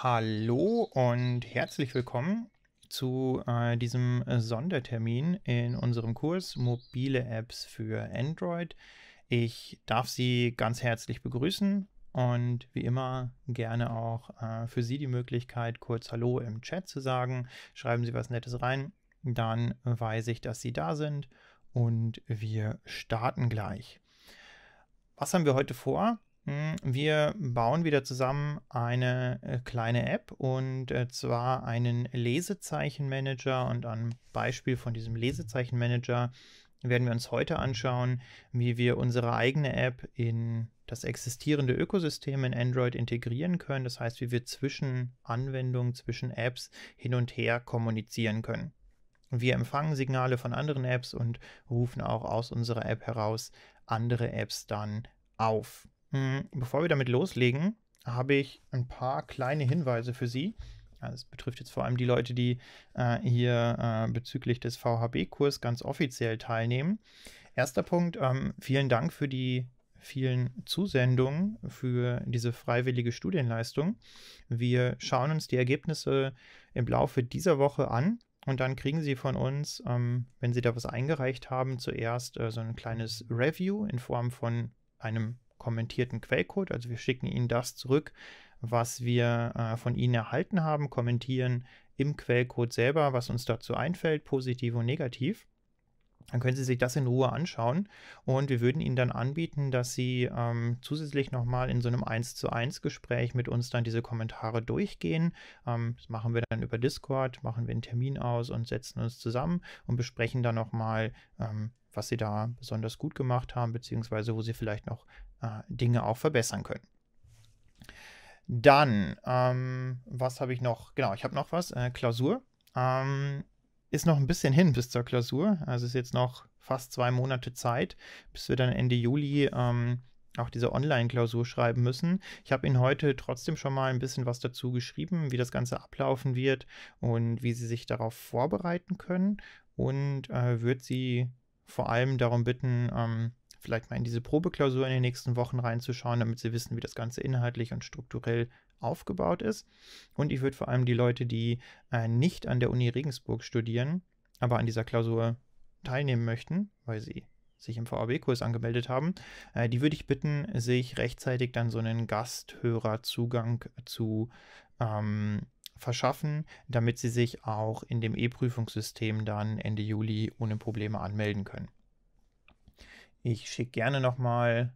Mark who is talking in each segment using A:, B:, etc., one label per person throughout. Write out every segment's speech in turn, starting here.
A: Hallo und herzlich willkommen zu äh, diesem äh, Sondertermin in unserem Kurs Mobile Apps für Android. Ich darf Sie ganz herzlich begrüßen und wie immer gerne auch äh, für Sie die Möglichkeit, kurz Hallo im Chat zu sagen. Schreiben Sie was Nettes rein, dann weiß ich, dass Sie da sind und wir starten gleich. Was haben wir heute vor? Hm, wir bauen wieder zusammen eine äh, kleine App und äh, zwar einen Lesezeichenmanager und am Beispiel von diesem Lesezeichenmanager werden wir uns heute anschauen, wie wir unsere eigene App in das existierende Ökosystem in Android integrieren können, das heißt, wie wir zwischen Anwendungen, zwischen Apps hin und her kommunizieren können. Wir empfangen Signale von anderen Apps und rufen auch aus unserer App heraus andere Apps dann auf. Hm, bevor wir damit loslegen, habe ich ein paar kleine Hinweise für Sie. Das betrifft jetzt vor allem die Leute, die äh, hier äh, bezüglich des VHB-Kurs ganz offiziell teilnehmen. Erster Punkt, ähm, vielen Dank für die vielen Zusendungen für diese freiwillige Studienleistung. Wir schauen uns die Ergebnisse im Laufe dieser Woche an und dann kriegen Sie von uns, ähm, wenn Sie da was eingereicht haben, zuerst äh, so ein kleines Review in Form von einem kommentierten Quellcode. Also wir schicken Ihnen das zurück, was wir äh, von Ihnen erhalten haben, kommentieren im Quellcode selber, was uns dazu einfällt, positiv und negativ. Dann können Sie sich das in Ruhe anschauen und wir würden Ihnen dann anbieten, dass Sie ähm, zusätzlich nochmal in so einem 1 zu 1 Gespräch mit uns dann diese Kommentare durchgehen. Ähm, das machen wir dann über Discord, machen wir einen Termin aus und setzen uns zusammen und besprechen dann nochmal, ähm, was Sie da besonders gut gemacht haben, beziehungsweise wo Sie vielleicht noch äh, Dinge auch verbessern können. Dann, ähm, was habe ich noch? Genau, ich habe noch was. Äh, Klausur. Ähm, ist noch ein bisschen hin bis zur Klausur. Also ist jetzt noch fast zwei Monate Zeit, bis wir dann Ende Juli ähm, auch diese Online-Klausur schreiben müssen. Ich habe Ihnen heute trotzdem schon mal ein bisschen was dazu geschrieben, wie das Ganze ablaufen wird und wie Sie sich darauf vorbereiten können und äh, würde Sie vor allem darum bitten, ähm, vielleicht mal in diese Probeklausur in den nächsten Wochen reinzuschauen, damit sie wissen, wie das Ganze inhaltlich und strukturell aufgebaut ist. Und ich würde vor allem die Leute, die äh, nicht an der Uni Regensburg studieren, aber an dieser Klausur teilnehmen möchten, weil sie sich im VAB-Kurs angemeldet haben, äh, die würde ich bitten, sich rechtzeitig dann so einen Gasthörerzugang zu ähm, verschaffen, damit sie sich auch in dem E-Prüfungssystem dann Ende Juli ohne Probleme anmelden können. Ich schicke gerne nochmal...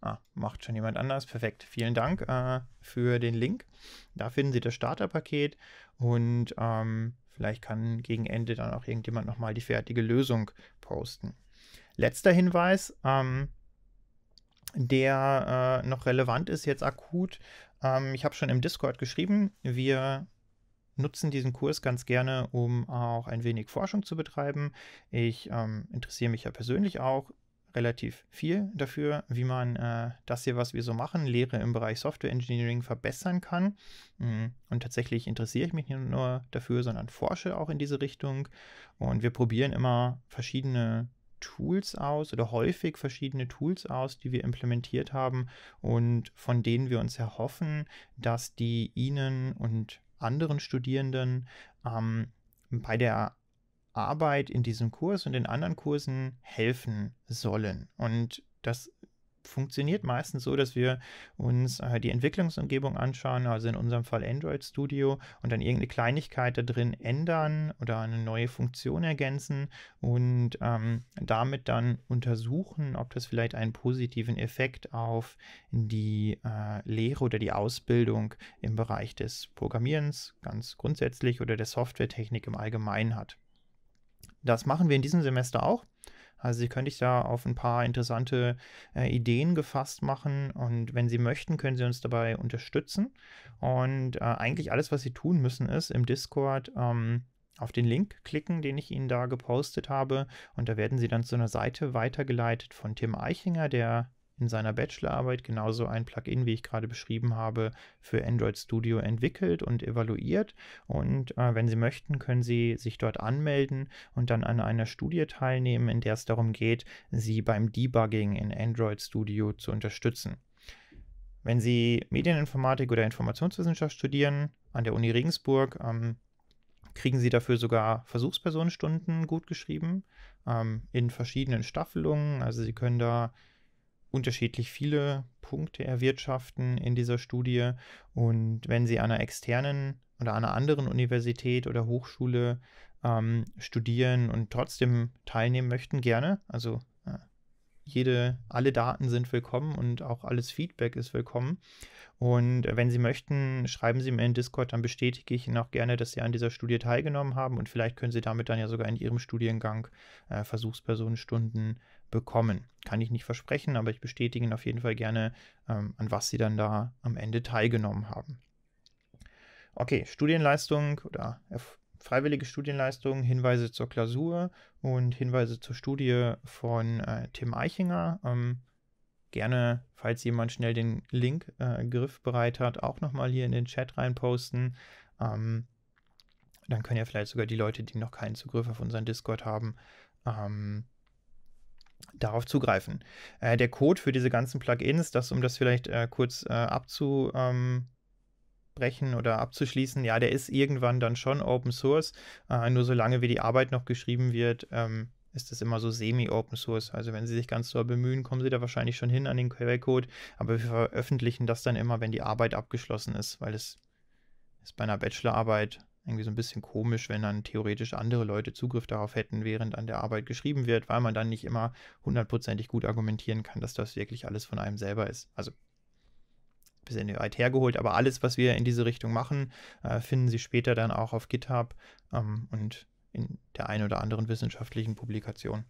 A: Ah, macht schon jemand anders. Perfekt. Vielen Dank äh, für den Link. Da finden Sie das Starterpaket und ähm, vielleicht kann gegen Ende dann auch irgendjemand nochmal die fertige Lösung posten. Letzter Hinweis, ähm, der äh, noch relevant ist jetzt akut. Ähm, ich habe schon im Discord geschrieben, wir nutzen diesen Kurs ganz gerne, um auch ein wenig Forschung zu betreiben. Ich ähm, interessiere mich ja persönlich auch relativ viel dafür, wie man äh, das hier, was wir so machen, Lehre im Bereich Software Engineering verbessern kann. Mm, und tatsächlich interessiere ich mich nicht nur dafür, sondern forsche auch in diese Richtung. Und wir probieren immer verschiedene Tools aus oder häufig verschiedene Tools aus, die wir implementiert haben und von denen wir uns erhoffen, dass die Ihnen und anderen Studierenden ähm, bei der Arbeit in diesem Kurs und in anderen Kursen helfen sollen. Und das funktioniert meistens so, dass wir uns äh, die Entwicklungsumgebung anschauen, also in unserem Fall Android Studio, und dann irgendeine Kleinigkeit da drin ändern oder eine neue Funktion ergänzen und ähm, damit dann untersuchen, ob das vielleicht einen positiven Effekt auf die äh, Lehre oder die Ausbildung im Bereich des Programmierens ganz grundsätzlich oder der Softwaretechnik im Allgemeinen hat. Das machen wir in diesem Semester auch. Also Sie können sich da auf ein paar interessante äh, Ideen gefasst machen und wenn Sie möchten, können Sie uns dabei unterstützen. Und äh, eigentlich alles, was Sie tun müssen, ist im Discord ähm, auf den Link klicken, den ich Ihnen da gepostet habe. Und da werden Sie dann zu einer Seite weitergeleitet von Tim Eichinger, der in seiner Bachelorarbeit genauso ein Plugin, wie ich gerade beschrieben habe, für Android Studio entwickelt und evaluiert. Und äh, wenn Sie möchten, können Sie sich dort anmelden und dann an einer Studie teilnehmen, in der es darum geht, Sie beim Debugging in Android Studio zu unterstützen. Wenn Sie Medieninformatik oder Informationswissenschaft studieren an der Uni Regensburg, ähm, kriegen Sie dafür sogar Versuchspersonenstunden gut geschrieben ähm, in verschiedenen Staffelungen. Also Sie können da unterschiedlich viele Punkte erwirtschaften in dieser Studie. Und wenn Sie an einer externen oder einer anderen Universität oder Hochschule ähm, studieren und trotzdem teilnehmen möchten, gerne. Also äh, jede, alle Daten sind willkommen und auch alles Feedback ist willkommen. Und wenn Sie möchten, schreiben Sie mir in Discord, dann bestätige ich Ihnen auch gerne, dass Sie an dieser Studie teilgenommen haben und vielleicht können Sie damit dann ja sogar in Ihrem Studiengang äh, Versuchspersonenstunden bekommen. Kann ich nicht versprechen, aber ich bestätige Ihnen auf jeden Fall gerne, ähm, an was Sie dann da am Ende teilgenommen haben. Okay, Studienleistung oder freiwillige Studienleistung, Hinweise zur Klausur und Hinweise zur Studie von äh, Tim Eichinger. Ähm, gerne, falls jemand schnell den Link äh, griffbereit hat, auch nochmal hier in den Chat reinposten. Ähm, dann können ja vielleicht sogar die Leute, die noch keinen Zugriff auf unseren Discord haben, ähm, darauf zugreifen. Äh, der Code für diese ganzen Plugins, das, um das vielleicht äh, kurz äh, abzubrechen oder abzuschließen, ja, der ist irgendwann dann schon Open Source. Äh, nur solange wie die Arbeit noch geschrieben wird, ähm, ist das immer so semi-Open Source. Also wenn Sie sich ganz doll bemühen, kommen Sie da wahrscheinlich schon hin an den Quellcode, aber wir veröffentlichen das dann immer, wenn die Arbeit abgeschlossen ist, weil es ist bei einer Bachelorarbeit irgendwie so ein bisschen komisch, wenn dann theoretisch andere Leute Zugriff darauf hätten, während an der Arbeit geschrieben wird, weil man dann nicht immer hundertprozentig gut argumentieren kann, dass das wirklich alles von einem selber ist. Also ein bisschen weit hergeholt, aber alles, was wir in diese Richtung machen, äh, finden Sie später dann auch auf GitHub ähm, und in der einen oder anderen wissenschaftlichen Publikation.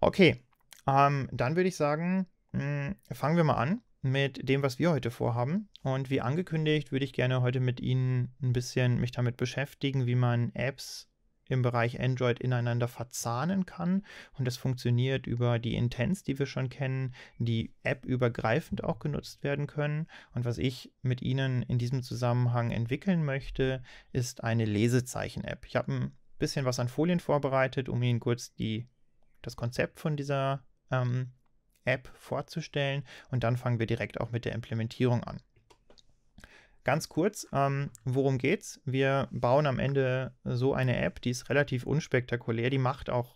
A: Okay, ähm, dann würde ich sagen, hm, fangen wir mal an mit dem, was wir heute vorhaben. Und wie angekündigt, würde ich gerne heute mit Ihnen ein bisschen mich damit beschäftigen, wie man Apps im Bereich Android ineinander verzahnen kann. Und das funktioniert über die Intents, die wir schon kennen, die app-übergreifend auch genutzt werden können. Und was ich mit Ihnen in diesem Zusammenhang entwickeln möchte, ist eine Lesezeichen-App. Ich habe ein bisschen was an Folien vorbereitet, um Ihnen kurz die, das Konzept von dieser ähm, App vorzustellen und dann fangen wir direkt auch mit der Implementierung an. Ganz kurz, ähm, worum geht's? Wir bauen am Ende so eine App, die ist relativ unspektakulär, die macht auch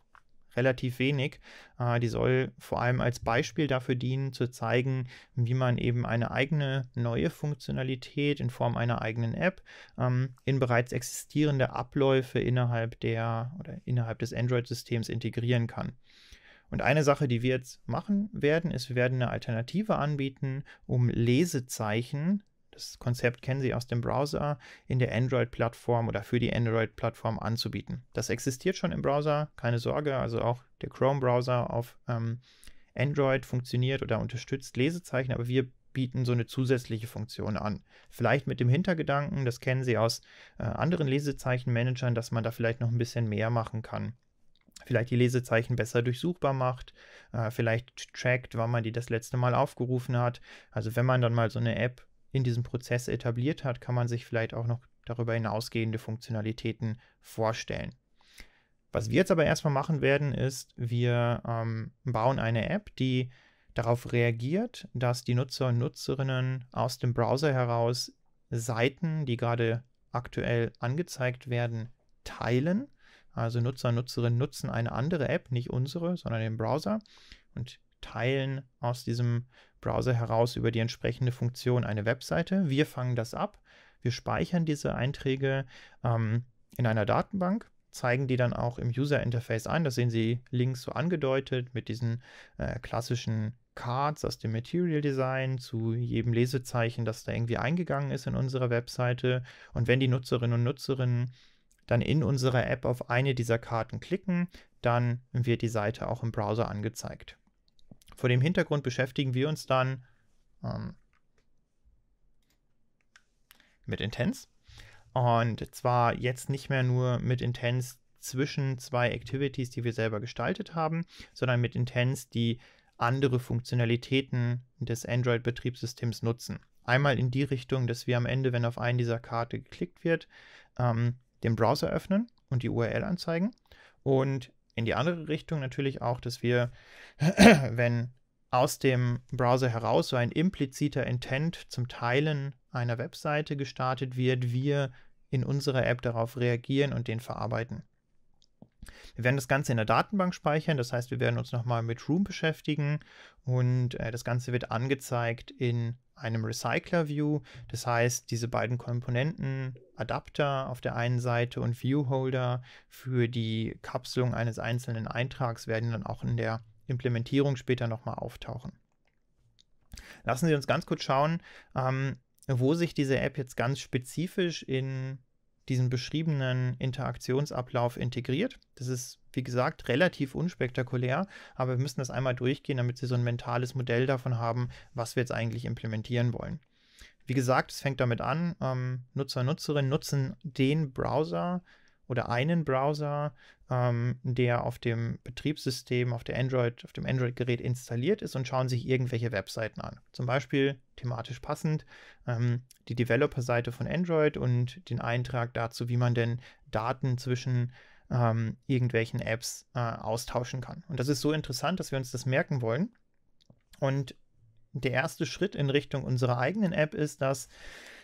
A: relativ wenig. Äh, die soll vor allem als Beispiel dafür dienen, zu zeigen, wie man eben eine eigene neue Funktionalität in Form einer eigenen App ähm, in bereits existierende Abläufe innerhalb der oder innerhalb des Android-Systems integrieren kann. Und eine Sache, die wir jetzt machen werden, ist, wir werden eine Alternative anbieten, um Lesezeichen, das Konzept kennen Sie aus dem Browser, in der Android-Plattform oder für die Android-Plattform anzubieten. Das existiert schon im Browser, keine Sorge, also auch der Chrome-Browser auf ähm, Android funktioniert oder unterstützt Lesezeichen, aber wir bieten so eine zusätzliche Funktion an. Vielleicht mit dem Hintergedanken, das kennen Sie aus äh, anderen Lesezeichenmanagern, dass man da vielleicht noch ein bisschen mehr machen kann vielleicht die Lesezeichen besser durchsuchbar macht, äh, vielleicht trackt, wann man die das letzte Mal aufgerufen hat. Also wenn man dann mal so eine App in diesem Prozess etabliert hat, kann man sich vielleicht auch noch darüber hinausgehende Funktionalitäten vorstellen. Was wir jetzt aber erstmal machen werden, ist, wir ähm, bauen eine App, die darauf reagiert, dass die Nutzer und Nutzerinnen aus dem Browser heraus Seiten, die gerade aktuell angezeigt werden, teilen also Nutzer, und Nutzerinnen nutzen eine andere App, nicht unsere, sondern den Browser und teilen aus diesem Browser heraus über die entsprechende Funktion eine Webseite. Wir fangen das ab, wir speichern diese Einträge ähm, in einer Datenbank, zeigen die dann auch im User Interface ein. Das sehen Sie links so angedeutet mit diesen äh, klassischen Cards aus dem Material Design zu jedem Lesezeichen, das da irgendwie eingegangen ist in unserer Webseite. Und wenn die Nutzerinnen und Nutzerinnen dann in unserer App auf eine dieser Karten klicken, dann wird die Seite auch im Browser angezeigt. Vor dem Hintergrund beschäftigen wir uns dann ähm, mit Intents. Und zwar jetzt nicht mehr nur mit Intents zwischen zwei Activities, die wir selber gestaltet haben, sondern mit Intents, die andere Funktionalitäten des Android-Betriebssystems nutzen. Einmal in die Richtung, dass wir am Ende, wenn auf einen dieser Karte geklickt wird, ähm, den Browser öffnen und die URL anzeigen. Und in die andere Richtung natürlich auch, dass wir, wenn aus dem Browser heraus so ein impliziter Intent zum Teilen einer Webseite gestartet wird, wir in unserer App darauf reagieren und den verarbeiten. Wir werden das Ganze in der Datenbank speichern, das heißt, wir werden uns nochmal mit Room beschäftigen und äh, das Ganze wird angezeigt in einem Recycler-View. Das heißt, diese beiden Komponenten, Adapter auf der einen Seite und Viewholder für die Kapselung eines einzelnen Eintrags, werden dann auch in der Implementierung später nochmal auftauchen. Lassen Sie uns ganz kurz schauen, ähm, wo sich diese App jetzt ganz spezifisch in diesen beschriebenen Interaktionsablauf integriert. Das ist, wie gesagt, relativ unspektakulär, aber wir müssen das einmal durchgehen, damit Sie so ein mentales Modell davon haben, was wir jetzt eigentlich implementieren wollen. Wie gesagt, es fängt damit an, ähm, Nutzer, Nutzerinnen nutzen den Browser oder einen Browser ähm, der auf dem Betriebssystem, auf, der Android, auf dem Android-Gerät installiert ist und schauen sich irgendwelche Webseiten an. Zum Beispiel, thematisch passend, ähm, die Developer-Seite von Android und den Eintrag dazu, wie man denn Daten zwischen ähm, irgendwelchen Apps äh, austauschen kann. Und das ist so interessant, dass wir uns das merken wollen. Und der erste Schritt in Richtung unserer eigenen App ist, dass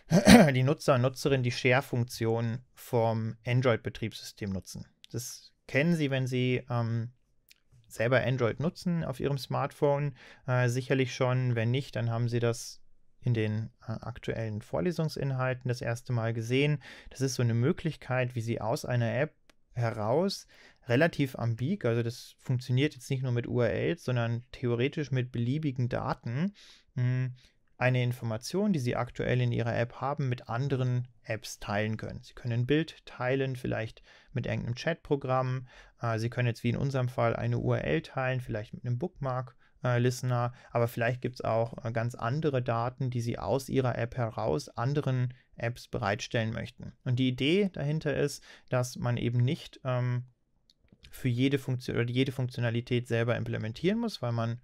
A: die Nutzer und Nutzerinnen die Share-Funktion vom Android-Betriebssystem nutzen. Das kennen Sie, wenn Sie ähm, selber Android nutzen auf Ihrem Smartphone, äh, sicherlich schon. Wenn nicht, dann haben Sie das in den äh, aktuellen Vorlesungsinhalten das erste Mal gesehen. Das ist so eine Möglichkeit, wie Sie aus einer App heraus relativ ambig, also das funktioniert jetzt nicht nur mit URLs, sondern theoretisch mit beliebigen Daten, mh, hm, eine Information, die Sie aktuell in Ihrer App haben, mit anderen Apps teilen können. Sie können ein Bild teilen, vielleicht mit irgendeinem Chatprogramm. Äh, Sie können jetzt wie in unserem Fall eine URL teilen, vielleicht mit einem Bookmark. Äh, Listener, aber vielleicht gibt es auch äh, ganz andere Daten, die Sie aus Ihrer App heraus anderen Apps bereitstellen möchten. Und die Idee dahinter ist, dass man eben nicht ähm, für jede Funktion oder jede Funktionalität selber implementieren muss, weil man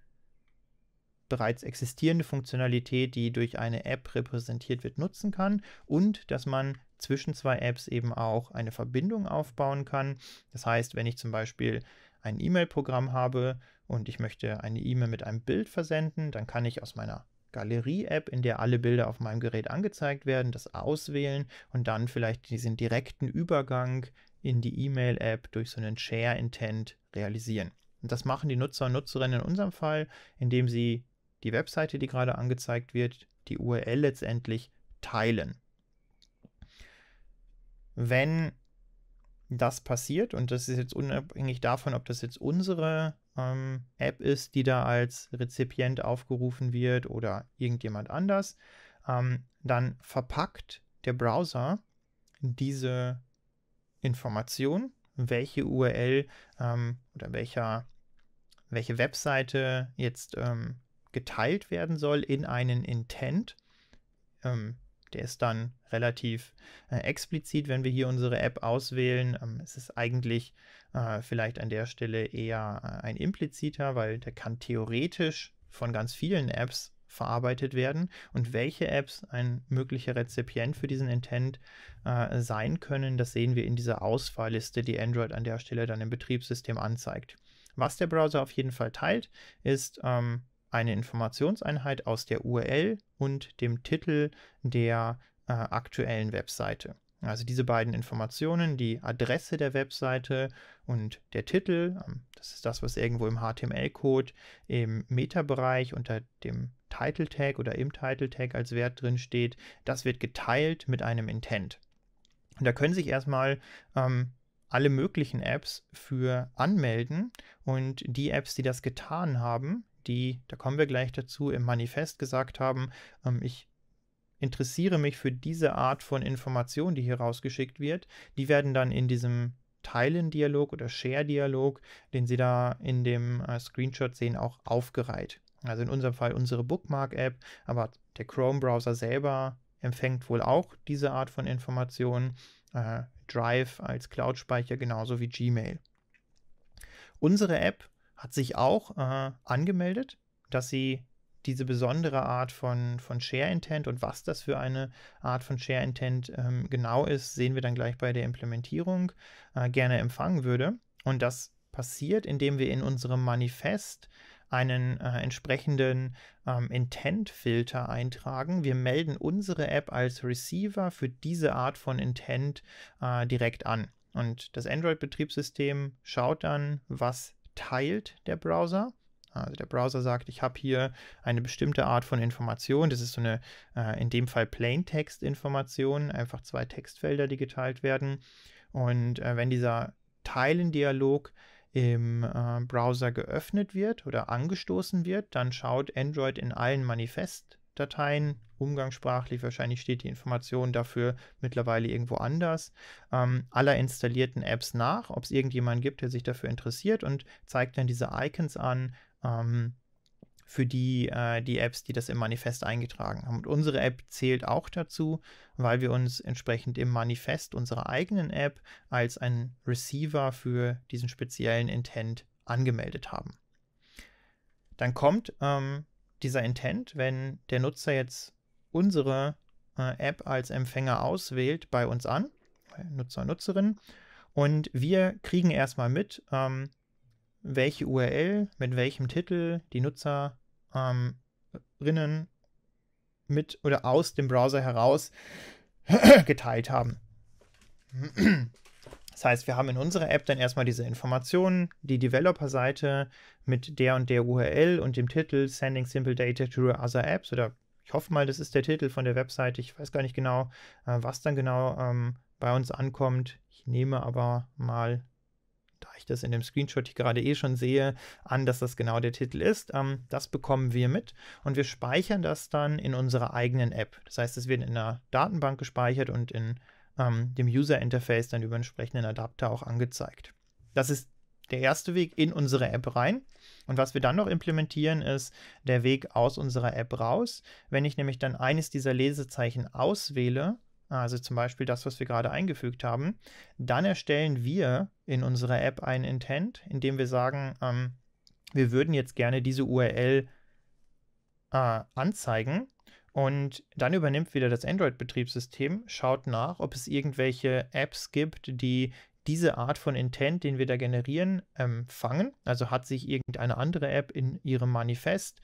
A: bereits existierende Funktionalität, die durch eine App repräsentiert wird, nutzen kann und dass man zwischen zwei Apps eben auch eine Verbindung aufbauen kann. Das heißt, wenn ich zum Beispiel ein E-Mail-Programm habe und ich möchte eine E-Mail mit einem Bild versenden, dann kann ich aus meiner Galerie-App, in der alle Bilder auf meinem Gerät angezeigt werden, das auswählen und dann vielleicht diesen direkten Übergang in die E-Mail-App durch so einen Share-Intent realisieren. Und das machen die Nutzer und Nutzerinnen in unserem Fall, indem sie die Webseite, die gerade angezeigt wird, die URL letztendlich teilen. Wenn das passiert, und das ist jetzt unabhängig davon, ob das jetzt unsere ähm, App ist, die da als Rezipient aufgerufen wird oder irgendjemand anders, ähm, dann verpackt der Browser diese Information, welche URL ähm, oder welcher, welche Webseite jetzt ähm, geteilt werden soll in einen Intent. Ähm, der ist dann relativ äh, explizit, wenn wir hier unsere App auswählen. Ähm, es ist eigentlich äh, vielleicht an der Stelle eher äh, ein impliziter, weil der kann theoretisch von ganz vielen Apps verarbeitet werden und welche Apps ein möglicher Rezipient für diesen Intent äh, sein können, das sehen wir in dieser Auswahlliste, die Android an der Stelle dann im Betriebssystem anzeigt. Was der Browser auf jeden Fall teilt, ist ähm, eine Informationseinheit aus der URL und dem Titel der äh, aktuellen Webseite. Also diese beiden Informationen, die Adresse der Webseite und der Titel, ähm, das ist das, was irgendwo im HTML-Code im Meta-Bereich unter dem Title Tag oder im Title Tag als Wert drin steht, das wird geteilt mit einem Intent. Und da können sich erstmal ähm, alle möglichen Apps für anmelden und die Apps, die das getan haben, die, da kommen wir gleich dazu, im Manifest gesagt haben, ähm, ich interessiere mich für diese Art von Information, die hier rausgeschickt wird. Die werden dann in diesem Teilen-Dialog oder Share-Dialog, den Sie da in dem äh, Screenshot sehen, auch aufgereiht. Also in unserem Fall unsere Bookmark-App, aber der Chrome-Browser selber empfängt wohl auch diese Art von Informationen, äh, Drive als Cloud-Speicher genauso wie Gmail. Unsere App hat sich auch äh, angemeldet, dass sie diese besondere Art von, von Share Intent und was das für eine Art von Share Intent ähm, genau ist, sehen wir dann gleich bei der Implementierung, äh, gerne empfangen würde. Und das passiert, indem wir in unserem Manifest einen äh, entsprechenden ähm, Intent-Filter eintragen. Wir melden unsere App als Receiver für diese Art von Intent äh, direkt an. Und das Android-Betriebssystem schaut dann, was teilt der Browser. Also der Browser sagt, ich habe hier eine bestimmte Art von Information. Das ist so eine, äh, in dem Fall Plaintext-Information, einfach zwei Textfelder, die geteilt werden. Und äh, wenn dieser Teilen-Dialog im äh, Browser geöffnet wird oder angestoßen wird, dann schaut Android in allen Manifest Dateien. Umgangssprachlich wahrscheinlich steht die Information dafür mittlerweile irgendwo anders. Ähm, aller installierten Apps nach, ob es irgendjemanden gibt, der sich dafür interessiert und zeigt dann diese Icons an. Ähm, für die, äh, die Apps, die das im Manifest eingetragen haben. Und unsere App zählt auch dazu, weil wir uns entsprechend im Manifest unserer eigenen App als ein Receiver für diesen speziellen Intent angemeldet haben. Dann kommt ähm, dieser Intent, wenn der Nutzer jetzt unsere äh, App als Empfänger auswählt, bei uns an, Nutzer, Nutzerin, und wir kriegen erstmal mit, ähm, welche URL, mit welchem Titel die Nutzerinnen ähm, mit oder aus dem Browser heraus geteilt haben. Das heißt, wir haben in unserer App dann erstmal diese Informationen, die Developer-Seite mit der und der URL und dem Titel Sending Simple Data to Other Apps oder ich hoffe mal, das ist der Titel von der Webseite. Ich weiß gar nicht genau, äh, was dann genau ähm, bei uns ankommt. Ich nehme aber mal, da ich das in dem Screenshot hier gerade eh schon sehe, an, dass das genau der Titel ist. Ähm, das bekommen wir mit und wir speichern das dann in unserer eigenen App. Das heißt, es wird in einer Datenbank gespeichert und in ähm, dem User-Interface dann über entsprechenden Adapter auch angezeigt. Das ist der erste Weg in unsere App rein. Und was wir dann noch implementieren, ist der Weg aus unserer App raus. Wenn ich nämlich dann eines dieser Lesezeichen auswähle, also zum Beispiel das, was wir gerade eingefügt haben, dann erstellen wir in unserer App einen Intent, indem wir sagen, ähm, wir würden jetzt gerne diese URL äh, anzeigen und dann übernimmt wieder das Android-Betriebssystem, schaut nach, ob es irgendwelche Apps gibt, die diese Art von Intent, den wir da generieren, ähm, fangen. Also hat sich irgendeine andere App in ihrem Manifest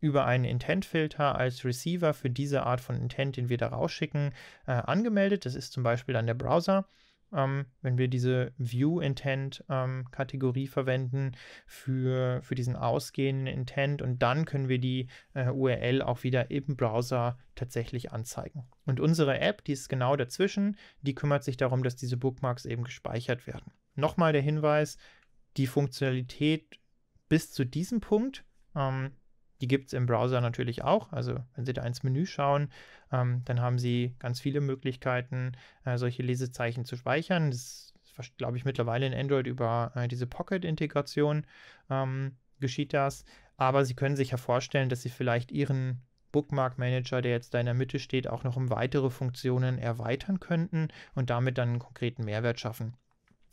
A: über einen Intent-Filter als Receiver für diese Art von Intent, den wir da rausschicken, äh, angemeldet. Das ist zum Beispiel dann der Browser ähm, wenn wir diese View-Intent-Kategorie ähm, verwenden für, für diesen ausgehenden Intent und dann können wir die äh, URL auch wieder im Browser tatsächlich anzeigen. Und unsere App, die ist genau dazwischen, die kümmert sich darum, dass diese Bookmarks eben gespeichert werden. Nochmal der Hinweis, die Funktionalität bis zu diesem Punkt ähm, die gibt es im Browser natürlich auch. Also wenn Sie da ins Menü schauen, ähm, dann haben Sie ganz viele Möglichkeiten, äh, solche Lesezeichen zu speichern. Das ist, glaube ich, mittlerweile in Android über äh, diese Pocket-Integration ähm, geschieht das. Aber Sie können sich ja vorstellen, dass Sie vielleicht Ihren Bookmark Manager, der jetzt da in der Mitte steht, auch noch um weitere Funktionen erweitern könnten und damit dann einen konkreten Mehrwert schaffen.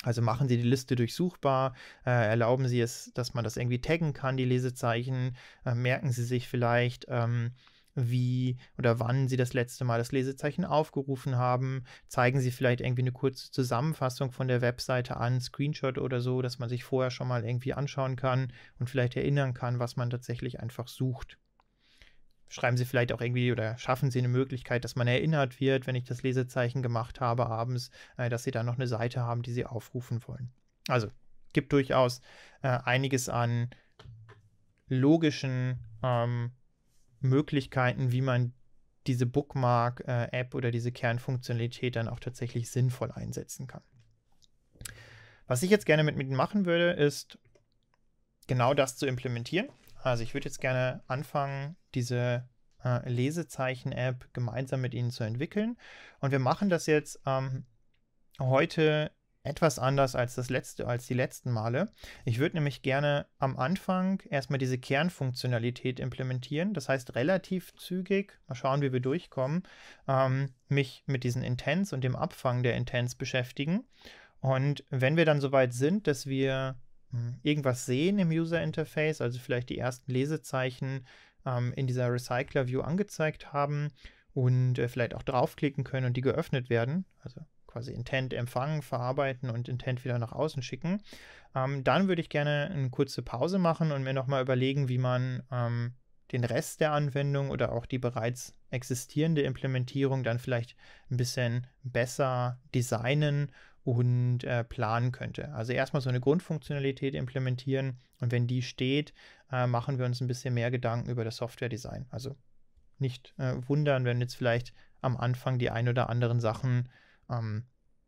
A: Also machen Sie die Liste durchsuchbar, äh, erlauben Sie es, dass man das irgendwie taggen kann, die Lesezeichen, äh, merken Sie sich vielleicht, ähm, wie oder wann Sie das letzte Mal das Lesezeichen aufgerufen haben, zeigen Sie vielleicht irgendwie eine kurze Zusammenfassung von der Webseite an, Screenshot oder so, dass man sich vorher schon mal irgendwie anschauen kann und vielleicht erinnern kann, was man tatsächlich einfach sucht schreiben sie vielleicht auch irgendwie oder schaffen sie eine Möglichkeit, dass man erinnert wird, wenn ich das Lesezeichen gemacht habe abends, äh, dass sie dann noch eine Seite haben, die sie aufrufen wollen. Also gibt durchaus äh, einiges an logischen ähm, Möglichkeiten, wie man diese Bookmark-App äh, oder diese Kernfunktionalität dann auch tatsächlich sinnvoll einsetzen kann. Was ich jetzt gerne mit, mit machen würde, ist genau das zu implementieren. Also ich würde jetzt gerne anfangen, diese äh, Lesezeichen-App gemeinsam mit Ihnen zu entwickeln. Und wir machen das jetzt ähm, heute etwas anders als das letzte, als die letzten Male. Ich würde nämlich gerne am Anfang erstmal diese Kernfunktionalität implementieren. Das heißt, relativ zügig, mal schauen, wie wir durchkommen, ähm, mich mit diesen Intents und dem Abfang der Intents beschäftigen. Und wenn wir dann soweit sind, dass wir Mhm. irgendwas sehen im User Interface, also vielleicht die ersten Lesezeichen ähm, in dieser Recycler View angezeigt haben und äh, vielleicht auch draufklicken können und die geöffnet werden, also quasi Intent empfangen, verarbeiten und Intent wieder nach außen schicken, ähm, dann würde ich gerne eine kurze Pause machen und mir nochmal überlegen, wie man ähm, den Rest der Anwendung oder auch die bereits existierende Implementierung dann vielleicht ein bisschen besser designen und äh, planen könnte. Also erstmal so eine Grundfunktionalität implementieren und wenn die steht, äh, machen wir uns ein bisschen mehr Gedanken über das Software-Design. Also nicht äh, wundern, wenn jetzt vielleicht am Anfang die ein oder anderen Sachen ähm,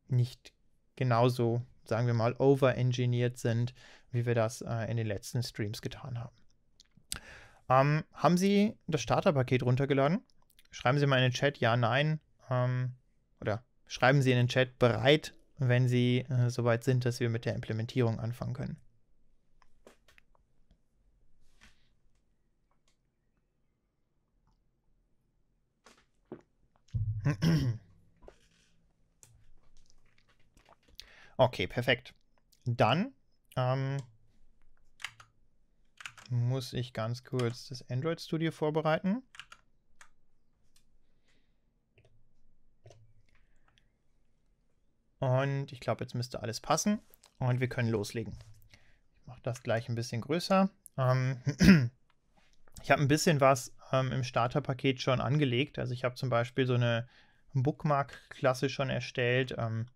A: nicht genauso, sagen wir mal, overengineert sind, wie wir das äh, in den letzten Streams getan haben. Ähm, haben Sie das Starter-Paket runtergeladen? Schreiben Sie mal in den Chat ja, nein ähm, oder schreiben Sie in den Chat bereit wenn sie äh, soweit sind, dass wir mit der Implementierung anfangen können. Okay, perfekt. Dann ähm, muss ich ganz kurz das Android Studio vorbereiten. Und ich glaube, jetzt müsste alles passen und wir können loslegen. Ich mache das gleich ein bisschen größer. Ähm, ich habe ein bisschen was ähm, im Starterpaket schon angelegt. Also ich habe zum Beispiel so eine Bookmark-Klasse schon erstellt, ähm,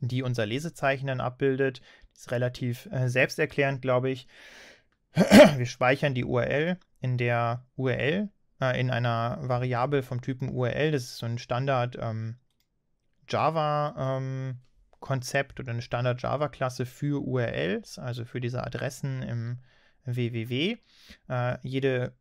A: die unser Lesezeichen dann abbildet. Das ist relativ äh, selbsterklärend, glaube ich. wir speichern die URL in der URL, äh, in einer Variable vom Typen URL. Das ist so ein Standard. Ähm, Java ähm, Konzept oder eine Standard Java Klasse für URLs, also für diese Adressen im www. Äh, jede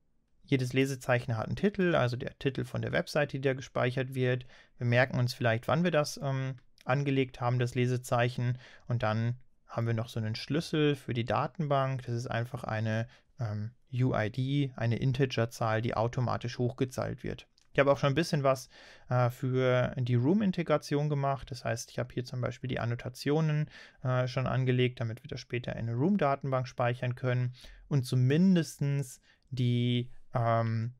A: jedes Lesezeichen hat einen Titel, also der Titel von der Webseite, die da gespeichert wird. Wir merken uns vielleicht, wann wir das ähm, angelegt haben, das Lesezeichen. Und dann haben wir noch so einen Schlüssel für die Datenbank. Das ist einfach eine ähm, UID, eine Integerzahl, die automatisch hochgezahlt wird. Ich habe auch schon ein bisschen was äh, für die Room-Integration gemacht. Das heißt, ich habe hier zum Beispiel die Annotationen äh, schon angelegt, damit wir das später in eine Room-Datenbank speichern können und zumindest die ähm,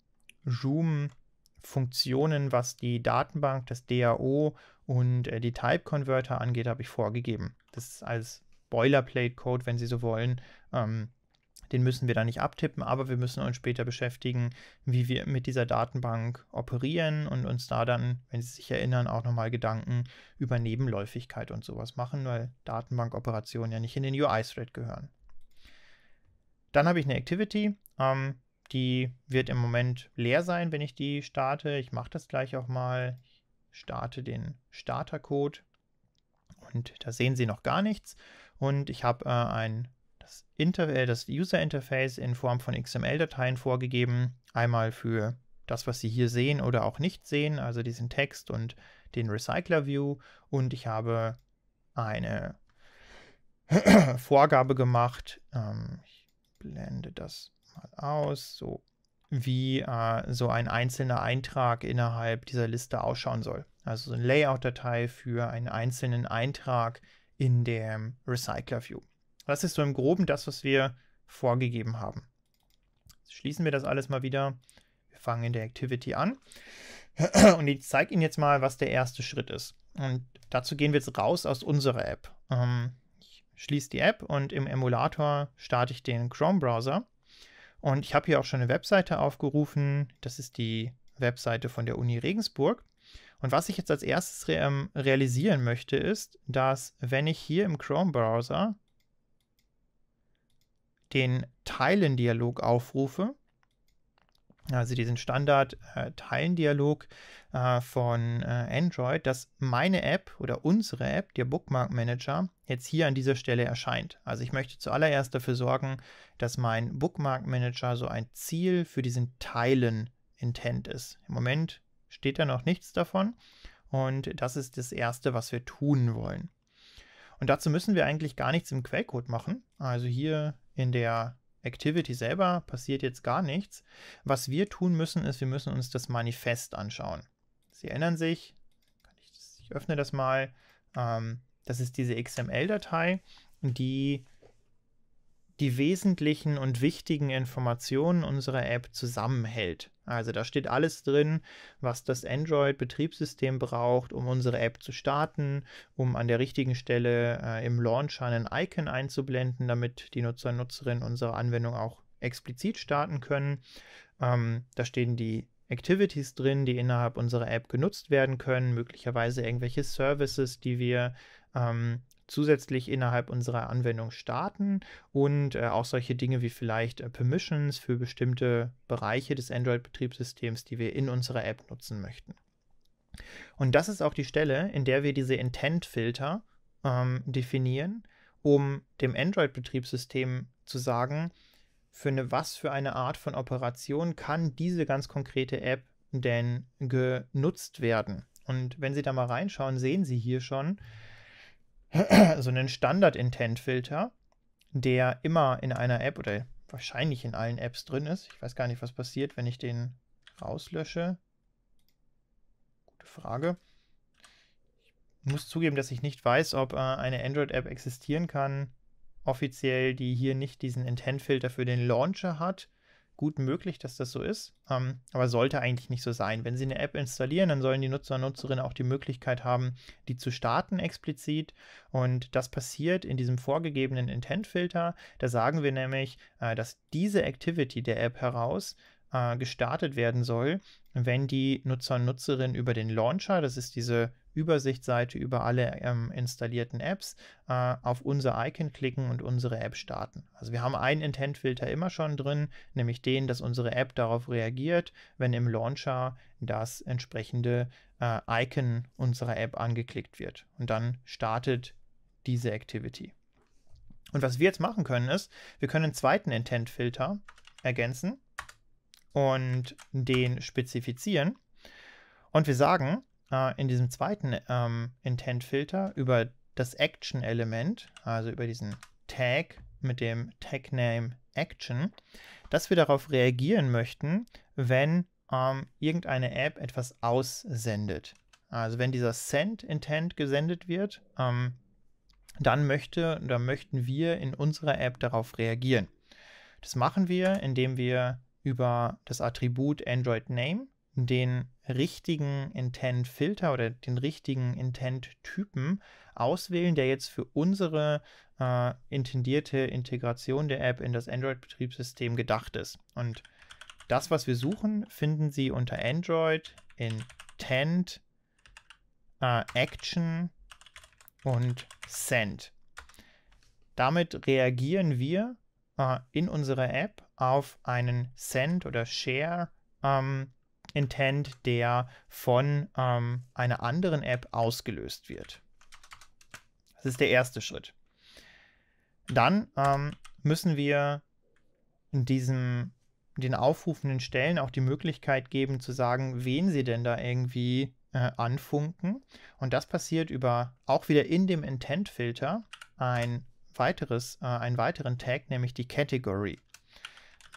A: Room-Funktionen, was die Datenbank, das DAO und äh, die Type-Converter angeht, habe ich vorgegeben. Das ist als Boilerplate-Code, wenn Sie so wollen, ähm, den müssen wir da nicht abtippen, aber wir müssen uns später beschäftigen, wie wir mit dieser Datenbank operieren und uns da dann, wenn Sie sich erinnern, auch nochmal Gedanken über Nebenläufigkeit und sowas machen, weil Datenbankoperationen ja nicht in den UI-Thread gehören. Dann habe ich eine Activity, ähm, die wird im Moment leer sein, wenn ich die starte. Ich mache das gleich auch mal. Ich starte den Startercode und da sehen Sie noch gar nichts. Und ich habe äh, ein Inter äh, das User Interface in Form von XML-Dateien vorgegeben. Einmal für das, was Sie hier sehen oder auch nicht sehen, also diesen Text und den Recycler View. Und ich habe eine Vorgabe gemacht. Ähm, ich blende das mal aus, so wie äh, so ein einzelner Eintrag innerhalb dieser Liste ausschauen soll. Also so eine Layout-Datei für einen einzelnen Eintrag in dem Recycler View. Das ist so im Groben das, was wir vorgegeben haben. schließen wir das alles mal wieder. Wir fangen in der Activity an. Und ich zeige Ihnen jetzt mal, was der erste Schritt ist. Und dazu gehen wir jetzt raus aus unserer App. Ähm, ich schließe die App und im Emulator starte ich den Chrome-Browser. Und ich habe hier auch schon eine Webseite aufgerufen. Das ist die Webseite von der Uni Regensburg. Und was ich jetzt als erstes re ähm, realisieren möchte, ist, dass wenn ich hier im Chrome-Browser den Teilen-Dialog aufrufe, also diesen Standard-Teilen-Dialog äh, äh, von äh, Android, dass meine App oder unsere App, der Bookmark Manager, jetzt hier an dieser Stelle erscheint. Also ich möchte zuallererst dafür sorgen, dass mein Bookmark Manager so ein Ziel für diesen Teilen-Intent ist. Im Moment steht da noch nichts davon und das ist das Erste, was wir tun wollen. Und dazu müssen wir eigentlich gar nichts im Quellcode machen. Also hier in der Activity selber passiert jetzt gar nichts. Was wir tun müssen, ist, wir müssen uns das Manifest anschauen. Sie erinnern sich, ich, öffne das mal, ähm, das ist diese XML-Datei, die die wesentlichen und wichtigen Informationen unserer App zusammenhält. Also da steht alles drin, was das Android-Betriebssystem braucht, um unsere App zu starten, um an der richtigen Stelle äh, im Launcher ein Icon einzublenden, damit die Nutzer und Nutzerinnen unsere Anwendung auch explizit starten können. Ähm, da stehen die Activities drin, die innerhalb unserer App genutzt werden können, möglicherweise irgendwelche Services, die wir ähm, zusätzlich innerhalb unserer Anwendung starten und äh, auch solche Dinge wie vielleicht äh, Permissions für bestimmte Bereiche des Android-Betriebssystems, die wir in unserer App nutzen möchten. Und das ist auch die Stelle, in der wir diese Intent-Filter ähm, definieren, um dem Android-Betriebssystem zu sagen, für eine was für eine Art von Operation kann diese ganz konkrete App denn genutzt werden. Und wenn Sie da mal reinschauen, sehen Sie hier schon, so einen Standard-Intent-Filter, der immer in einer App oder wahrscheinlich in allen Apps drin ist. Ich weiß gar nicht, was passiert, wenn ich den rauslösche. Gute Frage. Ich muss zugeben, dass ich nicht weiß, ob äh, eine Android-App existieren kann, offiziell, die hier nicht diesen Intent-Filter für den Launcher hat gut möglich, dass das so ist, ähm, aber sollte eigentlich nicht so sein. Wenn Sie eine App installieren, dann sollen die Nutzer und Nutzerinnen auch die Möglichkeit haben, die zu starten explizit. Und das passiert in diesem vorgegebenen Intent-Filter. Da sagen wir nämlich, äh, dass diese Activity der App heraus äh, gestartet werden soll, wenn die Nutzer und Nutzerinnen über den Launcher, das ist diese Übersichtsseite über alle ähm, installierten Apps, äh, auf unser Icon klicken und unsere App starten. Also wir haben einen Intent-Filter immer schon drin, nämlich den, dass unsere App darauf reagiert, wenn im Launcher das entsprechende äh, Icon unserer App angeklickt wird. Und dann startet diese Activity. Und was wir jetzt machen können, ist, wir können einen zweiten Intent-Filter ergänzen und den spezifizieren. Und wir sagen äh, in diesem zweiten ähm, Intent-Filter über das Action-Element, also über diesen Tag mit dem Tag-Name Action, dass wir darauf reagieren möchten, wenn ähm, irgendeine App etwas aussendet. Also wenn dieser Send-Intent gesendet wird, ähm, dann möchte oder möchten wir in unserer App darauf reagieren. Das machen wir, indem wir über das Attribut Android Name den richtigen Intent-Filter oder den richtigen Intent-Typen auswählen, der jetzt für unsere äh, intendierte Integration der App in das Android-Betriebssystem gedacht ist. Und das, was wir suchen, finden Sie unter Android Intent äh, Action und Send. Damit reagieren wir äh, in unserer App auf einen Send oder Share ähm, Intent, der von ähm, einer anderen App ausgelöst wird. Das ist der erste Schritt. Dann ähm, müssen wir in diesem den aufrufenden Stellen auch die Möglichkeit geben zu sagen, wen sie denn da irgendwie äh, anfunken. Und das passiert über auch wieder in dem Intent-Filter ein weiteres, äh, einen weiteren Tag, nämlich die Category.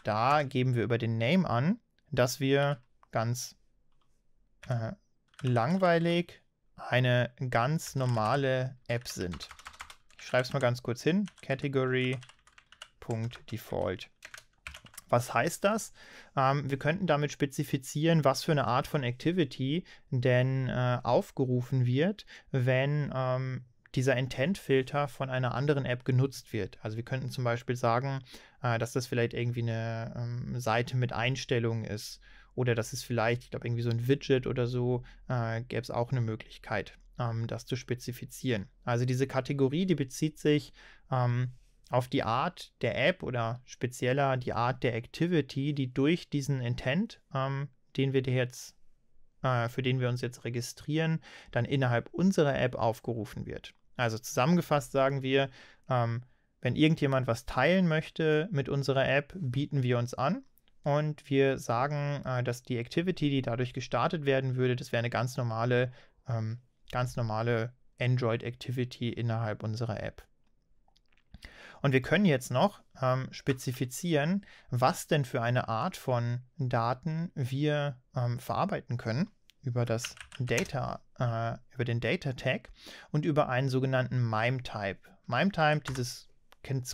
A: Da geben wir über den Name an, dass wir ganz äh, langweilig eine ganz normale App sind. Ich schreibe es mal ganz kurz hin. Category.default. Was heißt das? Ähm, wir könnten damit spezifizieren, was für eine Art von Activity denn äh, aufgerufen wird, wenn ähm, dieser Intent-Filter von einer anderen App genutzt wird. Also wir könnten zum Beispiel sagen, äh, dass das vielleicht irgendwie eine ähm, Seite mit Einstellungen ist oder dass es vielleicht, ich glaube, irgendwie so ein Widget oder so, äh, gäbe es auch eine Möglichkeit, ähm, das zu spezifizieren. Also diese Kategorie, die bezieht sich ähm, auf die Art der App oder spezieller die Art der Activity, die durch diesen Intent, ähm, den wir jetzt äh, für den wir uns jetzt registrieren, dann innerhalb unserer App aufgerufen wird. Also zusammengefasst sagen wir, ähm, wenn irgendjemand was teilen möchte mit unserer App, bieten wir uns an und wir sagen, äh, dass die Activity, die dadurch gestartet werden würde, das wäre eine ganz normale, ähm, ganz normale Android-Activity innerhalb unserer App. Und wir können jetzt noch ähm, spezifizieren, was denn für eine Art von Daten wir ähm, verarbeiten können über das Data, äh, über den Data Tag und über einen sogenannten Mime Type. Mime Type, dieses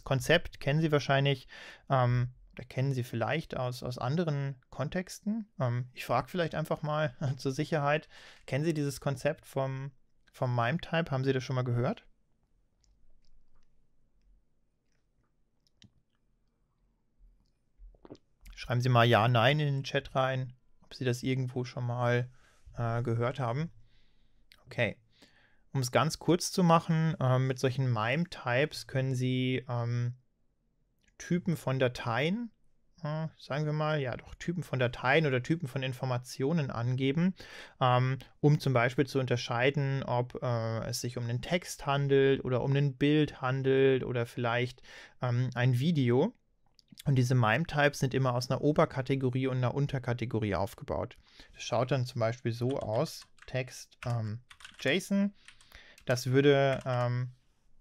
A: Konzept kennen Sie wahrscheinlich, ähm, oder kennen Sie vielleicht aus, aus anderen Kontexten. Ähm, ich frage vielleicht einfach mal zur Sicherheit, kennen Sie dieses Konzept vom, vom Mime Type? Haben Sie das schon mal gehört? Schreiben Sie mal Ja, Nein in den Chat rein, ob Sie das irgendwo schon mal äh, gehört haben. Okay. Um es ganz kurz zu machen, äh, mit solchen MIME-Types können Sie ähm, Typen von Dateien, äh, sagen wir mal, ja doch Typen von Dateien oder Typen von Informationen angeben, ähm, um zum Beispiel zu unterscheiden, ob äh, es sich um einen Text handelt oder um ein Bild handelt oder vielleicht ähm, ein Video. Und diese Mime-Types sind immer aus einer Oberkategorie und einer Unterkategorie aufgebaut. Das schaut dann zum Beispiel so aus, Text ähm, JSON. Das würde ähm,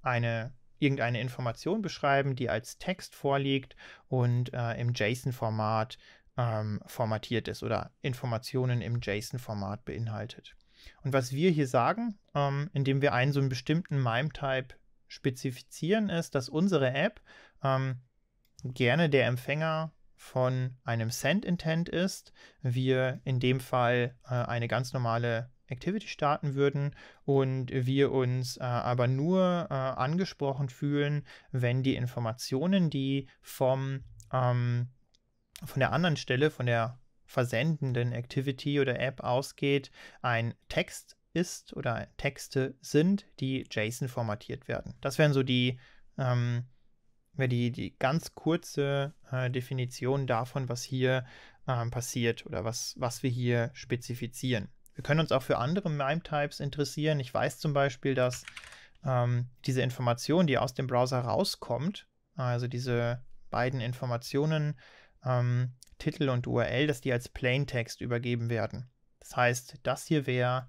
A: eine, irgendeine Information beschreiben, die als Text vorliegt und äh, im JSON-Format ähm, formatiert ist oder Informationen im JSON-Format beinhaltet. Und was wir hier sagen, ähm, indem wir einen so einen bestimmten Mime-Type spezifizieren, ist, dass unsere App ähm, gerne der Empfänger von einem Send-Intent ist, wir in dem Fall äh, eine ganz normale Activity starten würden und wir uns äh, aber nur äh, angesprochen fühlen, wenn die Informationen, die vom, ähm, von der anderen Stelle, von der versendenden Activity oder App ausgeht, ein Text ist oder Texte sind, die JSON formatiert werden. Das wären so die ähm, wir die, die ganz kurze äh, Definition davon, was hier ähm, passiert oder was, was wir hier spezifizieren. Wir können uns auch für andere MIME-Types interessieren. Ich weiß zum Beispiel, dass ähm, diese Information, die aus dem Browser rauskommt, also diese beiden Informationen, ähm, Titel und URL, dass die als Plaintext übergeben werden. Das heißt, das hier wäre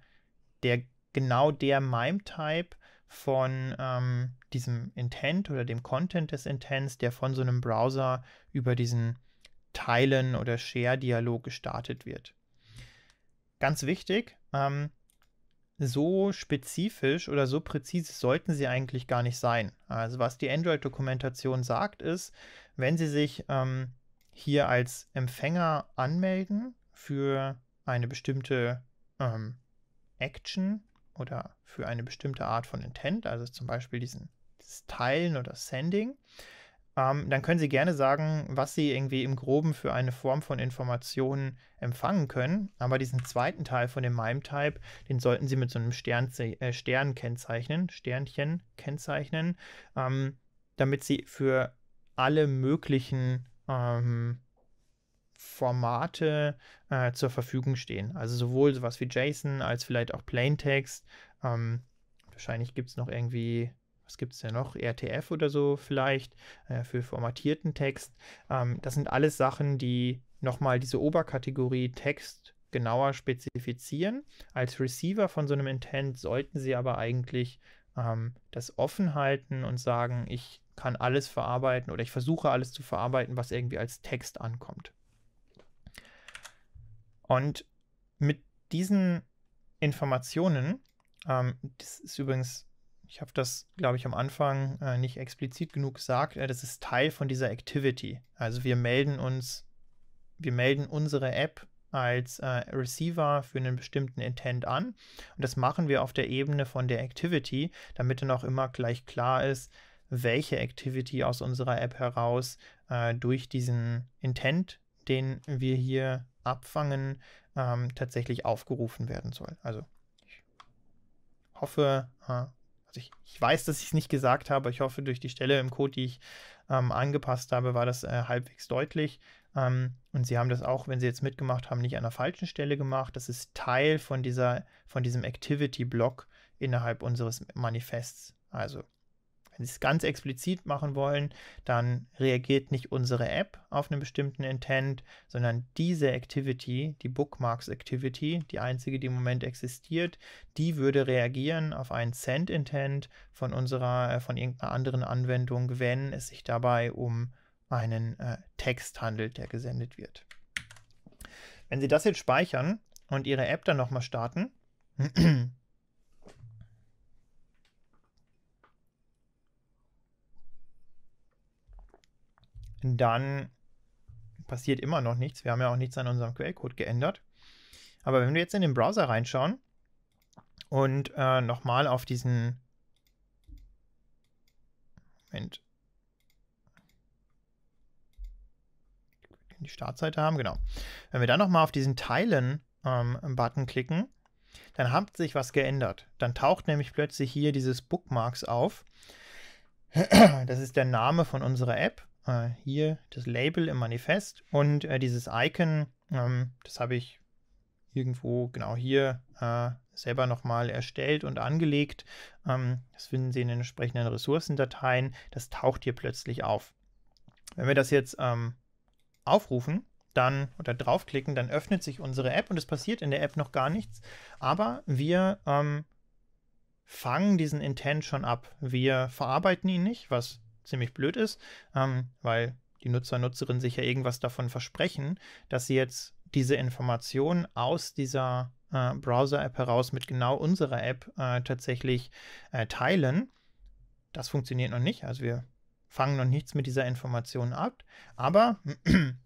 A: der, genau der MIME-Type, von ähm, diesem Intent oder dem Content des Intents, der von so einem Browser über diesen Teilen- oder Share-Dialog gestartet wird. Ganz wichtig, ähm, so spezifisch oder so präzise sollten sie eigentlich gar nicht sein. Also was die Android-Dokumentation sagt, ist, wenn Sie sich ähm, hier als Empfänger anmelden für eine bestimmte ähm, Action, oder für eine bestimmte Art von Intent, also zum Beispiel diesen Teilen oder Sending, ähm, dann können Sie gerne sagen, was Sie irgendwie im Groben für eine Form von Informationen empfangen können. Aber diesen zweiten Teil von dem MIME-Type, den sollten Sie mit so einem Stern, äh, Stern kennzeichnen, Sternchen kennzeichnen, ähm, damit Sie für alle möglichen ähm, Formate äh, zur Verfügung stehen. Also sowohl sowas wie JSON als vielleicht auch Plaintext. Ähm, wahrscheinlich gibt es noch irgendwie, was gibt es denn noch? RTF oder so vielleicht äh, für formatierten Text. Ähm, das sind alles Sachen, die nochmal diese Oberkategorie Text genauer spezifizieren. Als Receiver von so einem Intent sollten Sie aber eigentlich ähm, das offen halten und sagen, ich kann alles verarbeiten oder ich versuche alles zu verarbeiten, was irgendwie als Text ankommt. Und mit diesen Informationen, ähm, das ist übrigens, ich habe das, glaube ich, am Anfang äh, nicht explizit genug gesagt, äh, das ist Teil von dieser Activity. Also wir melden uns, wir melden unsere App als äh, Receiver für einen bestimmten Intent an. Und das machen wir auf der Ebene von der Activity, damit dann auch immer gleich klar ist, welche Activity aus unserer App heraus äh, durch diesen Intent, den wir hier Abfangen ähm, tatsächlich aufgerufen werden soll. Also ich hoffe, äh, also ich, ich, weiß, dass ich es nicht gesagt habe, ich hoffe, durch die Stelle im Code, die ich ähm, angepasst habe, war das äh, halbwegs deutlich. Ähm, und sie haben das auch, wenn sie jetzt mitgemacht haben, nicht an der falschen Stelle gemacht. Das ist Teil von dieser, von diesem Activity-Block innerhalb unseres Manifests. Also es ganz explizit machen wollen, dann reagiert nicht unsere App auf einen bestimmten Intent, sondern diese Activity, die Bookmarks Activity, die einzige, die im Moment existiert, die würde reagieren auf einen Send Intent von unserer, äh, von irgendeiner anderen Anwendung, wenn es sich dabei um einen äh, Text handelt, der gesendet wird. Wenn Sie das jetzt speichern und Ihre App dann nochmal starten, dann passiert immer noch nichts. Wir haben ja auch nichts an unserem Quellcode geändert. Aber wenn wir jetzt in den Browser reinschauen und äh, nochmal auf diesen Moment. Die Startseite haben, genau. Wenn wir dann nochmal auf diesen Teilen-Button ähm, klicken, dann hat sich was geändert. Dann taucht nämlich plötzlich hier dieses Bookmarks auf. Das ist der Name von unserer App äh, hier das Label im Manifest und äh, dieses Icon, ähm, das habe ich irgendwo genau hier äh, selber nochmal erstellt und angelegt. Ähm, das finden Sie in den entsprechenden Ressourcendateien. Das taucht hier plötzlich auf. Wenn wir das jetzt ähm, aufrufen, dann oder draufklicken, dann öffnet sich unsere App und es passiert in der App noch gar nichts. Aber wir ähm, fangen diesen Intent schon ab. Wir verarbeiten ihn nicht, was ziemlich blöd ist, ähm, weil die Nutzer, und Nutzerinnen sich ja irgendwas davon versprechen, dass sie jetzt diese Informationen aus dieser äh, Browser-App heraus mit genau unserer App äh, tatsächlich äh, teilen. Das funktioniert noch nicht. Also wir fangen noch nichts mit dieser Information ab. Aber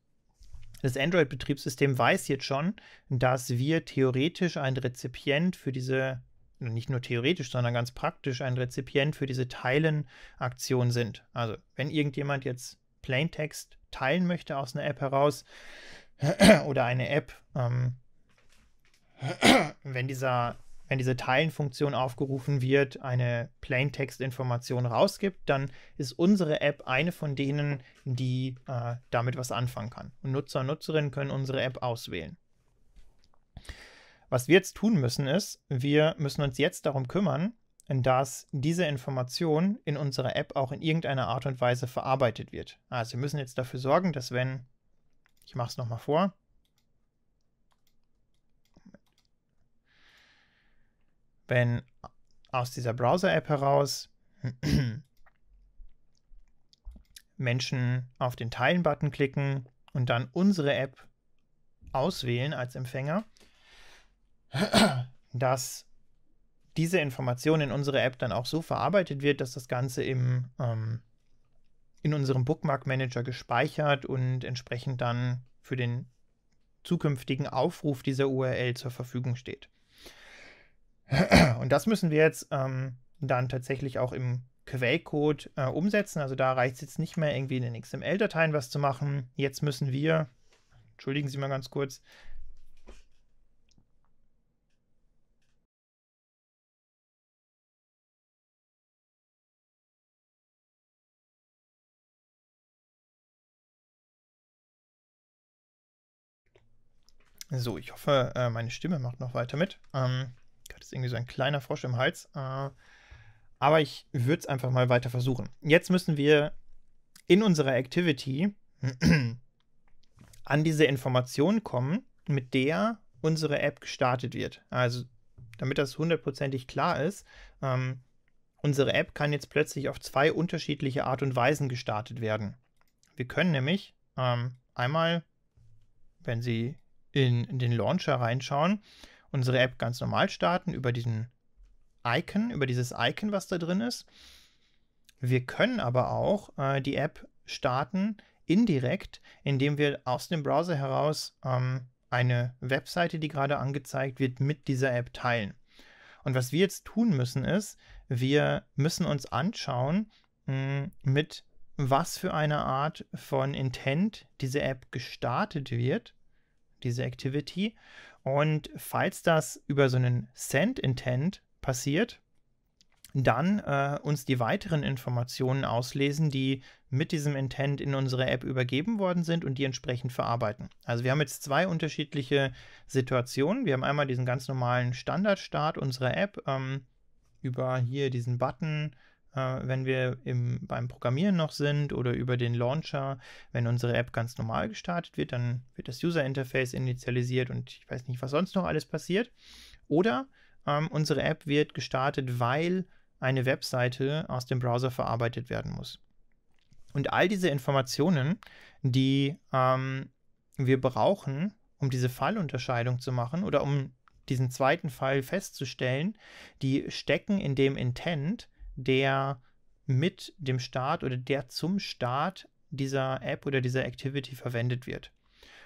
A: das Android-Betriebssystem weiß jetzt schon, dass wir theoretisch ein Rezipient für diese nicht nur theoretisch, sondern ganz praktisch ein Rezipient für diese Teilen-Aktion sind. Also wenn irgendjemand jetzt Plaintext teilen möchte aus einer App heraus oder eine App, ähm, wenn, dieser, wenn diese Teilen-Funktion aufgerufen wird, eine Plaintext-Information rausgibt, dann ist unsere App eine von denen, die äh, damit was anfangen kann. Und Nutzer und Nutzerinnen können unsere App auswählen. Was wir jetzt tun müssen, ist, wir müssen uns jetzt darum kümmern, dass diese Information in unserer App auch in irgendeiner Art und Weise verarbeitet wird. Also wir müssen jetzt dafür sorgen, dass wenn, ich mache es nochmal vor, wenn aus dieser Browser-App heraus Menschen auf den Teilen-Button klicken und dann unsere App auswählen als Empfänger, dass diese Information in unsere App dann auch so verarbeitet wird, dass das Ganze im, ähm, in unserem Bookmark Manager gespeichert und entsprechend dann für den zukünftigen Aufruf dieser URL zur Verfügung steht. Und das müssen wir jetzt ähm, dann tatsächlich auch im Quellcode äh, umsetzen. Also da reicht es jetzt nicht mehr, irgendwie in den XML-Dateien was zu machen. Jetzt müssen wir, entschuldigen Sie mal ganz kurz, So, ich hoffe, äh, meine Stimme macht noch weiter mit. Ähm, Gerade ist irgendwie so ein kleiner Frosch im Hals. Äh, aber ich würde es einfach mal weiter versuchen. Jetzt müssen wir in unserer Activity an diese Information kommen, mit der unsere App gestartet wird. Also, damit das hundertprozentig klar ist, ähm, unsere App kann jetzt plötzlich auf zwei unterschiedliche Art und Weisen gestartet werden. Wir können nämlich ähm, einmal, wenn Sie in, den Launcher reinschauen, unsere App ganz normal starten über diesen Icon, über dieses Icon, was da drin ist. Wir können aber auch äh, die App starten indirekt, indem wir aus dem Browser heraus ähm, eine Webseite, die gerade angezeigt wird, mit dieser App teilen. Und was wir jetzt tun müssen, ist, wir müssen uns anschauen, mh, hm, mit was für einer Art von Intent diese App gestartet wird diese Activity. Und falls das über so einen Send-Intent passiert, dann äh, uns die weiteren Informationen auslesen, die mit diesem Intent in unsere App übergeben worden sind und die entsprechend verarbeiten. Also wir haben jetzt zwei unterschiedliche Situationen. Wir haben einmal diesen ganz normalen Standardstart unserer App ähm, über hier diesen Button äh, wenn wir im, beim Programmieren noch sind oder über den Launcher, wenn unsere App ganz normal gestartet wird, dann wird das User Interface initialisiert und ich weiß nicht, was sonst noch alles passiert. Oder ähm, unsere App wird gestartet, weil eine Webseite aus dem Browser verarbeitet werden muss. Und all diese Informationen, die ähm, wir brauchen, um diese Fallunterscheidung zu machen oder um diesen zweiten Fall festzustellen, die stecken in dem Intent, der mit dem Start oder der zum Start dieser App oder dieser Activity verwendet wird.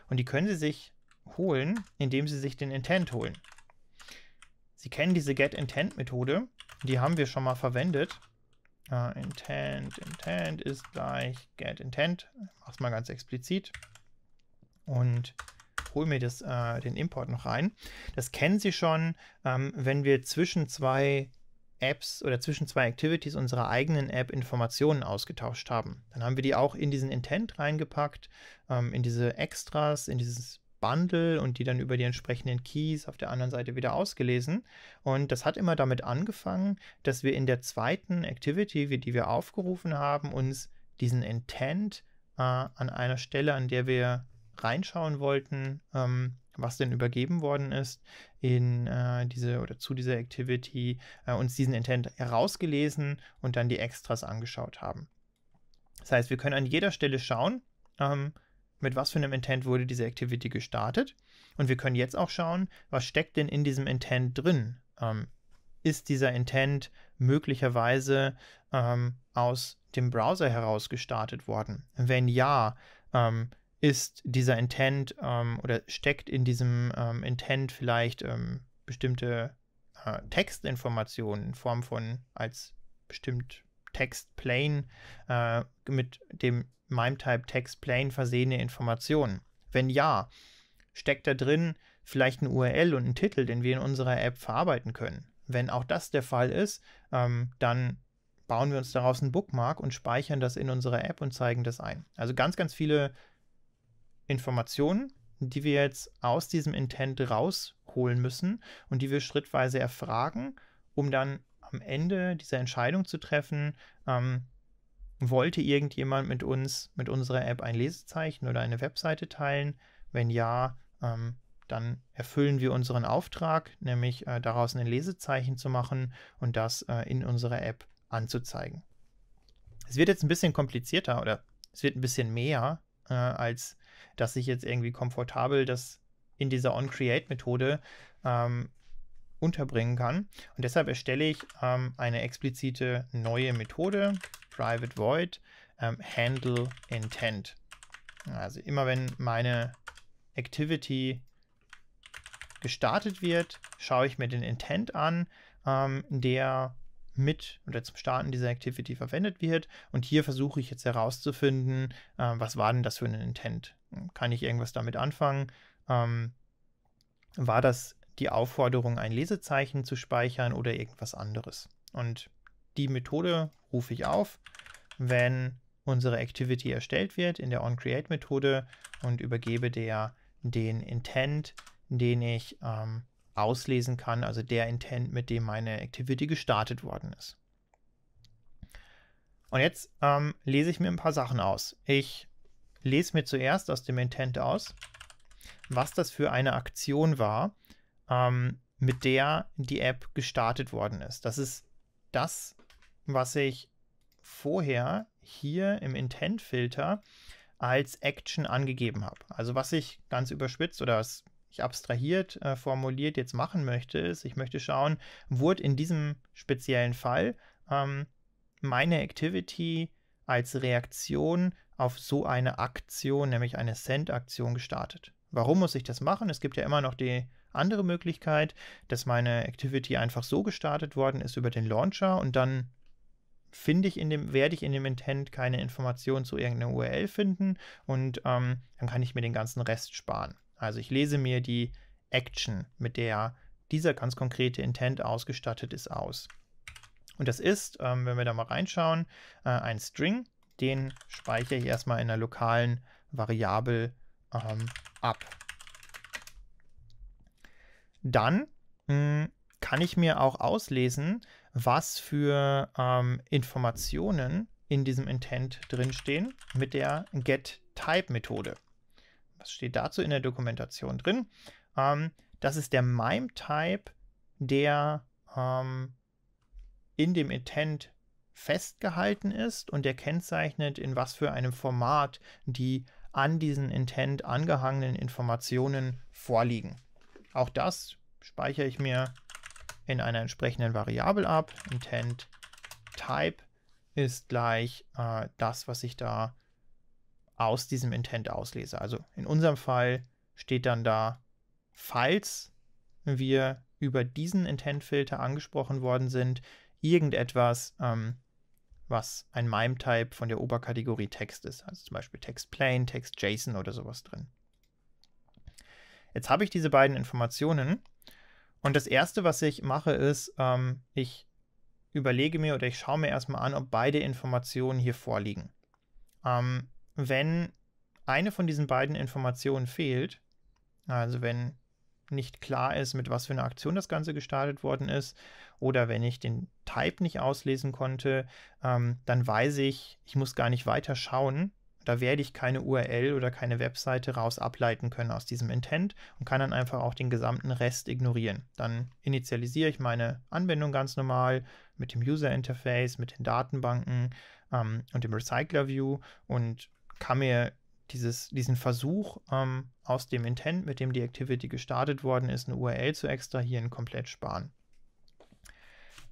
A: Und die können Sie sich holen, indem Sie sich den Intent holen. Sie kennen diese GetIntent-Methode, die haben wir schon mal verwendet. Uh, intent, Intent ist gleich GetIntent. Mach's mal ganz explizit. Und hol mir das, äh, den Import noch rein. Das kennen Sie schon, ähm, wenn wir zwischen zwei Apps oder zwischen zwei Activities unserer eigenen App Informationen ausgetauscht haben. Dann haben wir die auch in diesen Intent reingepackt, ähm, in diese Extras, in dieses Bundle und die dann über die entsprechenden Keys auf der anderen Seite wieder ausgelesen. Und das hat immer damit angefangen, dass wir in der zweiten Activity, die wir aufgerufen haben, uns diesen Intent äh, an einer Stelle, an der wir reinschauen wollten, ähm, was denn übergeben worden ist in äh, diese oder zu dieser Activity, äh, uns diesen Intent herausgelesen und dann die Extras angeschaut haben. Das heißt, wir können an jeder Stelle schauen, ähm, mit was für einem Intent wurde diese Activity gestartet. Und wir können jetzt auch schauen, was steckt denn in diesem Intent drin. Ähm, ist dieser Intent möglicherweise ähm, aus dem Browser heraus gestartet worden? Wenn ja, ähm, ist dieser Intent ähm, oder steckt in diesem ähm, Intent vielleicht ähm, bestimmte äh, Textinformationen in Form von als bestimmt Textplane äh, mit dem MIME-Type Textplane versehene Informationen? Wenn ja, steckt da drin vielleicht eine URL und einen Titel, den wir in unserer App verarbeiten können? Wenn auch das der Fall ist, ähm, dann bauen wir uns daraus einen Bookmark und speichern das in unserer App und zeigen das ein. Also ganz, ganz viele Informationen, die wir jetzt aus diesem Intent rausholen müssen und die wir schrittweise erfragen, um dann am Ende dieser Entscheidung zu treffen, ähm, wollte irgendjemand mit uns, mit unserer App ein Lesezeichen oder eine Webseite teilen? Wenn ja, ähm, dann erfüllen wir unseren Auftrag, nämlich äh, daraus ein Lesezeichen zu machen und das äh, in unserer App anzuzeigen. Es wird jetzt ein bisschen komplizierter oder es wird ein bisschen mehr äh, als dass ich jetzt irgendwie komfortabel das in dieser On-Create-Methode ähm, unterbringen kann. Und deshalb erstelle ich ähm, eine explizite neue Methode, private void, ähm, handle intent. Also immer wenn meine Activity gestartet wird, schaue ich mir den Intent an, ähm, der mit oder zum Starten dieser Activity verwendet wird. Und hier versuche ich jetzt herauszufinden, äh, was war denn das für ein Intent? kann ich irgendwas damit anfangen? Ähm, war das die Aufforderung, ein Lesezeichen zu speichern oder irgendwas anderes? Und die Methode rufe ich auf, wenn unsere Activity erstellt wird in der onCreate-Methode und übergebe der den Intent, den ich ähm, auslesen kann, also der Intent, mit dem meine Activity gestartet worden ist. Und jetzt ähm, lese ich mir ein paar Sachen aus. Ich lese mir zuerst aus dem Intent aus, was das für eine Aktion war, ähm, mit der die App gestartet worden ist. Das ist das, was ich vorher hier im Intent-Filter als Action angegeben habe. Also was ich ganz überspitzt oder was ich abstrahiert äh, formuliert jetzt machen möchte, ist, ich möchte schauen, wurde in diesem speziellen Fall ähm, meine Activity als Reaktion auf so eine Aktion, nämlich eine Send-Aktion gestartet. Warum muss ich das machen? Es gibt ja immer noch die andere Möglichkeit, dass meine Activity einfach so gestartet worden ist über den Launcher und dann finde ich in dem, werde ich in dem Intent keine Informationen zu irgendeiner URL finden und ähm, dann kann ich mir den ganzen Rest sparen. Also ich lese mir die Action, mit der dieser ganz konkrete Intent ausgestattet ist, aus. Und das ist, ähm, wenn wir da mal reinschauen, äh, ein String den speichere ich erstmal in einer lokalen Variable ähm, ab. Dann mh, hm, kann ich mir auch auslesen, was für ähm, Informationen in diesem Intent drinstehen mit der getType-Methode. Was steht dazu in der Dokumentation drin? Ähm, das ist der MIME-Type, der ähm, in dem Intent festgehalten ist und der kennzeichnet, in was für einem Format die an diesen Intent angehangenen Informationen vorliegen. Auch das speichere ich mir in einer entsprechenden Variable ab. Intent Type ist gleich äh, das, was ich da aus diesem Intent auslese. Also in unserem Fall steht dann da, falls wir über diesen Intent-Filter angesprochen worden sind, irgendetwas, ähm, was ein MIME-Type von der Oberkategorie Text ist. Also zum Beispiel Text Plain, Text JSON oder sowas drin. Jetzt habe ich diese beiden Informationen und das erste, was ich mache, ist, ähm, ich überlege mir oder ich schaue mir erstmal an, ob beide Informationen hier vorliegen. Ähm, wenn eine von diesen beiden Informationen fehlt, also wenn nicht klar ist, mit was für einer Aktion das Ganze gestartet worden ist, oder wenn ich den Type nicht auslesen konnte, ähm, dann weiß ich, ich muss gar nicht weiter schauen. Da werde ich keine URL oder keine Webseite raus ableiten können aus diesem Intent und kann dann einfach auch den gesamten Rest ignorieren. Dann initialisiere ich meine Anwendung ganz normal mit dem User Interface, mit den Datenbanken ähm, und dem Recycler View und kann mir dieses, diesen Versuch, ähm, aus dem Intent, mit dem die Activity gestartet worden ist, eine URL zu extrahieren, komplett sparen.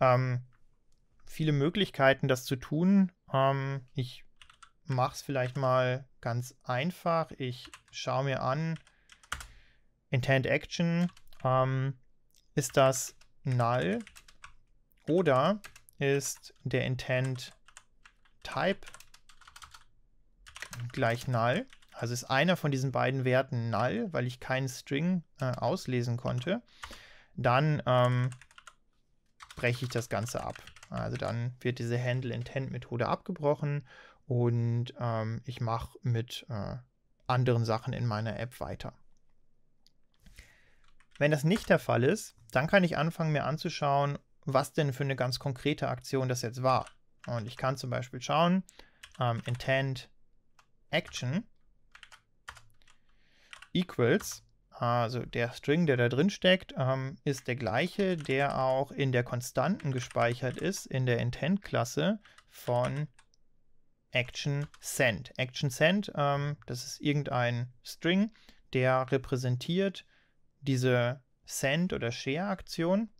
A: Ähm, viele Möglichkeiten, das zu tun. Ähm, ich mache es vielleicht mal ganz einfach. Ich schaue mir an, Intent Action, ähm, ist das null oder ist der Intent Type gleich null. Also ist einer von diesen beiden Werten null, weil ich keinen String äh, auslesen konnte. Dann ähm, breche ich das Ganze ab. Also dann wird diese Handle-Intent-Methode abgebrochen und ähm, ich mache mit äh, anderen Sachen in meiner App weiter. Wenn das nicht der Fall ist, dann kann ich anfangen, mir anzuschauen, was denn für eine ganz konkrete Aktion das jetzt war. Und ich kann zum Beispiel schauen, ähm, Intent Action equals, also der String, der da drin steckt, ähm, ist der gleiche, der auch in der Konstanten gespeichert ist, in der Intent-Klasse von Action Send. Action Send, ähm, das ist irgendein String, der repräsentiert diese Send- oder Share-Aktion.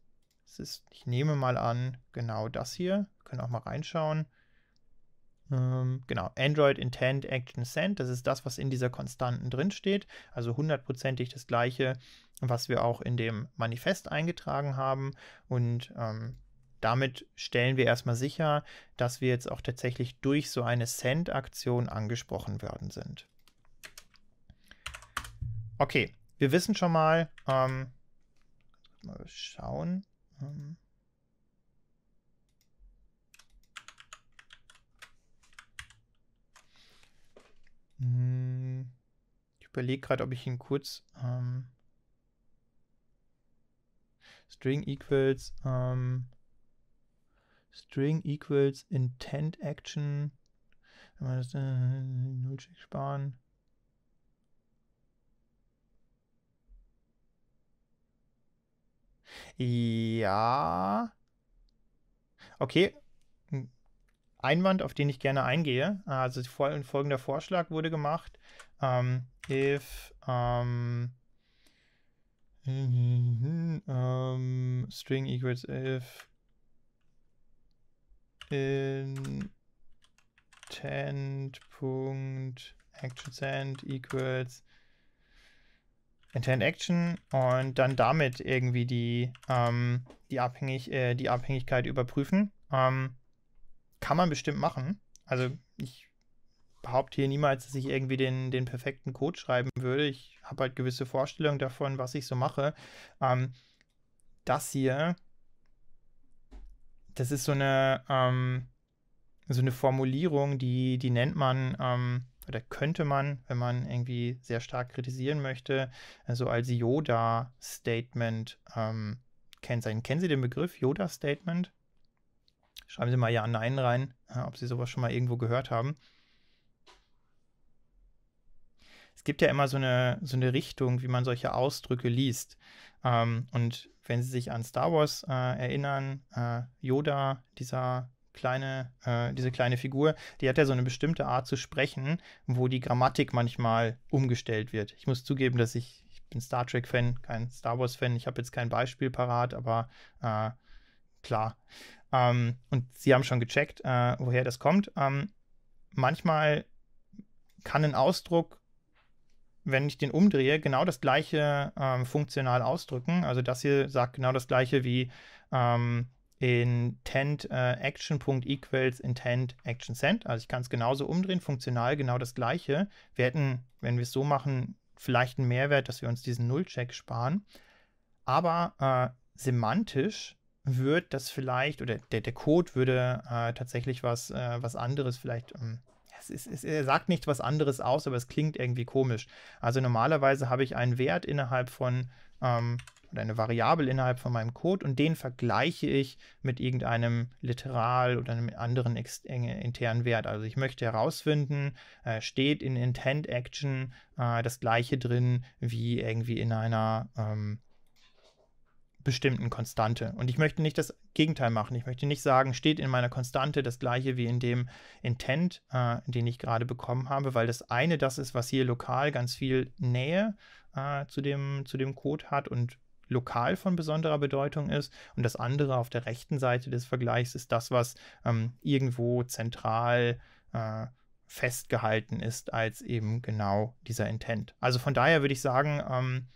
A: Das ist, ich nehme mal an, genau das hier. Wir können auch mal reinschauen. Ähm, genau, Android Intent Action Send, das ist das, was in dieser Konstanten drinsteht. also hundertprozentig das gleiche, was wir auch in dem Manifest eingetragen haben und ähm, damit stellen wir erstmal sicher, dass wir jetzt auch tatsächlich durch so eine Send-Aktion angesprochen worden sind. Okay, wir wissen schon mal, ähm, mal schauen. Ähm, Hm, ich überlege gerade, ob ich ihn kurz ähm, String equals ähm, String equals Intent Action. Wenn man das äh, Nullcheck sparen. Ja. Okay, Einwand, auf den ich gerne eingehe. Also folgender Vorschlag wurde gemacht. Um, ähm, if um, ähm, um, ähm, string equals if intent.actionSend equals intent action und dann damit irgendwie die, die, Abhängig äh, die Abhängigkeit überprüfen kann man bestimmt machen. Also ich behaupte hier niemals, dass ich irgendwie den, den perfekten Code schreiben würde. Ich habe halt gewisse Vorstellungen davon, was ich so mache. Ähm, das hier, das ist so eine, ähm, so eine Formulierung, die, die nennt man ähm, oder könnte man, wenn man irgendwie sehr stark kritisieren möchte, so also als Yoda-Statement ähm, kennen. Kennen Sie den Begriff Yoda-Statement? Schreiben Sie mal Ja, Nein rein, ob Sie sowas schon mal irgendwo gehört haben. Es gibt ja immer so eine, so eine Richtung, wie man solche Ausdrücke liest. Ähm, und wenn Sie sich an Star Wars äh, erinnern, äh, Yoda, dieser kleine, äh, diese kleine Figur, die hat ja so eine bestimmte Art zu sprechen, wo die Grammatik manchmal umgestellt wird. Ich muss zugeben, dass ich, ich bin Star Trek-Fan, kein Star Wars-Fan, ich habe jetzt kein Beispiel parat, aber äh, klar, ähm, und Sie haben schon gecheckt, äh, woher das kommt. Ähm, manchmal kann ein Ausdruck, wenn ich den umdrehe, genau das gleiche ähm, funktional ausdrücken. Also das hier sagt genau das gleiche wie ähm, intent äh, action equals intent action send. Also ich kann es genauso umdrehen, funktional genau das gleiche. Wir hätten, wenn wir es so machen, vielleicht einen Mehrwert, dass wir uns diesen Nullcheck sparen. Aber äh, semantisch wird das vielleicht, oder der, der Code würde äh, tatsächlich was, äh, was anderes vielleicht. Ähm, es ist, es, er sagt nicht was anderes aus, aber es klingt irgendwie komisch. Also normalerweise habe ich einen Wert innerhalb von ähm, oder eine Variable innerhalb von meinem Code und den vergleiche ich mit irgendeinem Literal oder einem anderen internen Wert. Also ich möchte herausfinden, äh, steht in Intent Action äh, das gleiche drin wie irgendwie in einer ähm, bestimmten Konstante. Und ich möchte nicht das Gegenteil machen. Ich möchte nicht sagen, steht in meiner Konstante das gleiche wie in dem Intent, äh, den ich gerade bekommen habe, weil das eine das ist, was hier lokal ganz viel Nähe äh, zu, dem, zu dem Code hat und lokal von besonderer Bedeutung ist. Und das andere auf der rechten Seite des Vergleichs ist das, was ähm, irgendwo zentral äh, festgehalten ist als eben genau dieser Intent. Also von daher würde ich sagen, ähm,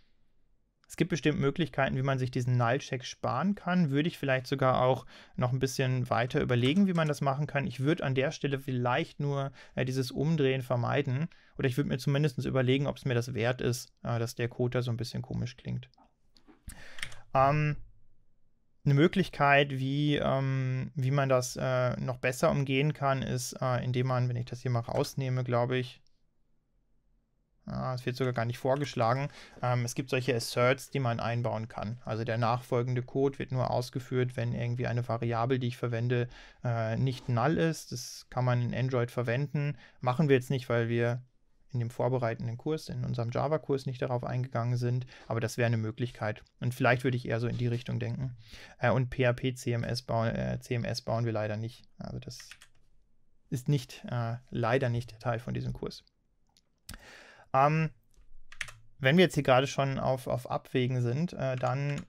A: es gibt bestimmt Möglichkeiten, wie man sich diesen Null-Check sparen kann. Würde ich vielleicht sogar auch noch ein bisschen weiter überlegen, wie man das machen kann. Ich würde an der Stelle vielleicht nur äh, dieses Umdrehen vermeiden. Oder ich würde mir zumindest überlegen, ob es mir das wert ist, äh, dass der Code da so ein bisschen komisch klingt. Ähm, eine Möglichkeit, wie, ähm, wie man das äh, noch besser umgehen kann, ist, äh, indem man, wenn ich das hier mal rausnehme, glaube ich, es wird sogar gar nicht vorgeschlagen. Ähm, es gibt solche Asserts, die man einbauen kann. Also der nachfolgende Code wird nur ausgeführt, wenn irgendwie eine Variable, die ich verwende, äh, nicht null ist. Das kann man in Android verwenden. Machen wir jetzt nicht, weil wir in dem vorbereitenden Kurs, in unserem Java-Kurs nicht darauf eingegangen sind, aber das wäre eine Möglichkeit. Und vielleicht würde ich eher so in die Richtung denken. Äh, und PHP CMS bauen, äh, CMS bauen wir leider nicht. Also das ist nicht, leider nicht Teil von diesem Kurs. Ähm, wenn wir jetzt hier gerade schon auf, auf Abwägen sind, äh, dann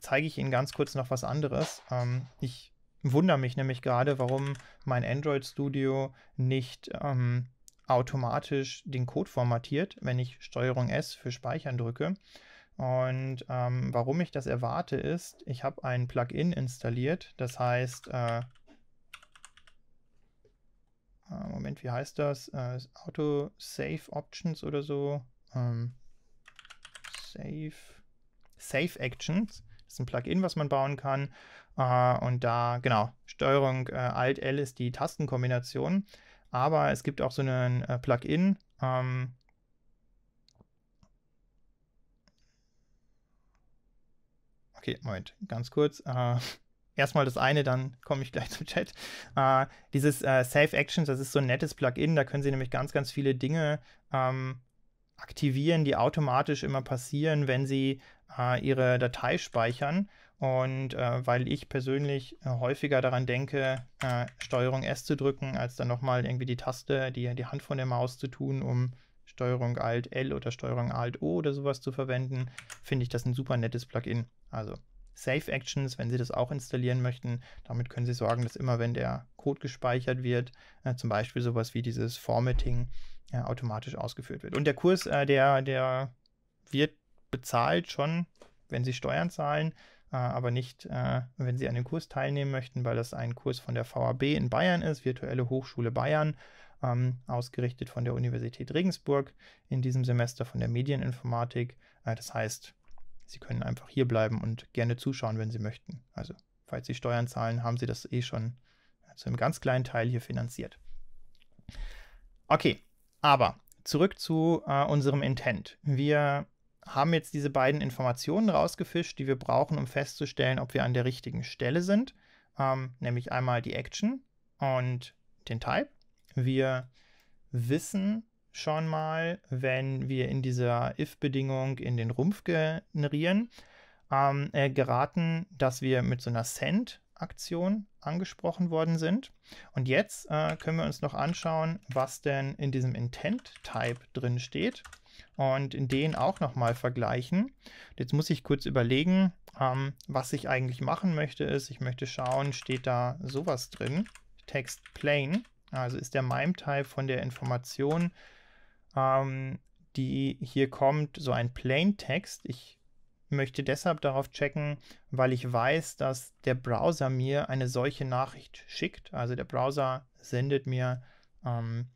A: zeige ich Ihnen ganz kurz noch was anderes. Ähm, ich wundere mich nämlich gerade, warum mein Android Studio nicht ähm, automatisch den Code formatiert, wenn ich Steuerung S für Speichern drücke. Und ähm, warum ich das erwarte ist, ich habe ein Plugin installiert, das heißt äh, äh, Moment, wie heißt das? Äh, Auto Save Options oder so. Ähm, Save, Save Actions. Das ist ein Plugin, was man bauen kann. Äh, und da, genau, Steuerung äh, Alt-L ist die Tastenkombination. Aber es gibt auch so einen äh, Plugin. Ähm, okay, Moment, ganz kurz. Äh, erstmal das eine, dann komme ich gleich zum Chat. Äh, dieses äh, Save Actions, das ist so ein nettes Plugin, da können Sie nämlich ganz, ganz viele Dinge ähm, aktivieren, die automatisch immer passieren, wenn Sie äh, Ihre Datei speichern. Und äh, weil ich persönlich äh, häufiger daran denke, äh, Steuerung S zu drücken, als dann nochmal irgendwie die Taste, die, die Hand von der Maus zu tun, um Steuerung Alt L oder Steuerung Alt O oder sowas zu verwenden, finde ich das ein super nettes Plugin. Also Safe Actions, wenn Sie das auch installieren möchten. Damit können Sie sorgen, dass immer, wenn der Code gespeichert wird, äh, zum Beispiel sowas wie dieses Formatting äh, automatisch ausgeführt wird. Und der Kurs, äh, der, der wird bezahlt schon, wenn Sie Steuern zahlen, äh, aber nicht, äh, wenn Sie an dem Kurs teilnehmen möchten, weil das ein Kurs von der VAB in Bayern ist, Virtuelle Hochschule Bayern. Ähm, ausgerichtet von der Universität Regensburg in diesem Semester von der Medieninformatik. Äh, das heißt, Sie können einfach hier bleiben und gerne zuschauen, wenn Sie möchten. Also, falls Sie Steuern zahlen, haben Sie das eh schon zu also einem ganz kleinen Teil hier finanziert. Okay, aber zurück zu äh, unserem Intent. Wir haben jetzt diese beiden Informationen rausgefischt, die wir brauchen, um festzustellen, ob wir an der richtigen Stelle sind. Ähm, nämlich einmal die Action und den Type. Wir wissen, schon mal, wenn wir in dieser if-Bedingung in den Rumpf generieren, ähm, äh, geraten, dass wir mit so einer Send-Aktion angesprochen worden sind. Und jetzt äh, können wir uns noch anschauen, was denn in diesem Intent-Type drin steht und in den auch nochmal vergleichen. Jetzt muss ich kurz überlegen, ähm, was ich eigentlich machen möchte, ist, ich möchte schauen, steht da sowas drin, Text plain, also ist der MIME-Type von der Information ähm, die hier kommt, so ein Plaintext. Ich möchte deshalb darauf checken, weil ich weiß, dass der Browser mir eine solche Nachricht schickt. Also der Browser sendet mir ähm,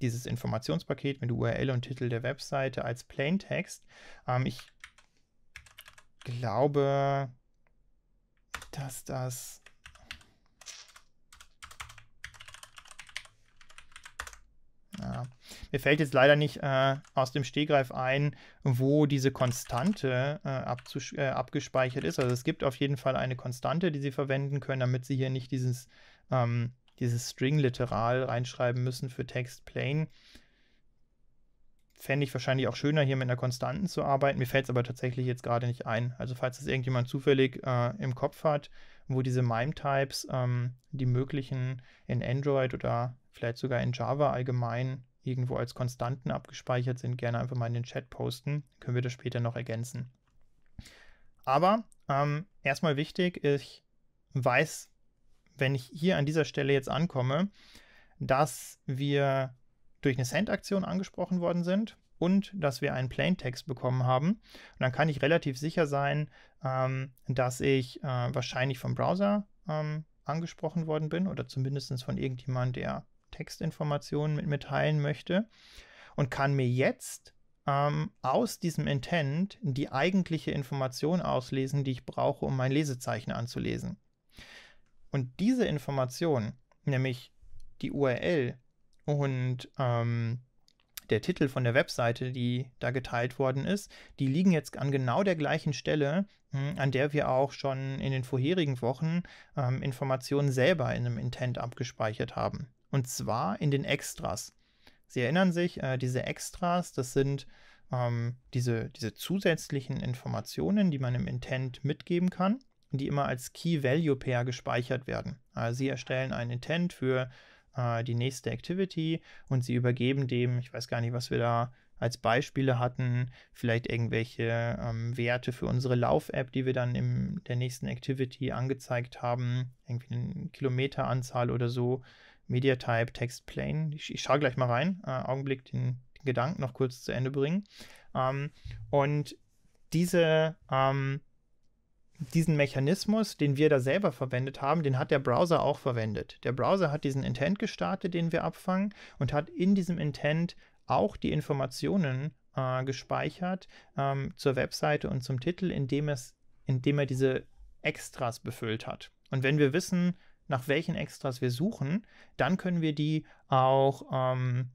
A: dieses Informationspaket mit URL und Titel der Webseite als Plaintext. Ähm, ich glaube, dass das Mir fällt jetzt leider nicht äh, aus dem Stehgreif ein, wo diese Konstante äh, äh, abgespeichert ist. Also es gibt auf jeden Fall eine Konstante, die Sie verwenden können, damit Sie hier nicht dieses, ähm, dieses String-Literal reinschreiben müssen für Text Plain. Fände ich wahrscheinlich auch schöner, hier mit einer Konstanten zu arbeiten. Mir fällt es aber tatsächlich jetzt gerade nicht ein. Also falls es irgendjemand zufällig äh, im Kopf hat, wo diese MIME-Types ähm, die möglichen in Android oder vielleicht sogar in Java allgemein irgendwo als Konstanten abgespeichert sind, gerne einfach mal in den Chat posten. Können wir das später noch ergänzen. Aber ähm, erstmal wichtig, ich weiß, wenn ich hier an dieser Stelle jetzt ankomme, dass wir durch eine Send-Aktion angesprochen worden sind und dass wir einen Plaintext bekommen haben. Und dann kann ich relativ sicher sein, ähm, dass ich äh, wahrscheinlich vom Browser ähm, angesprochen worden bin oder zumindest von irgendjemand, der Textinformationen mit mir teilen möchte und kann mir jetzt ähm, aus diesem Intent die eigentliche Information auslesen, die ich brauche, um mein Lesezeichen anzulesen. Und diese Information, nämlich die URL und ähm, der Titel von der Webseite, die da geteilt worden ist, die liegen jetzt an genau der gleichen Stelle, hm, an der wir auch schon in den vorherigen Wochen ähm, Informationen selber in einem Intent abgespeichert haben und zwar in den Extras. Sie erinnern sich, äh, diese Extras, das sind ähm, diese, diese zusätzlichen Informationen, die man im Intent mitgeben kann, die immer als Key-Value-Pair gespeichert werden. Äh, Sie erstellen ein Intent für äh, die nächste Activity und Sie übergeben dem, ich weiß gar nicht, was wir da als Beispiele hatten, vielleicht irgendwelche ähm, Werte für unsere Lauf-App, die wir dann in der nächsten Activity angezeigt haben, irgendwie eine Kilometeranzahl oder so. Media Type Text Plane. Ich, ich schaue gleich mal rein. Äh, Augenblick den, den, Gedanken noch kurz zu Ende bringen. Ähm, und diese, ähm, diesen Mechanismus, den wir da selber verwendet haben, den hat der Browser auch verwendet. Der Browser hat diesen Intent gestartet, den wir abfangen und hat in diesem Intent auch die Informationen äh, gespeichert ähm, zur Webseite und zum Titel, indem, es, indem er diese Extras befüllt hat. Und wenn wir wissen, nach welchen Extras wir suchen, dann können wir die auch, ähm,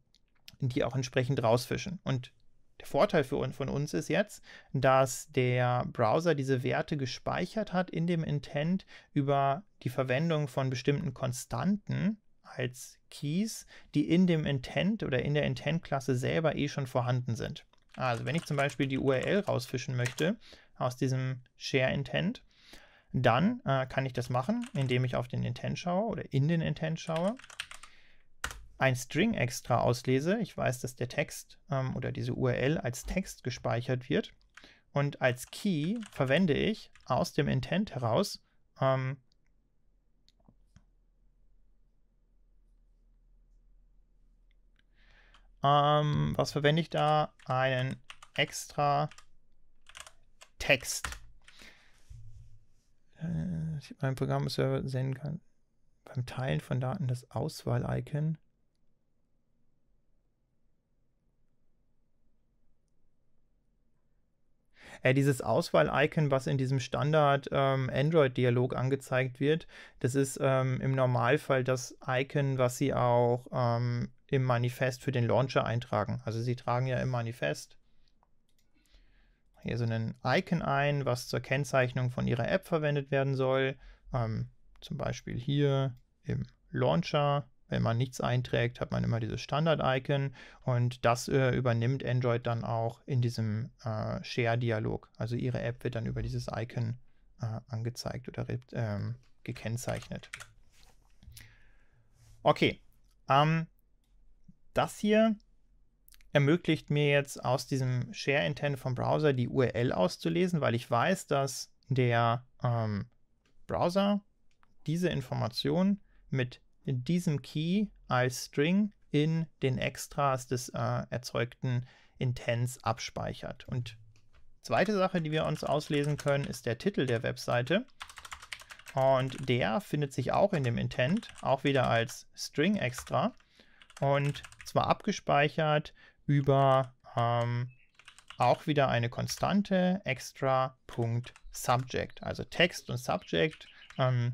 A: die auch entsprechend rausfischen. Und der Vorteil für, von uns ist jetzt, dass der Browser diese Werte gespeichert hat in dem Intent über die Verwendung von bestimmten Konstanten als Keys, die in dem Intent oder in der Intent-Klasse selber eh schon vorhanden sind. Also wenn ich zum Beispiel die URL rausfischen möchte aus diesem Share-Intent, dann äh, kann ich das machen, indem ich auf den Intent schaue oder in den Intent schaue, ein String extra auslese. Ich weiß, dass der Text ähm, oder diese URL als Text gespeichert wird. Und als Key verwende ich aus dem Intent heraus ähm, ähm, was verwende ich da? Einen extra Text äh, ich meinen Programm-Server senden kann. Beim Teilen von Daten das Auswahl-Icon. Äh, dieses Auswahl-Icon, was in diesem Standard ähm, Android-Dialog angezeigt wird, das ist ähm, im Normalfall das Icon, was Sie auch ähm, im Manifest für den Launcher eintragen. Also Sie tragen ja im Manifest hier so ein Icon ein, was zur Kennzeichnung von Ihrer App verwendet werden soll. Ähm, zum Beispiel hier im Launcher. Wenn man nichts einträgt, hat man immer dieses Standard-Icon und das äh, übernimmt Android dann auch in diesem äh, Share-Dialog. Also Ihre App wird dann über dieses Icon äh, angezeigt oder ähm, gekennzeichnet. Okay, ähm, das hier ermöglicht mir jetzt aus diesem Share Intent vom Browser die URL auszulesen, weil ich weiß, dass der ähm, Browser diese Information mit diesem Key als String in den Extras des äh, erzeugten Intents abspeichert. Und zweite Sache, die wir uns auslesen können, ist der Titel der Webseite. Und der findet sich auch in dem Intent, auch wieder als String extra. Und zwar abgespeichert über ähm, auch wieder eine Konstante extra.subject. also Text und Subject. Ähm,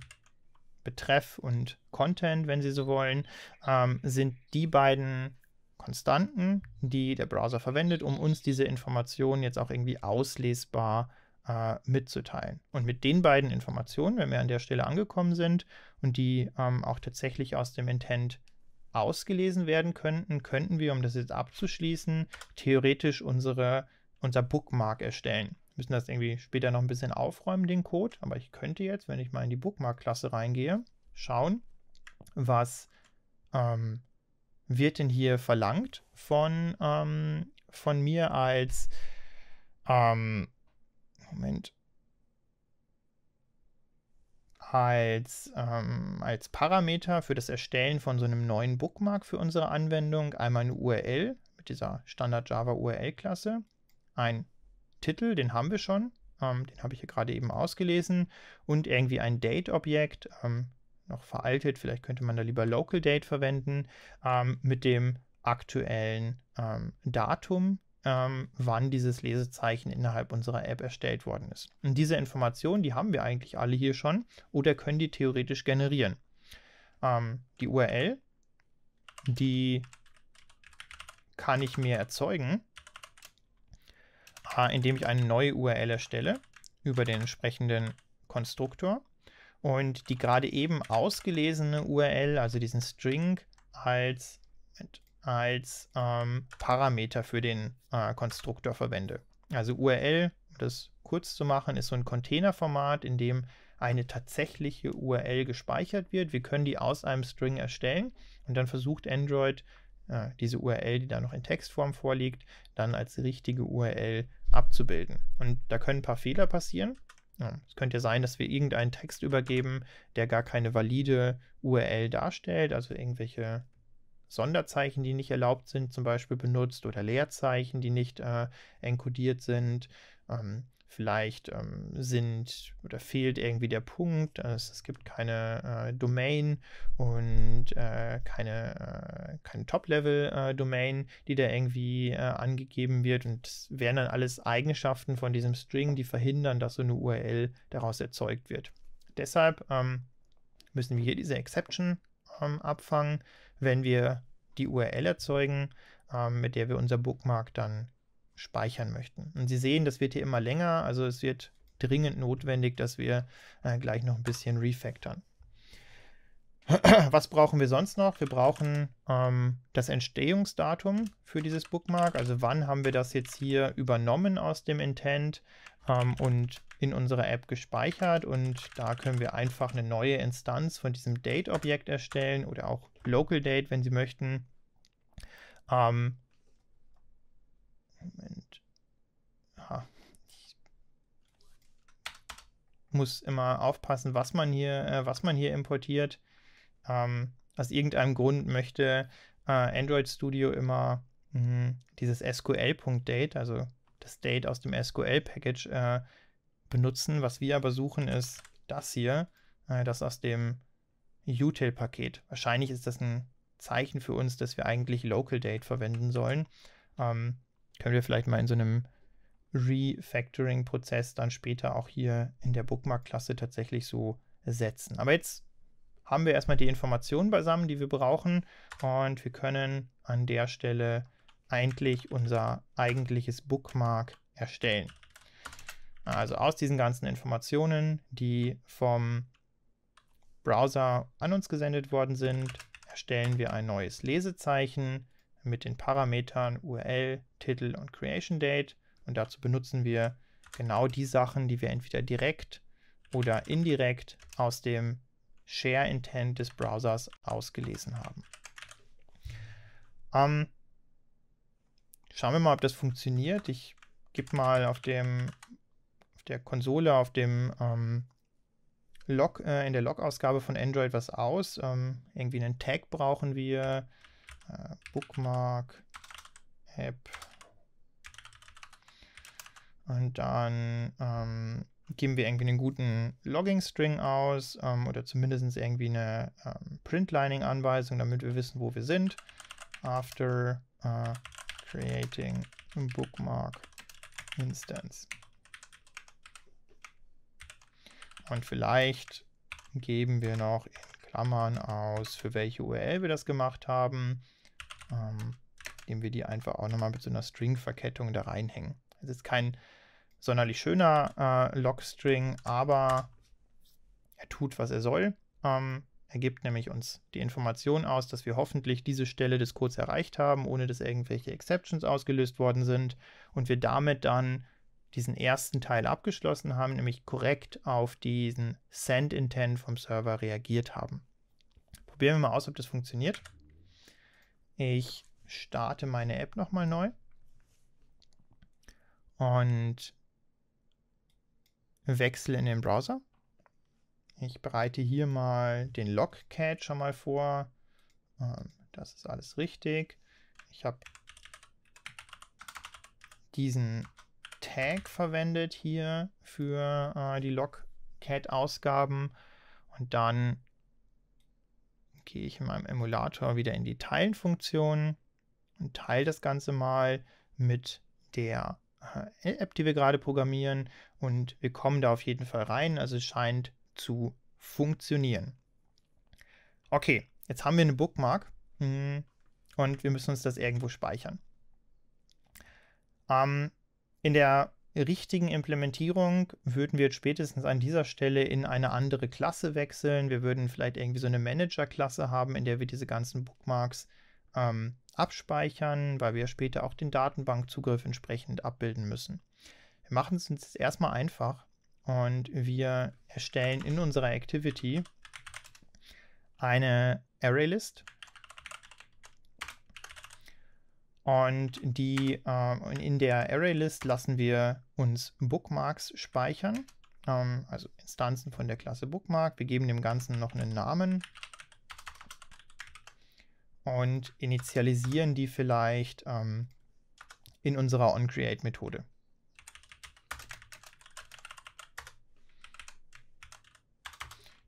A: Betreff und Content, wenn Sie so wollen, ähm, sind die beiden Konstanten, die der Browser verwendet, um uns diese Informationen jetzt auch irgendwie auslesbar äh, mitzuteilen. Und mit den beiden Informationen, wenn wir an der Stelle angekommen sind und die ähm, auch tatsächlich aus dem Intent ausgelesen werden könnten, könnten wir, um das jetzt abzuschließen, theoretisch unsere, unser Bookmark erstellen. Wir müssen das irgendwie später noch ein bisschen aufräumen, den Code, aber ich könnte jetzt, wenn ich mal in die Bookmark-Klasse reingehe, schauen, was ähm, wird denn hier verlangt von, ähm, von mir als ähm, Moment, als, ähm, als Parameter für das Erstellen von so einem neuen Bookmark für unsere Anwendung einmal eine URL mit dieser Standard Java URL-Klasse, einen Titel, den haben wir schon, ähm, den habe ich hier gerade eben ausgelesen, und irgendwie ein Date-Objekt, ähm, noch veraltet, vielleicht könnte man da lieber Local Date verwenden, ähm, mit dem aktuellen ähm, Datum ähm, wann dieses Lesezeichen innerhalb unserer App erstellt worden ist. Und diese Informationen, die haben wir eigentlich alle hier schon oder können die theoretisch generieren. Ähm, die URL, die kann ich mir erzeugen, äh, indem ich eine neue URL erstelle über den entsprechenden Konstruktor und die gerade eben ausgelesene URL, also diesen String, als als ähm, Parameter für den äh, Konstruktor verwende. Also URL, um das kurz zu machen, ist so ein Containerformat, in dem eine tatsächliche URL gespeichert wird. Wir können die aus einem String erstellen und dann versucht Android äh, diese URL, die da noch in Textform vorliegt, dann als richtige URL abzubilden. Und da können ein paar Fehler passieren. Ja, es könnte ja sein, dass wir irgendeinen Text übergeben, der gar keine valide URL darstellt, also irgendwelche Sonderzeichen, die nicht erlaubt sind, zum Beispiel benutzt oder Leerzeichen, die nicht äh, enkodiert sind. Ähm, vielleicht ähm, sind oder fehlt irgendwie der Punkt. Also es gibt keine äh, Domain und äh, keine, äh, keine Top-Level-Domain, äh, die da irgendwie äh, angegeben wird. Und das wären dann alles Eigenschaften von diesem String, die verhindern, dass so eine URL daraus erzeugt wird. Deshalb ähm, müssen wir hier diese Exception ähm, abfangen wenn wir die URL erzeugen, ähm, mit der wir unser Bookmark dann speichern möchten. Und Sie sehen, das wird hier immer länger, also es wird dringend notwendig, dass wir äh, gleich noch ein bisschen refactoren. Was brauchen wir sonst noch? Wir brauchen ähm, das Entstehungsdatum für dieses Bookmark, also wann haben wir das jetzt hier übernommen aus dem Intent ähm, und in unserer App gespeichert und da können wir einfach eine neue Instanz von diesem Date-Objekt erstellen oder auch Local Date, wenn Sie möchten. Ähm, Moment. Aha. Ich muss immer aufpassen, was man hier, äh, was man hier importiert. Ähm, aus irgendeinem Grund möchte äh, Android Studio immer mh, hm, dieses SQL.date, also das Date aus dem SQL-Package äh, benutzen. Was wir aber suchen, ist das hier, äh, das aus dem util-Paket. Wahrscheinlich ist das ein Zeichen für uns, dass wir eigentlich Local Date verwenden sollen. Ähm, können wir vielleicht mal in so einem Refactoring-Prozess dann später auch hier in der Bookmark-Klasse tatsächlich so setzen. Aber jetzt haben wir erstmal die Informationen beisammen, die wir brauchen und wir können an der Stelle eigentlich unser eigentliches Bookmark erstellen. Also aus diesen ganzen Informationen, die vom Browser an uns gesendet worden sind, erstellen wir ein neues Lesezeichen mit den Parametern URL, Titel und Creation Date. Und dazu benutzen wir genau die Sachen, die wir entweder direkt oder indirekt aus dem Share Intent des Browsers ausgelesen haben. Ähm, schauen wir mal, ob das funktioniert. Ich gebe mal auf, dem, auf der Konsole, auf dem ähm, Log, äh, in der Log-Ausgabe von Android was aus. Ähm, irgendwie einen Tag brauchen wir. Äh, Bookmark App. Und dann ähm, geben wir irgendwie einen guten Logging-String aus ähm, oder zumindest irgendwie eine ähm, Printlining-Anweisung, damit wir wissen, wo wir sind. After uh, creating bookmark instance. Und vielleicht geben wir noch in Klammern aus, für welche URL wir das gemacht haben. Ähm, indem wir die einfach auch nochmal mit so einer String-Verkettung da reinhängen. Es ist kein sonderlich schöner äh, Log-String, aber er tut, was er soll. Ähm, er gibt nämlich uns die Information aus, dass wir hoffentlich diese Stelle des Codes erreicht haben, ohne dass irgendwelche Exceptions ausgelöst worden sind und wir damit dann diesen ersten Teil abgeschlossen haben, nämlich korrekt auf diesen Send Intent vom Server reagiert haben. Probieren wir mal aus, ob das funktioniert. Ich starte meine App nochmal neu. Und wechsle in den Browser. Ich bereite hier mal den log schon mal vor. Ähm, das ist alles richtig. Ich habe diesen Tag verwendet hier für äh, die Logcat-Ausgaben. Und dann gehe ich in meinem Emulator wieder in die Teilen-Funktion und teile das Ganze mal mit der äh, App, die wir gerade programmieren. Und wir kommen da auf jeden Fall rein. Also es scheint zu funktionieren. Okay, jetzt haben wir eine Bookmark hm, und wir müssen uns das irgendwo speichern. Ähm, in der richtigen Implementierung würden wir jetzt spätestens an dieser Stelle in eine andere Klasse wechseln. Wir würden vielleicht irgendwie so eine Manager-Klasse haben, in der wir diese ganzen Bookmarks ähm, abspeichern, weil wir später auch den Datenbankzugriff entsprechend abbilden müssen. Wir machen es uns jetzt erstmal einfach und wir erstellen in unserer Activity eine Arraylist. Und die äh, in der ArrayList lassen wir uns Bookmarks speichern, ähm, also Instanzen von der Klasse Bookmark. Wir geben dem Ganzen noch einen Namen und initialisieren die vielleicht ähm, in unserer onCreate-Methode.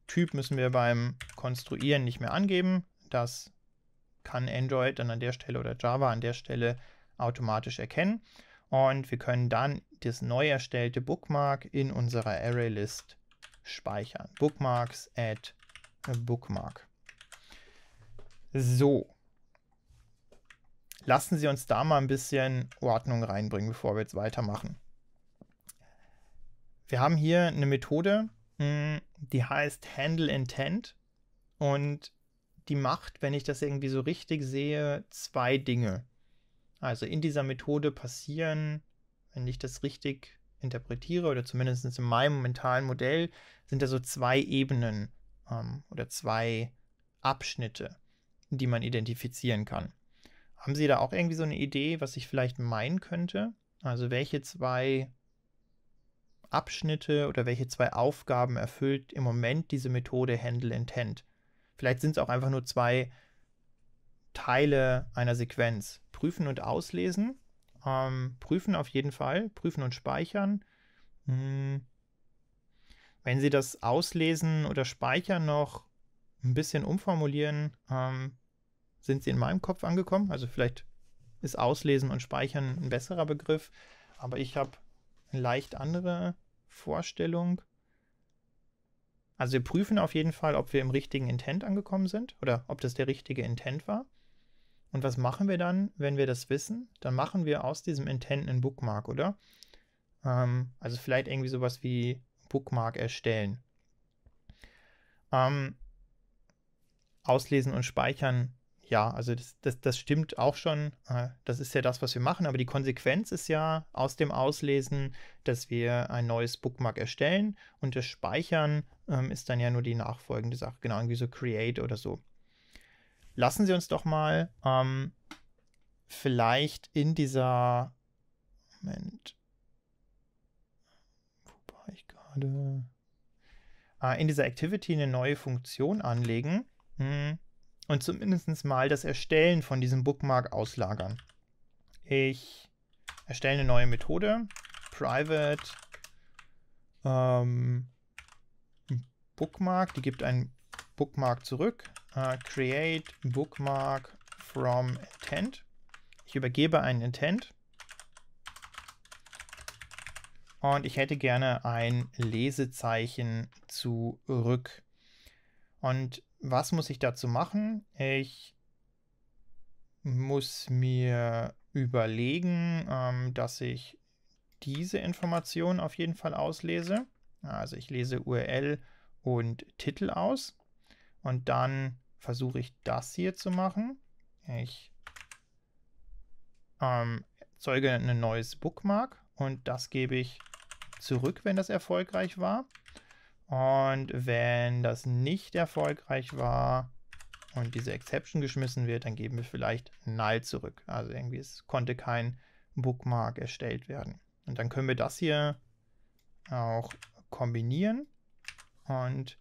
A: Typ müssen wir beim Konstruieren nicht mehr angeben. Das kann Android dann an der Stelle oder Java an der Stelle automatisch erkennen. Und wir können dann das neu erstellte Bookmark in unserer ArrayList speichern. Bookmarks add Bookmark. So. Lassen Sie uns da mal ein bisschen Ordnung reinbringen, bevor wir jetzt weitermachen. Wir haben hier eine Methode, hm, die heißt handleIntent und die macht, wenn ich das irgendwie so richtig sehe, zwei Dinge. Also in dieser Methode passieren, wenn ich das richtig interpretiere oder zumindest in meinem mentalen Modell, sind da so zwei Ebenen ähm, oder zwei Abschnitte, die man identifizieren kann. Haben Sie da auch irgendwie so eine Idee, was ich vielleicht meinen könnte? Also welche zwei Abschnitte oder welche zwei Aufgaben erfüllt im Moment diese Methode Handle Intent? Vielleicht sind es auch einfach nur zwei Teile einer Sequenz. Prüfen und auslesen. Ähm, prüfen auf jeden Fall. Prüfen und speichern. Hm. Wenn Sie das Auslesen oder Speichern noch ein bisschen umformulieren, ähm, sind Sie in meinem Kopf angekommen. Also vielleicht ist Auslesen und Speichern ein besserer Begriff, aber ich habe eine leicht andere Vorstellung. Also wir prüfen auf jeden Fall, ob wir im richtigen Intent angekommen sind oder ob das der richtige Intent war. Und was machen wir dann, wenn wir das wissen? Dann machen wir aus diesem Intent einen Bookmark, oder? Ähm, also vielleicht irgendwie sowas wie Bookmark erstellen. Ähm, auslesen und speichern ja, also das, das, das, stimmt auch schon. Äh, das ist ja das, was wir machen. Aber die Konsequenz ist ja aus dem Auslesen, dass wir ein neues Bookmark erstellen und das Speichern ähm, ist dann ja nur die nachfolgende Sache. Genau, irgendwie so Create oder so. Lassen Sie uns doch mal ähm, vielleicht in dieser. Moment. Wo war ich gerade? Äh, in dieser Activity eine neue Funktion anlegen. Hm und zumindest mal das Erstellen von diesem Bookmark auslagern. Ich erstelle eine neue Methode, private ähm, Bookmark, die gibt einen Bookmark zurück, äh, create Bookmark from intent. Ich übergebe einen intent und ich hätte gerne ein Lesezeichen zurück. Und was muss ich dazu machen? Ich muss mir überlegen, ähm, dass ich diese Informationen auf jeden Fall auslese. Also ich lese URL und Titel aus und dann versuche ich das hier zu machen. Ich ähm, erzeuge ein neues Bookmark und das gebe ich zurück, wenn das erfolgreich war. Und wenn das nicht erfolgreich war und diese Exception geschmissen wird, dann geben wir vielleicht null zurück. Also irgendwie es konnte kein Bookmark erstellt werden. Und dann können wir das hier auch kombinieren und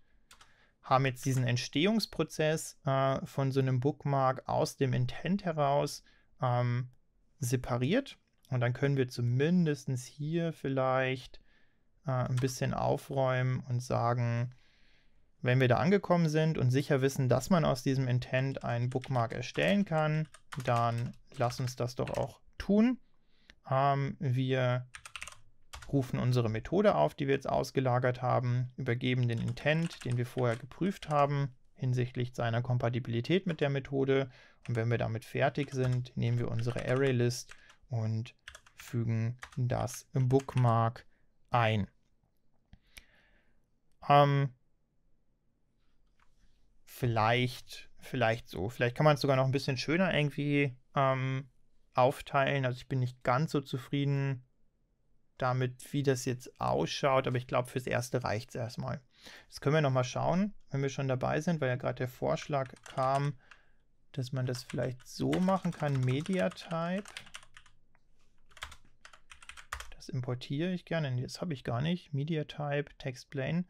A: haben jetzt diesen Entstehungsprozess äh, von so einem Bookmark aus dem Intent heraus ähm, separiert. Und dann können wir zumindest hier vielleicht äh, ein bisschen aufräumen und sagen, wenn wir da angekommen sind und sicher wissen, dass man aus diesem Intent einen Bookmark erstellen kann, dann lass uns das doch auch tun. Ähm, wir rufen unsere Methode auf, die wir jetzt ausgelagert haben, übergeben den Intent, den wir vorher geprüft haben, hinsichtlich seiner Kompatibilität mit der Methode. Und wenn wir damit fertig sind, nehmen wir unsere ArrayList und fügen das Bookmark ein. Ähm, vielleicht, vielleicht so. Vielleicht kann man es sogar noch ein bisschen schöner irgendwie ähm, aufteilen. Also ich bin nicht ganz so zufrieden damit, wie das jetzt ausschaut, aber ich glaube, fürs Erste reicht es erstmal. Das können wir nochmal schauen, wenn wir schon dabei sind, weil ja gerade der Vorschlag kam, dass man das vielleicht so machen kann, Media Type importiere ich gerne. Das habe ich gar nicht. Media Type, Text Plain.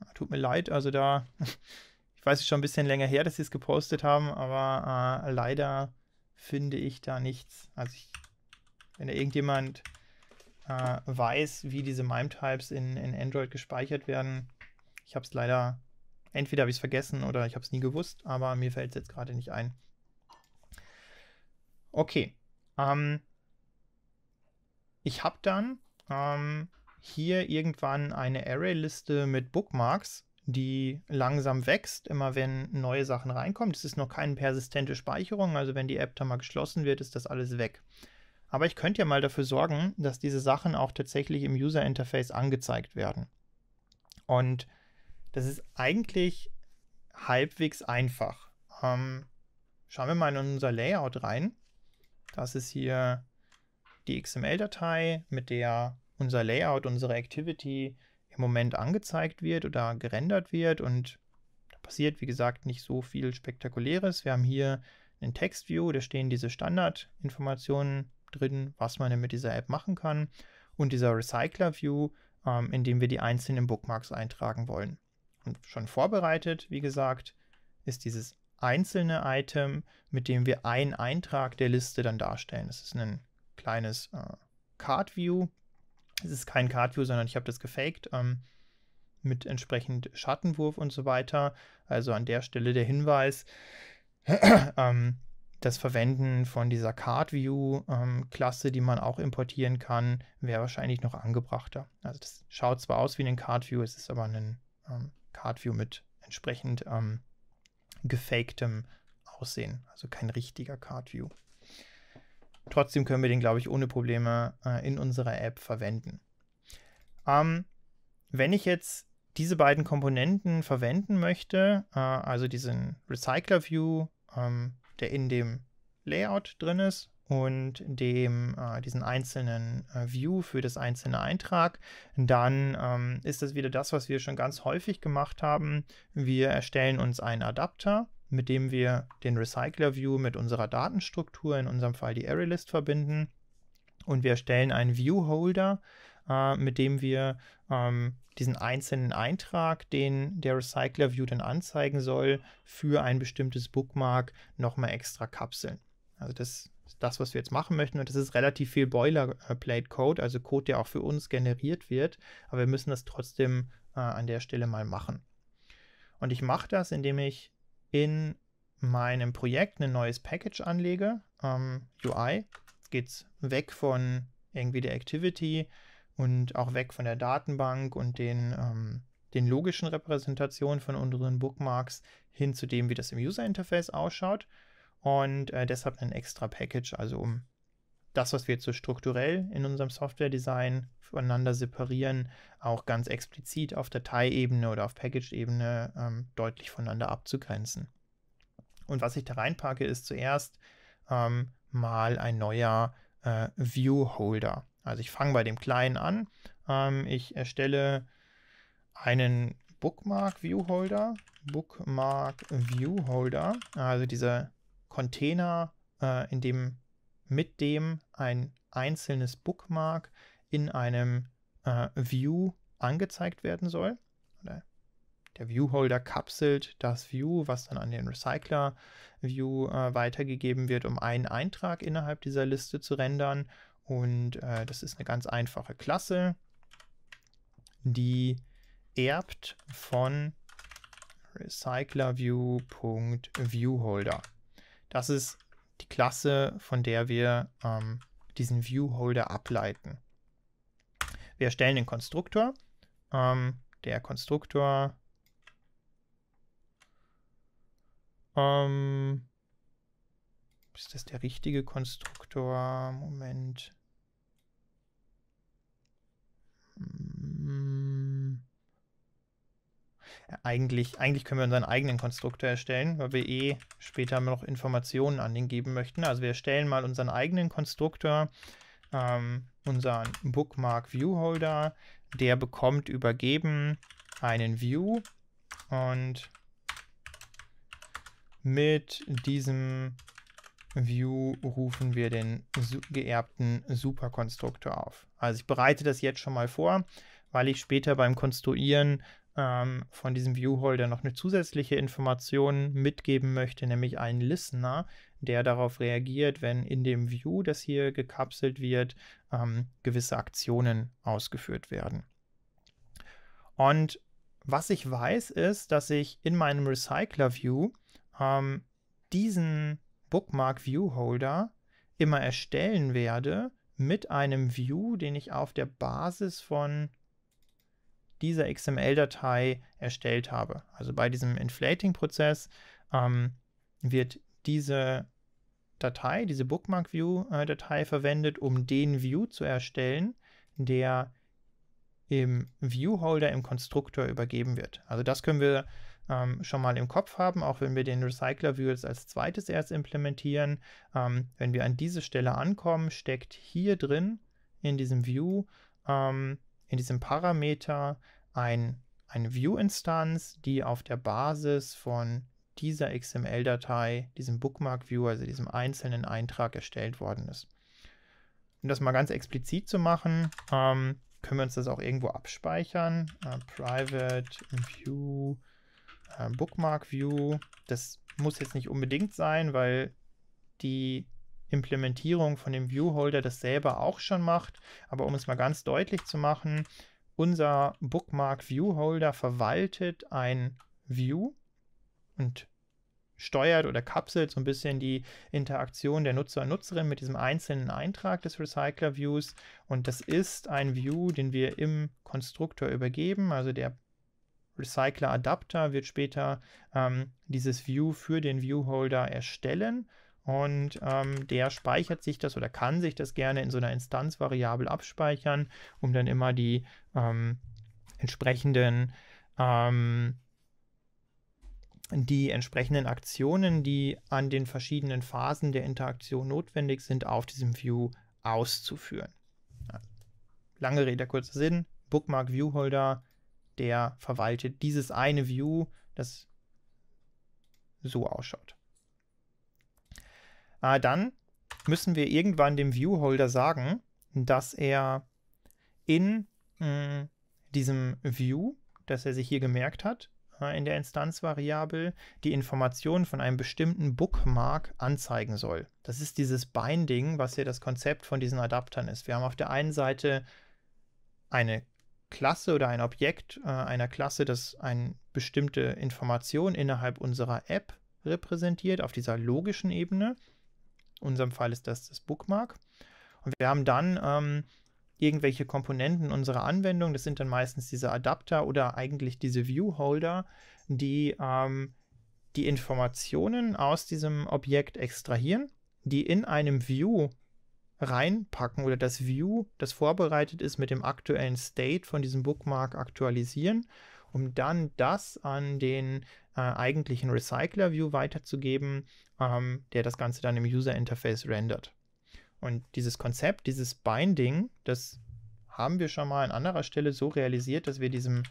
A: Ah, tut mir leid, also da, ich weiß es schon ein bisschen länger her, dass sie es gepostet haben, aber äh, leider finde ich da nichts. Also ich, wenn da irgendjemand äh, weiß, wie diese MIME-Types in, in Android gespeichert werden, ich habe es leider, entweder habe ich es vergessen oder ich habe es nie gewusst, aber mir fällt es jetzt gerade nicht ein. Okay, ähm, ich habe dann ähm, hier irgendwann eine Array-Liste mit Bookmarks, die langsam wächst, immer wenn neue Sachen reinkommen. Es ist noch keine persistente Speicherung, also wenn die App da mal geschlossen wird, ist das alles weg. Aber ich könnte ja mal dafür sorgen, dass diese Sachen auch tatsächlich im User-Interface angezeigt werden. Und das ist eigentlich halbwegs einfach. Ähm, schauen wir mal in unser Layout rein. Das ist hier die XML-Datei, mit der unser Layout, unsere Activity im Moment angezeigt wird oder gerendert wird und da passiert, wie gesagt, nicht so viel Spektakuläres. Wir haben hier einen Text-View, da stehen diese Standardinformationen drin, was man denn mit dieser App machen kann und dieser Recycler-View, ähm, in dem wir die einzelnen Bookmarks eintragen wollen. Und schon vorbereitet, wie gesagt, ist dieses einzelne Item, mit dem wir einen Eintrag der Liste dann darstellen. Das ist ein kleines äh, Card View. Es ist kein Card View, sondern ich habe das gefaked ähm, mit entsprechend Schattenwurf und so weiter. Also an der Stelle der Hinweis, ähm, das Verwenden von dieser Card View ähm, Klasse, die man auch importieren kann, wäre wahrscheinlich noch angebrachter. Also das schaut zwar aus wie ein Card View, es ist aber ein ähm, Card View mit entsprechend ähm, gefakedem Aussehen, also kein richtiger Card View. Trotzdem können wir den, glaube ich, ohne Probleme äh, in unserer App verwenden. Ähm, wenn ich jetzt diese beiden Komponenten verwenden möchte, äh, also diesen Recycler View, ähm, der in dem Layout drin ist und dem äh, diesen einzelnen äh, View für das einzelne Eintrag, dann ähm, ist das wieder das, was wir schon ganz häufig gemacht haben. Wir erstellen uns einen Adapter mit dem wir den Recycler View mit unserer Datenstruktur, in unserem Fall die ArrayList, verbinden. Und wir erstellen einen Viewholder, äh, mit dem wir ähm, diesen einzelnen Eintrag, den der Recycler View dann anzeigen soll, für ein bestimmtes Bookmark nochmal extra kapseln. Also das ist das, was wir jetzt machen möchten. Und das ist relativ viel Boilerplate-Code, also Code, der auch für uns generiert wird. Aber wir müssen das trotzdem äh, an der Stelle mal machen. Und ich mache das, indem ich in meinem Projekt ein neues Package anlege, ähm, UI, es weg von irgendwie der Activity und auch weg von der Datenbank und den, ähm, den logischen Repräsentationen von unseren Bookmarks hin zu dem, wie das im User Interface ausschaut. Und äh, deshalb ein extra Package, also um das, was wir jetzt so strukturell in unserem Software-Design voneinander separieren, auch ganz explizit auf Dateiebene oder auf Package-Ebene ähm, deutlich voneinander abzugrenzen. Und was ich da reinpacke, ist zuerst ähm, mal ein neuer äh, View-Holder. Also ich fange bei dem kleinen an. Ähm, ich erstelle einen Bookmark-View-Holder. Bookmark-View-Holder, also dieser Container, äh, in dem mit dem ein einzelnes Bookmark in einem äh, View angezeigt werden soll. der Viewholder kapselt das View, was dann an den Recycler View äh, weitergegeben wird, um einen Eintrag innerhalb dieser Liste zu rendern. Und äh, das ist eine ganz einfache Klasse, die erbt von recyclerView.viewholder. Das ist die Klasse, von der wir ähm, diesen Viewholder ableiten. Wir erstellen den Konstruktor. Ähm, der Konstruktor ähm, ist das der richtige Konstruktor? Moment. Hm. eigentlich, eigentlich können wir unseren eigenen Konstruktor erstellen, weil wir eh später noch Informationen an den geben möchten. Also wir erstellen mal unseren eigenen Konstruktor, ähm, unseren Bookmark Viewholder. Der bekommt übergeben einen View und mit diesem View rufen wir den geerbten Superkonstruktor auf. Also ich bereite das jetzt schon mal vor, weil ich später beim Konstruieren ähm, von diesem Viewholder noch eine zusätzliche Information mitgeben möchte, nämlich einen Listener, der darauf reagiert, wenn in dem View, das hier gekapselt wird, ähm, gewisse Aktionen ausgeführt werden. Und was ich weiß, ist, dass ich in meinem Recycler View ähm, diesen Bookmark Viewholder immer erstellen werde mit einem View, den ich auf der Basis von dieser XML-Datei erstellt habe. Also bei diesem Inflating-Prozess ähm, wird diese Datei, diese Bookmark-View-Datei verwendet, um den View zu erstellen, der im Viewholder im Konstruktor übergeben wird. Also das können wir ähm, schon mal im Kopf haben, auch wenn wir den Recycler View jetzt als zweites erst implementieren. Ähm, wenn wir an diese Stelle ankommen, steckt hier drin in diesem View ähm, in diesem Parameter ein, eine View-Instanz, die auf der Basis von dieser XML-Datei, diesem Bookmark-View, also diesem einzelnen Eintrag erstellt worden ist. Um das mal ganz explizit zu machen, ähm, können wir uns das auch irgendwo abspeichern. Äh, private View, äh, Bookmark View. Das muss jetzt nicht unbedingt sein, weil die Implementierung von dem Viewholder das selber auch schon macht. Aber um es mal ganz deutlich zu machen, unser Bookmark Viewholder verwaltet ein View und steuert oder kapselt so ein bisschen die Interaktion der Nutzer und Nutzerin mit diesem einzelnen Eintrag des Recycler Views. Und das ist ein View, den wir im Konstruktor übergeben. Also der Recycler Adapter wird später ähm, dieses View für den Viewholder erstellen und ähm, der speichert sich das oder kann sich das gerne in so einer Instanzvariable abspeichern, um dann immer die ähm, entsprechenden ähm, die entsprechenden Aktionen, die an den verschiedenen Phasen der Interaktion notwendig sind, auf diesem View auszuführen. Lange Rede, kurzer Sinn. Bookmark Viewholder, der verwaltet dieses eine View, das so ausschaut. Äh, dann müssen wir irgendwann dem Viewholder sagen, dass er in mh, hm, diesem View, das er sich hier gemerkt hat, äh, in der Instanzvariable, die Informationen von einem bestimmten Bookmark anzeigen soll. Das ist dieses Binding, was hier das Konzept von diesen Adaptern ist. Wir haben auf der einen Seite eine Klasse oder ein Objekt äh, einer Klasse, das eine bestimmte Information innerhalb unserer App repräsentiert, auf dieser logischen Ebene. In unserem Fall ist das das Bookmark. Und wir haben dann ähm, irgendwelche Komponenten unserer Anwendung. Das sind dann meistens diese Adapter oder eigentlich diese Viewholder, die ähm, die Informationen aus diesem Objekt extrahieren, die in einem View reinpacken oder das View, das vorbereitet ist, mit dem aktuellen State von diesem Bookmark aktualisieren, um dann das an den äh, eigentlichen Recycler-View weiterzugeben, ähm, der das Ganze dann im User-Interface rendert. Und dieses Konzept, dieses Binding, das haben wir schon mal an anderer Stelle so realisiert, dass wir diesem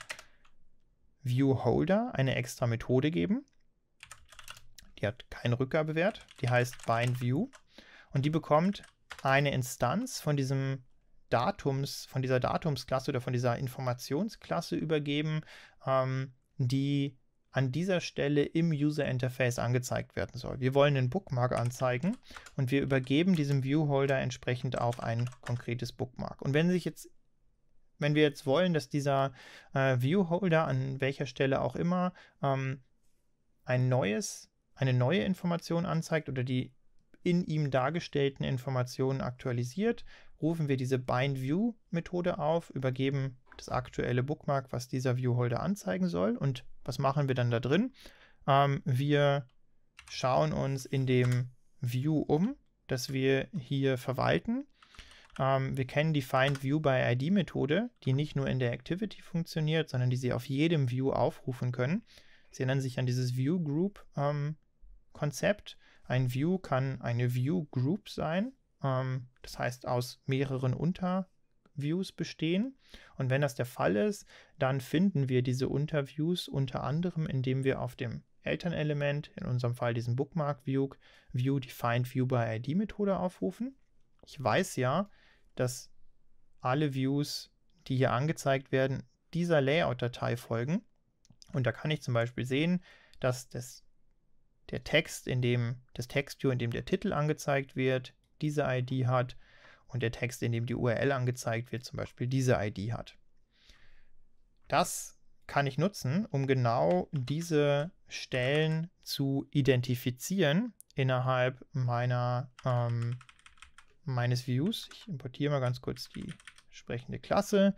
A: View-Holder eine extra Methode geben. Die hat keinen Rückgabewert, die heißt BindView und die bekommt eine Instanz von diesem Datums, von dieser Datumsklasse oder von dieser Informationsklasse übergeben, ähm, die an dieser Stelle im User Interface angezeigt werden soll. Wir wollen einen Bookmark anzeigen und wir übergeben diesem Viewholder entsprechend auch ein konkretes Bookmark. Und wenn sich jetzt wenn wir jetzt wollen, dass dieser äh, Viewholder an welcher Stelle auch immer ähm, ein neues, eine neue Information anzeigt oder die in ihm dargestellten Informationen aktualisiert, rufen wir diese BindView-Methode auf, übergeben das aktuelle Bookmark, was dieser Viewholder anzeigen soll. Und was machen wir dann da drin? Ähm, wir schauen uns in dem View um, das wir hier verwalten. Ähm, wir kennen die findviewbyid Methode, die nicht nur in der Activity funktioniert, sondern die Sie auf jedem View aufrufen können. Sie erinnern sich an dieses viewgroup Group ähm, Konzept. Ein View kann eine ViewGroup Group sein, ähm, das heißt aus mehreren Unter Unterviews bestehen. Und wenn das der Fall ist, dann finden wir diese Unterviews unter anderem, indem wir auf dem Elternelement, in unserem Fall diesen Bookmark View, View Defined View by ID Methode aufrufen. Ich weiß ja, dass alle Views, die hier angezeigt werden, dieser Layout-Datei folgen. Und da kann ich zum Beispiel sehen, dass das, der Text, in dem das Text-View, in dem der Titel angezeigt wird, diese ID hat und der Text, in dem die URL angezeigt wird, zum Beispiel diese ID hat. Das kann ich nutzen, um genau diese Stellen zu identifizieren innerhalb meiner, ähm, meines Views. Ich importiere mal ganz kurz die entsprechende Klasse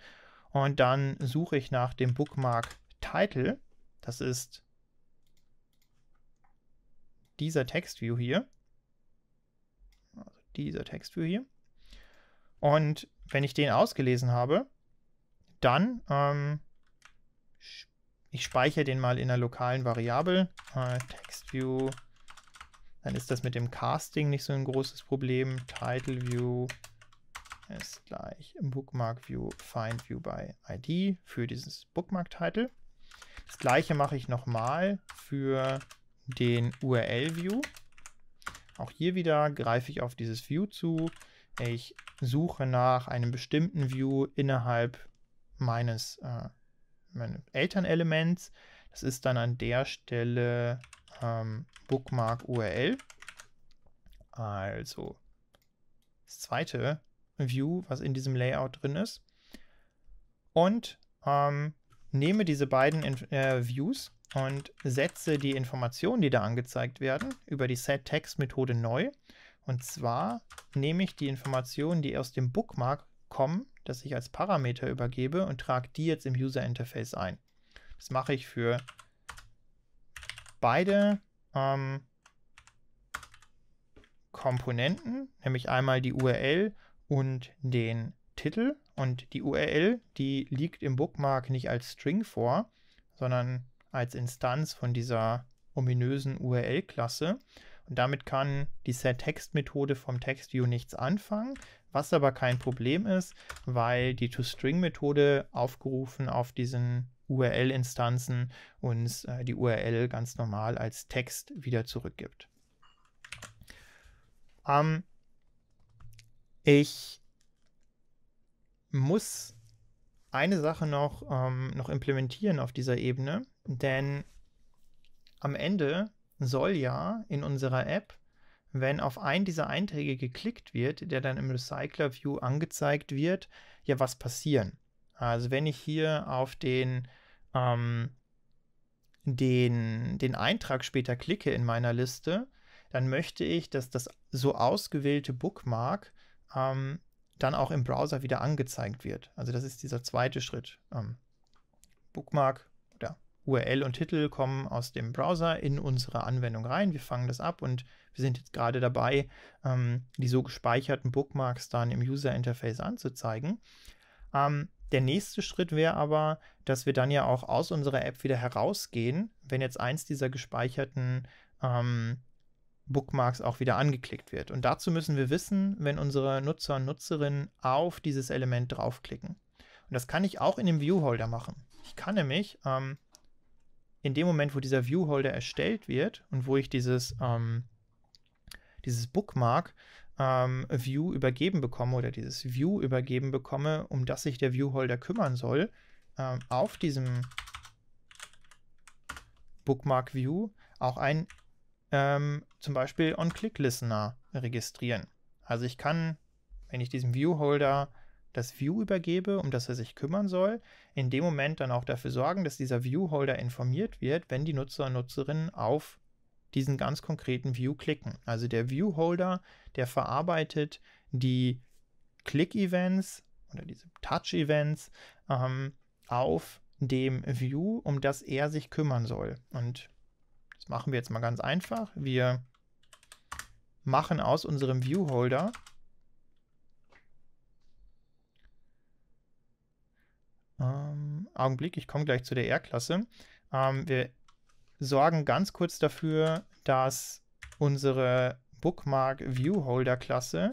A: und dann suche ich nach dem Bookmark Title. Das ist dieser Textview hier. Also dieser Textview hier. Und wenn ich den ausgelesen habe, dann, ähm, ich speichere den mal in einer lokalen Variable, äh, TextView, dann ist das mit dem Casting nicht so ein großes Problem. TitleView ist gleich BookmarkView, FindView by ID für dieses Bookmark-Title. Das gleiche mache ich nochmal für den URL-View. Auch hier wieder greife ich auf dieses View zu. Ich Suche nach einem bestimmten View innerhalb meines, äh, meines Elternelements. Das ist dann an der Stelle ähm, Bookmark URL. Also das zweite View, was in diesem Layout drin ist. Und ähm, nehme diese beiden Inf äh, Views und setze die Informationen, die da angezeigt werden, über die setText-Methode neu. Und zwar nehme ich die Informationen, die aus dem Bookmark kommen, das ich als Parameter übergebe und trage die jetzt im User Interface ein. Das mache ich für beide ähm, Komponenten, nämlich einmal die URL und den Titel. Und die URL, die liegt im Bookmark nicht als String vor, sondern als Instanz von dieser ominösen URL-Klasse. Und damit kann die setText-Methode vom TextView nichts anfangen, was aber kein Problem ist, weil die toString-Methode aufgerufen auf diesen URL-Instanzen uns äh, die URL ganz normal als Text wieder zurückgibt. Ähm, ich muss eine Sache noch, ähm, noch implementieren auf dieser Ebene, denn am Ende soll ja in unserer App, wenn auf einen dieser Einträge geklickt wird, der dann im Recycler View angezeigt wird, ja was passieren. Also wenn ich hier auf den, ähm, den, den Eintrag später klicke in meiner Liste, dann möchte ich, dass das so ausgewählte Bookmark ähm, dann auch im Browser wieder angezeigt wird. Also das ist dieser zweite Schritt. Ähm, Bookmark URL und Titel kommen aus dem Browser in unsere Anwendung rein. Wir fangen das ab und wir sind jetzt gerade dabei, ähm, die so gespeicherten Bookmarks dann im User Interface anzuzeigen. Ähm, der nächste Schritt wäre aber, dass wir dann ja auch aus unserer App wieder herausgehen, wenn jetzt eins dieser gespeicherten ähm, Bookmarks auch wieder angeklickt wird. Und dazu müssen wir wissen, wenn unsere Nutzer und Nutzerinnen auf dieses Element draufklicken. Und das kann ich auch in dem Viewholder machen. Ich kann nämlich ähm, in dem Moment, wo dieser Viewholder erstellt wird und wo ich dieses, ähm, dieses Bookmark ähm, View übergeben bekomme oder dieses View übergeben bekomme, um das sich der Viewholder kümmern soll, ähm, auf diesem Bookmark View auch ein ähm, zum Beispiel On-Click-Listener registrieren. Also ich kann, wenn ich diesem Viewholder das View übergebe, um das er sich kümmern soll, in dem Moment dann auch dafür sorgen, dass dieser Viewholder informiert wird, wenn die Nutzer und Nutzerinnen auf diesen ganz konkreten View klicken. Also der Viewholder, der verarbeitet die Click-Events oder diese Touch-Events ähm, auf dem View, um das er sich kümmern soll. Und das machen wir jetzt mal ganz einfach. Wir machen aus unserem Viewholder Ähm, Augenblick, ich komme gleich zu der R-Klasse. Ähm, wir sorgen ganz kurz dafür, dass unsere Bookmark Viewholder Klasse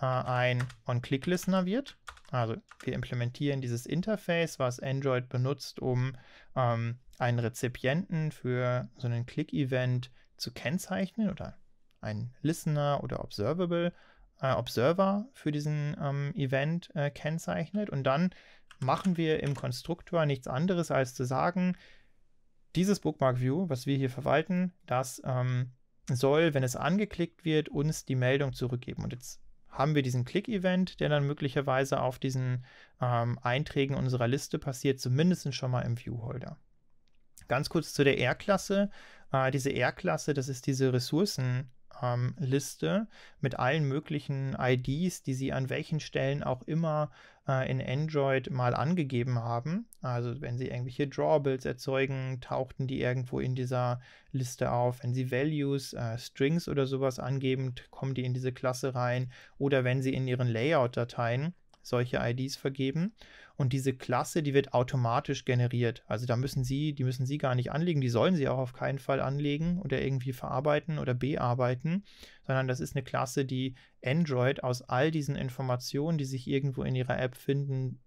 A: äh, ein On-Click Listener wird. Also wir implementieren dieses Interface, was Android benutzt, um ähm, einen Rezipienten für so einen Click-Event zu kennzeichnen oder einen Listener oder Observable, äh, Observer für diesen ähm, Event äh, kennzeichnet. Und dann machen wir im Konstruktor nichts anderes, als zu sagen, dieses Bookmark View, was wir hier verwalten, das ähm, soll, wenn es angeklickt wird, uns die Meldung zurückgeben. Und jetzt haben wir diesen Click-Event, der dann möglicherweise auf diesen ähm, Einträgen unserer Liste passiert, zumindest schon mal im Viewholder. Ganz kurz zu der R-Klasse. Äh, diese R-Klasse, das ist diese Ressourcen- ähm, Liste mit allen möglichen IDs, die Sie an welchen Stellen auch immer äh, in Android mal angegeben haben. Also wenn Sie irgendwelche Drawables erzeugen, tauchten die irgendwo in dieser Liste auf. Wenn Sie Values, äh, Strings oder sowas angeben, kommen die in diese Klasse rein. Oder wenn Sie in Ihren Layout-Dateien solche IDs vergeben und diese Klasse, die wird automatisch generiert. Also da müssen Sie, die müssen Sie gar nicht anlegen, die sollen Sie auch auf keinen Fall anlegen oder irgendwie verarbeiten oder bearbeiten, sondern das ist eine Klasse, die Android aus all diesen Informationen, die sich irgendwo in Ihrer App finden,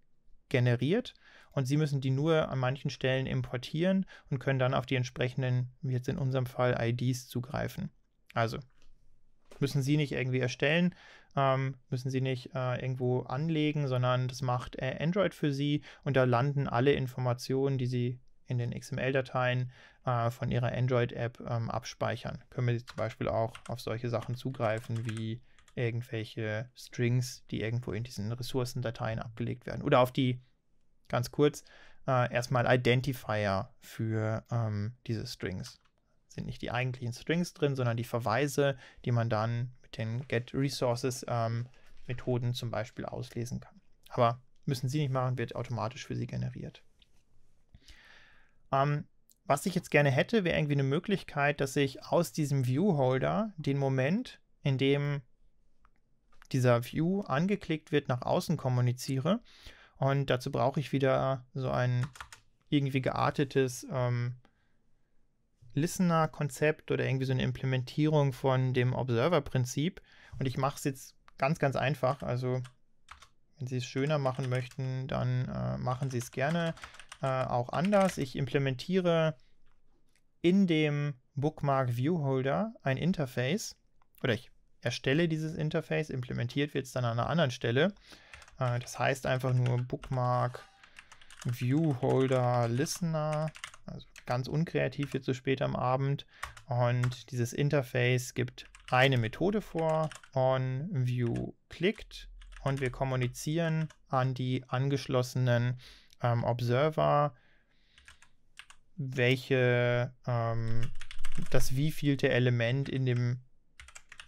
A: generiert und Sie müssen die nur an manchen Stellen importieren und können dann auf die entsprechenden, jetzt in unserem Fall, IDs zugreifen. Also müssen Sie nicht irgendwie erstellen, ähm, müssen Sie nicht äh, irgendwo anlegen, sondern das macht äh, Android für Sie und da landen alle Informationen, die Sie in den XML-Dateien äh, von Ihrer Android-App ähm, abspeichern. Können wir zum Beispiel auch auf solche Sachen zugreifen wie irgendwelche Strings, die irgendwo in diesen Ressourcendateien abgelegt werden oder auf die ganz kurz äh, erstmal Identifier für ähm, diese Strings sind nicht die eigentlichen Strings drin, sondern die Verweise, die man dann mit den GetResources-Methoden ähm, zum Beispiel auslesen kann. Aber müssen Sie nicht machen, wird automatisch für Sie generiert. Ähm, was ich jetzt gerne hätte, wäre irgendwie eine Möglichkeit, dass ich aus diesem View-Holder den Moment, in dem dieser View angeklickt wird, nach außen kommuniziere. Und dazu brauche ich wieder so ein irgendwie geartetes ähm, Listener-Konzept oder irgendwie so eine Implementierung von dem Observer-Prinzip. Und ich mache es jetzt ganz, ganz einfach. Also, wenn Sie es schöner machen möchten, dann äh, machen Sie es gerne äh, auch anders. Ich implementiere in dem Bookmark Viewholder ein Interface oder ich erstelle dieses Interface, implementiert wird es dann an einer anderen Stelle. Äh, das heißt einfach nur Bookmark Viewholder Listener ganz unkreativ hier zu spät am Abend. Und dieses Interface gibt eine Methode vor, onViewClicked. Und wir kommunizieren an die angeschlossenen ähm, Observer, welche ähm, das wievielte Element in dem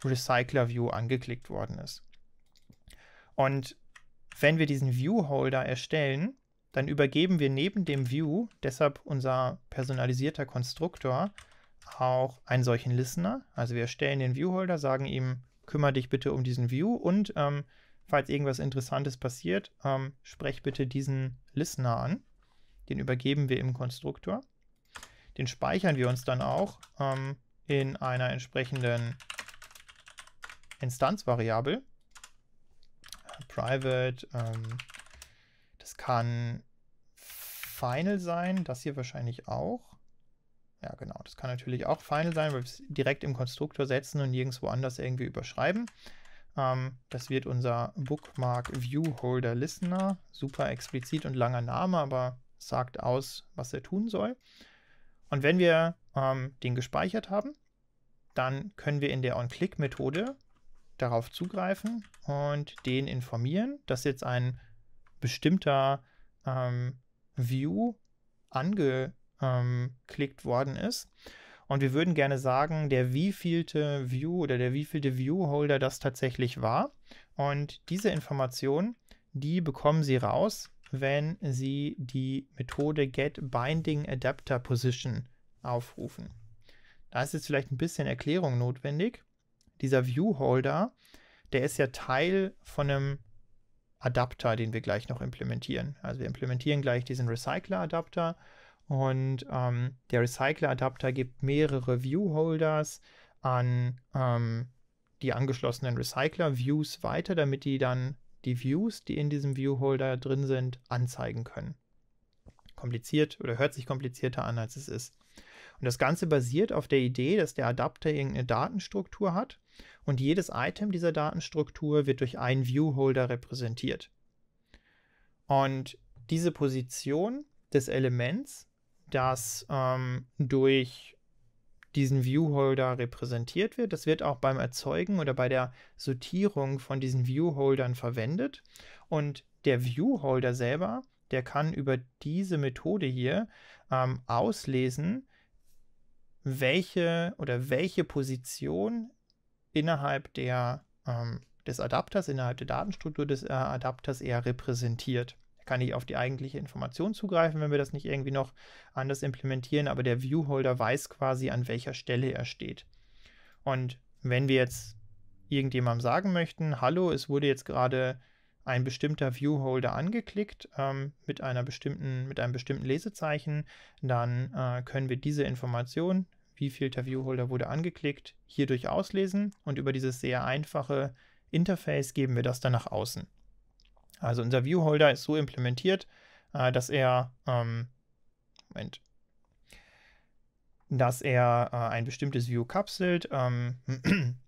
A: Recycler View angeklickt worden ist. Und wenn wir diesen View Holder erstellen, dann übergeben wir neben dem View, deshalb unser personalisierter Konstruktor, auch einen solchen Listener. Also wir erstellen den Viewholder, sagen ihm, kümmere dich bitte um diesen View und ähm, falls irgendwas Interessantes passiert, ähm, sprech bitte diesen Listener an. Den übergeben wir im Konstruktor. Den speichern wir uns dann auch ähm, in einer entsprechenden Instanzvariable. Private ähm, das kann Final sein, das hier wahrscheinlich auch. Ja, genau, das kann natürlich auch Final sein, weil wir es direkt im Konstruktor setzen und nirgendwo anders irgendwie überschreiben. Ähm, das wird unser Bookmark View Holder Listener. Super explizit und langer Name, aber sagt aus, was er tun soll. Und wenn wir ähm, den gespeichert haben, dann können wir in der OnClick-Methode darauf zugreifen und den informieren, dass jetzt ein bestimmter ähm, View angeklickt worden ist. Und wir würden gerne sagen, der wievielte View oder der wievielte Viewholder das tatsächlich war. Und diese Information, die bekommen Sie raus, wenn Sie die Methode getBindingAdapterPosition aufrufen. Da ist jetzt vielleicht ein bisschen Erklärung notwendig. Dieser Viewholder, der ist ja Teil von einem Adapter, den wir gleich noch implementieren. Also wir implementieren gleich diesen Recycler-Adapter und ähm, der Recycler-Adapter gibt mehrere View-Holders an ähm, die angeschlossenen Recycler-Views weiter, damit die dann die Views, die in diesem View-Holder drin sind, anzeigen können. Kompliziert oder hört sich komplizierter an, als es ist. Und das Ganze basiert auf der Idee, dass der Adapter irgendeine Datenstruktur hat und jedes Item dieser Datenstruktur wird durch einen Viewholder repräsentiert. Und diese Position des Elements, das ähm, durch diesen Viewholder repräsentiert wird. Das wird auch beim Erzeugen oder bei der Sortierung von diesen Viewholdern verwendet. Und der Viewholder selber, der kann über diese Methode hier ähm, auslesen, welche oder welche Position innerhalb der, ähm, des Adapters, innerhalb der Datenstruktur des äh, Adapters er repräsentiert. Da kann ich auf die eigentliche Information zugreifen, wenn wir das nicht irgendwie noch anders implementieren, aber der Viewholder weiß quasi, an welcher Stelle er steht. Und wenn wir jetzt irgendjemandem sagen möchten, hallo, es wurde jetzt gerade ein bestimmter Viewholder angeklickt ähm, mit, einer bestimmten, mit einem bestimmten Lesezeichen, dann äh, können wir diese Information wie viel der Viewholder wurde angeklickt, hierdurch auslesen und über dieses sehr einfache Interface geben wir das dann nach außen. Also unser Viewholder ist so implementiert, äh, dass er, ähm, Moment, dass er äh, ein bestimmtes View kapselt, ähm,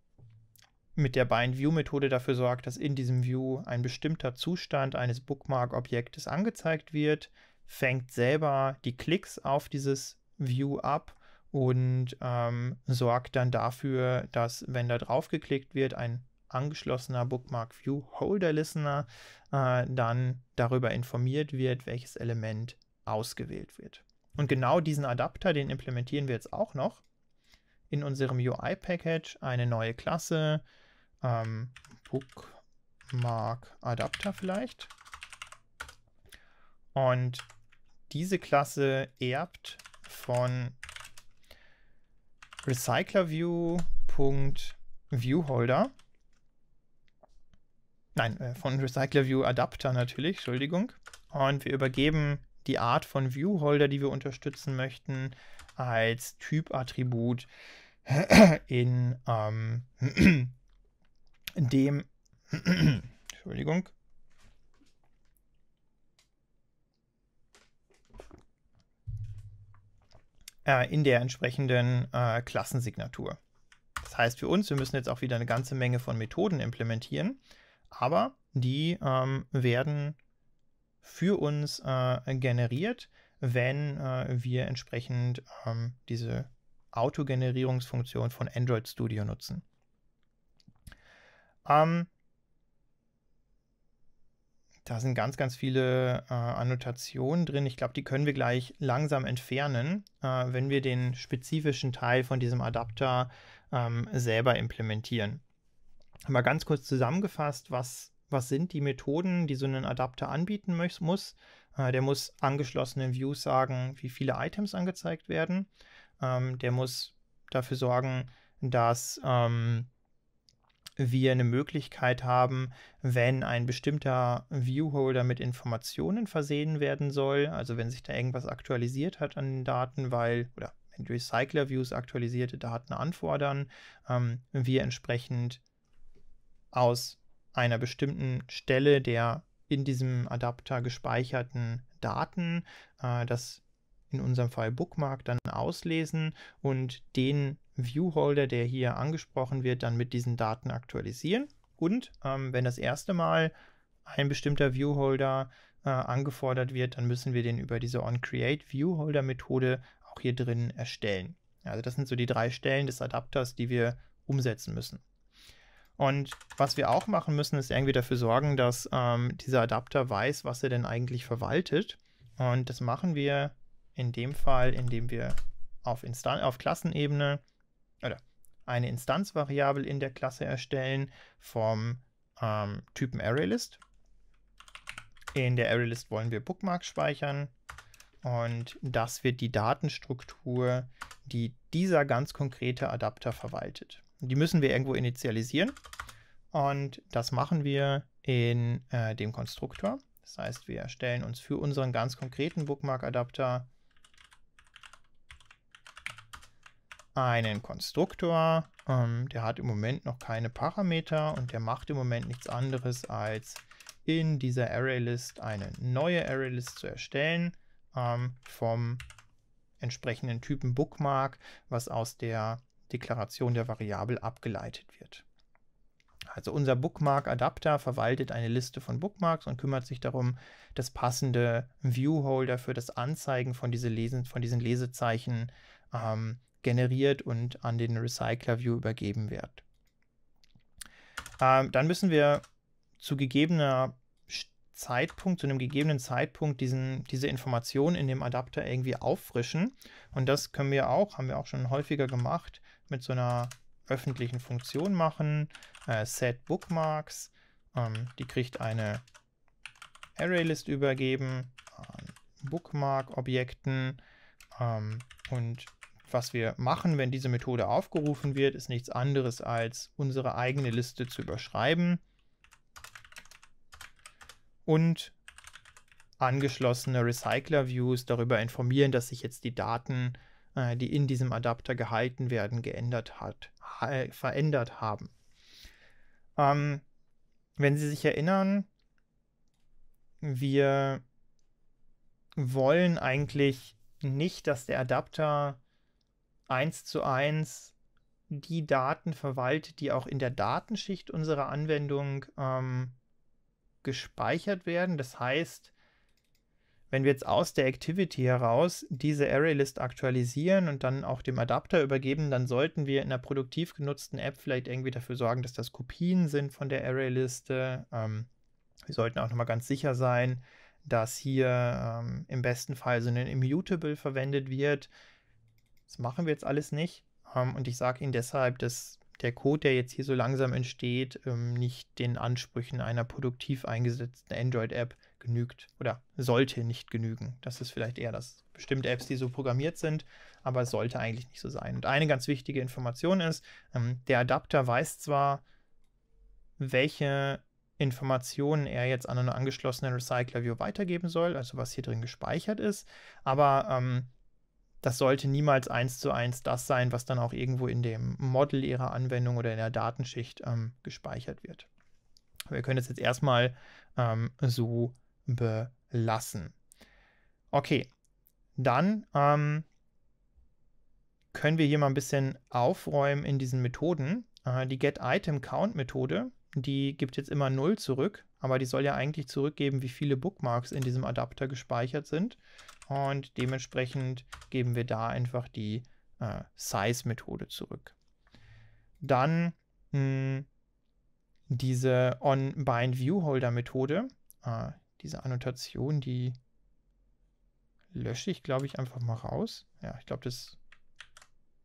A: mit der BindView-Methode dafür sorgt, dass in diesem View ein bestimmter Zustand eines Bookmark-Objektes angezeigt wird, fängt selber die Klicks auf dieses View ab und ähm, sorgt dann dafür, dass, wenn da drauf geklickt wird, ein angeschlossener Bookmark View Holder Listener äh, dann darüber informiert wird, welches Element ausgewählt wird. Und genau diesen Adapter, den implementieren wir jetzt auch noch in unserem UI Package eine neue Klasse ähm, Bookmark Adapter vielleicht. Und diese Klasse erbt von recyclerview.viewholder. Nein, äh, von recyclerview Adapter natürlich, Entschuldigung. Und wir übergeben die Art von Viewholder, die wir unterstützen möchten, als Typattribut in ähm, dem Entschuldigung Äh, in der entsprechenden äh, Klassensignatur. Das heißt für uns, wir müssen jetzt auch wieder eine ganze Menge von Methoden implementieren, aber die ähm, werden für uns äh, generiert, wenn äh, wir entsprechend ähm, diese Autogenerierungsfunktion von Android Studio nutzen. Ähm, da sind ganz, ganz viele äh, Annotationen drin. Ich glaube, die können wir gleich langsam entfernen, äh, wenn wir den spezifischen Teil von diesem Adapter ähm, selber implementieren. Mal ganz kurz zusammengefasst, was, was sind die Methoden, die so ein Adapter anbieten muss. Äh, der muss angeschlossenen Views sagen, wie viele Items angezeigt werden. Ähm, der muss dafür sorgen, dass ähm, wir eine Möglichkeit haben, wenn ein bestimmter Viewholder mit Informationen versehen werden soll, also wenn sich da irgendwas aktualisiert hat an den Daten, weil oder wenn Recycler-Views aktualisierte Daten anfordern, ähm, wir entsprechend aus einer bestimmten Stelle der in diesem Adapter gespeicherten Daten, äh, das in unserem Fall Bookmark, dann auslesen und den Viewholder, der hier angesprochen wird, dann mit diesen Daten aktualisieren. Und ähm, wenn das erste Mal ein bestimmter Viewholder äh, angefordert wird, dann müssen wir den über diese onCreateViewholder-Methode auch hier drin erstellen. Also das sind so die drei Stellen des Adapters, die wir umsetzen müssen. Und was wir auch machen müssen, ist irgendwie dafür sorgen, dass ähm, dieser Adapter weiß, was er denn eigentlich verwaltet. Und das machen wir in dem Fall, indem wir auf, auf Klassenebene oder eine Instanzvariable in der Klasse erstellen vom ähm, Typen ArrayList. In der ArrayList wollen wir Bookmarks speichern und das wird die Datenstruktur, die dieser ganz konkrete Adapter verwaltet. Die müssen wir irgendwo initialisieren und das machen wir in äh, dem Konstruktor. Das heißt, wir erstellen uns für unseren ganz konkreten Bookmark-Adapter einen Konstruktor. Ähm, der hat im Moment noch keine Parameter und der macht im Moment nichts anderes als in dieser ArrayList eine neue ArrayList zu erstellen ähm, vom entsprechenden Typen Bookmark, was aus der Deklaration der Variable abgeleitet wird. Also unser Bookmark-Adapter verwaltet eine Liste von Bookmarks und kümmert sich darum, das passende Viewholder für das Anzeigen von, diese Lesen, von diesen Lesezeichen ähm, generiert und an den Recycler View übergeben wird. Ähm, dann müssen wir zu gegebener Zeitpunkt, zu einem gegebenen Zeitpunkt diesen, diese Information in dem Adapter irgendwie auffrischen. Und das können wir auch, haben wir auch schon häufiger gemacht, mit so einer öffentlichen Funktion machen, äh, set bookmarks, ähm, die kriegt eine ArrayList übergeben, äh, Bookmark-Objekten ähm, und was wir machen, wenn diese Methode aufgerufen wird, ist nichts anderes als unsere eigene Liste zu überschreiben und angeschlossene Recycler-Views darüber informieren, dass sich jetzt die Daten, äh, die in diesem Adapter gehalten werden, geändert hat, verändert haben. Ähm, wenn Sie sich erinnern, wir wollen eigentlich nicht, dass der Adapter eins zu eins die Daten verwaltet, die auch in der Datenschicht unserer Anwendung ähm, gespeichert werden. Das heißt, wenn wir jetzt aus der Activity heraus diese ArrayList aktualisieren und dann auch dem Adapter übergeben, dann sollten wir in einer produktiv genutzten App vielleicht irgendwie dafür sorgen, dass das Kopien sind von der ArrayListe. Ähm, wir sollten auch nochmal ganz sicher sein, dass hier ähm, im besten Fall so ein Immutable verwendet wird, das machen wir jetzt alles nicht. Ähm, und ich sage Ihnen deshalb, dass der Code, der jetzt hier so langsam entsteht, ähm, nicht den Ansprüchen einer produktiv eingesetzten Android-App genügt oder sollte nicht genügen. Das ist vielleicht eher das. Bestimmte Apps, die so programmiert sind, aber es sollte eigentlich nicht so sein. Und eine ganz wichtige Information ist, ähm, der Adapter weiß zwar, welche Informationen er jetzt an einen angeschlossenen Recycler-View weitergeben soll, also was hier drin gespeichert ist, aber ähm, das sollte niemals eins zu eins das sein, was dann auch irgendwo in dem Model ihrer Anwendung oder in der Datenschicht ähm, gespeichert wird. Wir können es jetzt erstmal ähm, so belassen. Okay, dann ähm, können wir hier mal ein bisschen aufräumen in diesen Methoden. Äh, die GetItemCount-Methode, die gibt jetzt immer 0 zurück, aber die soll ja eigentlich zurückgeben, wie viele Bookmarks in diesem Adapter gespeichert sind und dementsprechend geben wir da einfach die äh, Size-Methode zurück. Dann mh, hm, diese onBindViewholder-Methode, äh, diese Annotation, die lösche ich, glaube ich, einfach mal raus. Ja, ich glaube, das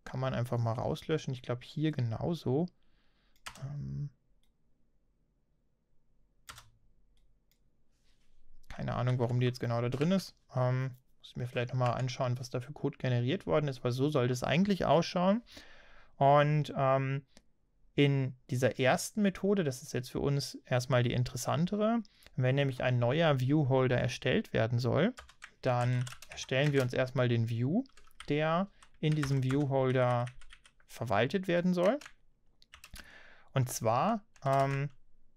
A: kann man einfach mal rauslöschen. Ich glaube, hier genauso. Ähm, keine Ahnung, warum die jetzt genau da drin ist. Ähm, muss ich mir vielleicht nochmal anschauen, was da für Code generiert worden ist, weil so soll das eigentlich ausschauen. Und ähm, in dieser ersten Methode, das ist jetzt für uns erstmal die interessantere, wenn nämlich ein neuer Viewholder erstellt werden soll, dann erstellen wir uns erstmal den View, der in diesem Viewholder verwaltet werden soll. Und zwar ähm,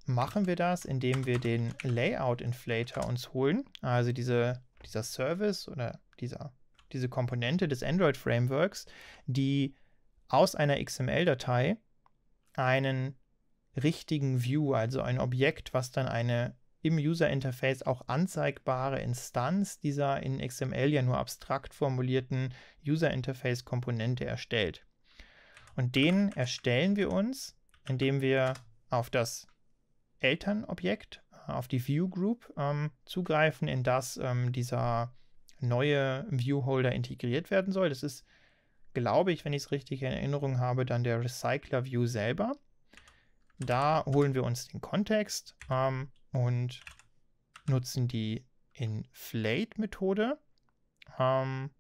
A: machen wir das, indem wir den Layout Inflator uns holen, also diese dieser Service oder dieser, diese Komponente des Android Frameworks, die aus einer XML-Datei einen richtigen View, also ein Objekt, was dann eine im User-Interface auch anzeigbare Instanz dieser in XML ja nur abstrakt formulierten User-Interface-Komponente erstellt. Und den erstellen wir uns, indem wir auf das Elternobjekt auf die View Group ähm, zugreifen, in das ähm, dieser neue Viewholder integriert werden soll. Das ist, glaube ich, wenn ich es richtig in Erinnerung habe, dann der Recycler View selber. Da holen wir uns den Kontext ähm, und nutzen die Inflate-Methode. Ähm,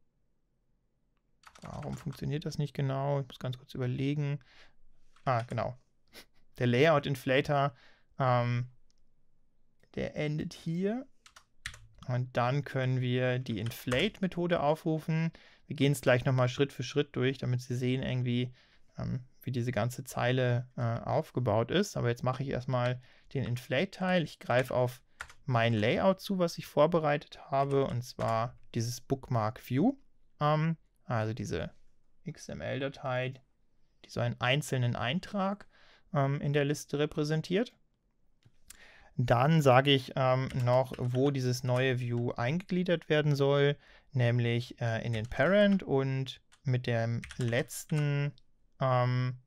A: warum funktioniert das nicht genau? Ich muss ganz kurz überlegen. Ah, genau. Der Layout Inflator ähm, der endet hier. Und dann können wir die Inflate-Methode aufrufen. Wir gehen es gleich nochmal Schritt für Schritt durch, damit Sie sehen irgendwie, ähm, wie diese ganze Zeile äh, aufgebaut ist. Aber jetzt mache ich erstmal den Inflate-Teil. Ich greife auf mein Layout zu, was ich vorbereitet habe, und zwar dieses Bookmark View. Ähm, also diese XML-Datei, die so einen einzelnen Eintrag ähm, in der Liste repräsentiert. Dann sage ich ähm, noch, wo dieses neue View eingegliedert werden soll, nämlich äh, in den Parent und mit dem letzten ähm,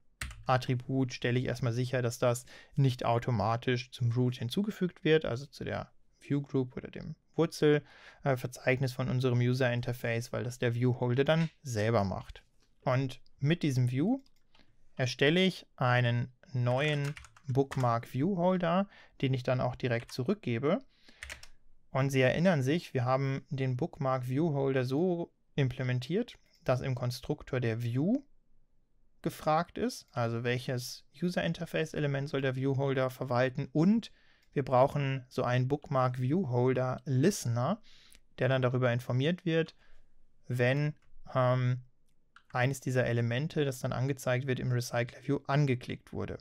A: Attribut stelle ich erstmal sicher, dass das nicht automatisch zum Root hinzugefügt wird, also zu der View Group oder dem Wurzelverzeichnis äh, von unserem User Interface, weil das der View Holder dann selber macht. Und mit diesem View erstelle ich einen neuen Bookmark Viewholder, den ich dann auch direkt zurückgebe. Und Sie erinnern sich, wir haben den Bookmark Viewholder so implementiert, dass im Konstruktor der View gefragt ist, also welches User Interface Element soll der Viewholder verwalten und wir brauchen so einen Bookmark Viewholder Listener, der dann darüber informiert wird, wenn ähm, eines dieser Elemente, das dann angezeigt wird im Recycler View, angeklickt wurde.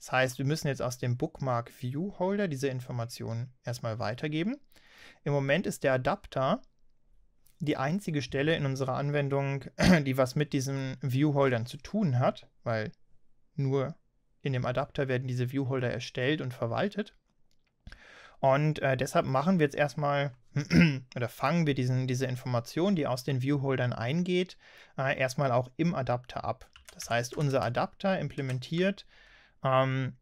A: Das heißt, wir müssen jetzt aus dem Bookmark View Holder diese Informationen erstmal weitergeben. Im Moment ist der Adapter die einzige Stelle in unserer Anwendung, die was mit diesen View Holdern zu tun hat, weil nur in dem Adapter werden diese View Holder erstellt und verwaltet. Und äh, deshalb machen wir jetzt erstmal oder fangen wir diesen, diese Information, die aus den Viewholdern eingeht, äh, erstmal auch im Adapter ab. Das heißt, unser Adapter implementiert ähm,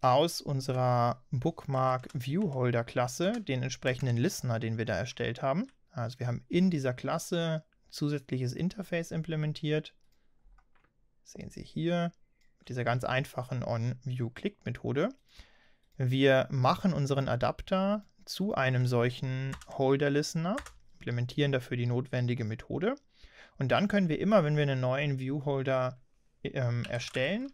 A: aus unserer Bookmark Viewholder Klasse den entsprechenden Listener, den wir da erstellt haben. Also wir haben in dieser Klasse zusätzliches Interface implementiert. sehen Sie hier mit dieser ganz einfachen OnViewClicked-Methode. Wir machen unseren Adapter zu einem solchen Holder-Listener, implementieren dafür die notwendige Methode. Und dann können wir immer, wenn wir einen neuen Viewholder ähm, erstellen,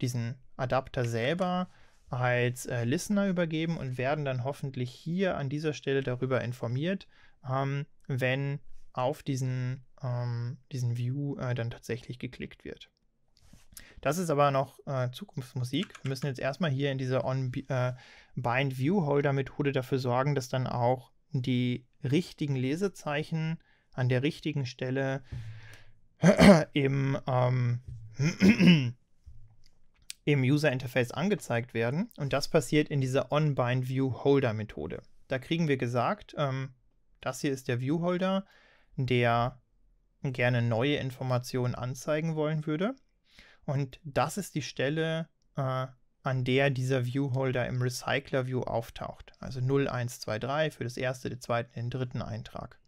A: diesen Adapter selber als äh, Listener übergeben und werden dann hoffentlich hier an dieser Stelle darüber informiert, ähm, wenn auf diesen, ähm, diesen View äh, dann tatsächlich geklickt wird. Das ist aber noch äh, Zukunftsmusik. Wir müssen jetzt erstmal hier in dieser On äh, Bind View Holder Methode dafür sorgen, dass dann auch die richtigen Lesezeichen an der richtigen Stelle im ähm, im User Interface angezeigt werden. Und das passiert in dieser OnBindViewHolder-Methode. Da kriegen wir gesagt, ähm, das hier ist der Viewholder, der gerne neue Informationen anzeigen wollen würde. Und das ist die Stelle, äh, an der dieser Viewholder im RecyclerView auftaucht. Also 0, 1, 2, 3 für das erste, den zweiten, den dritten Eintrag.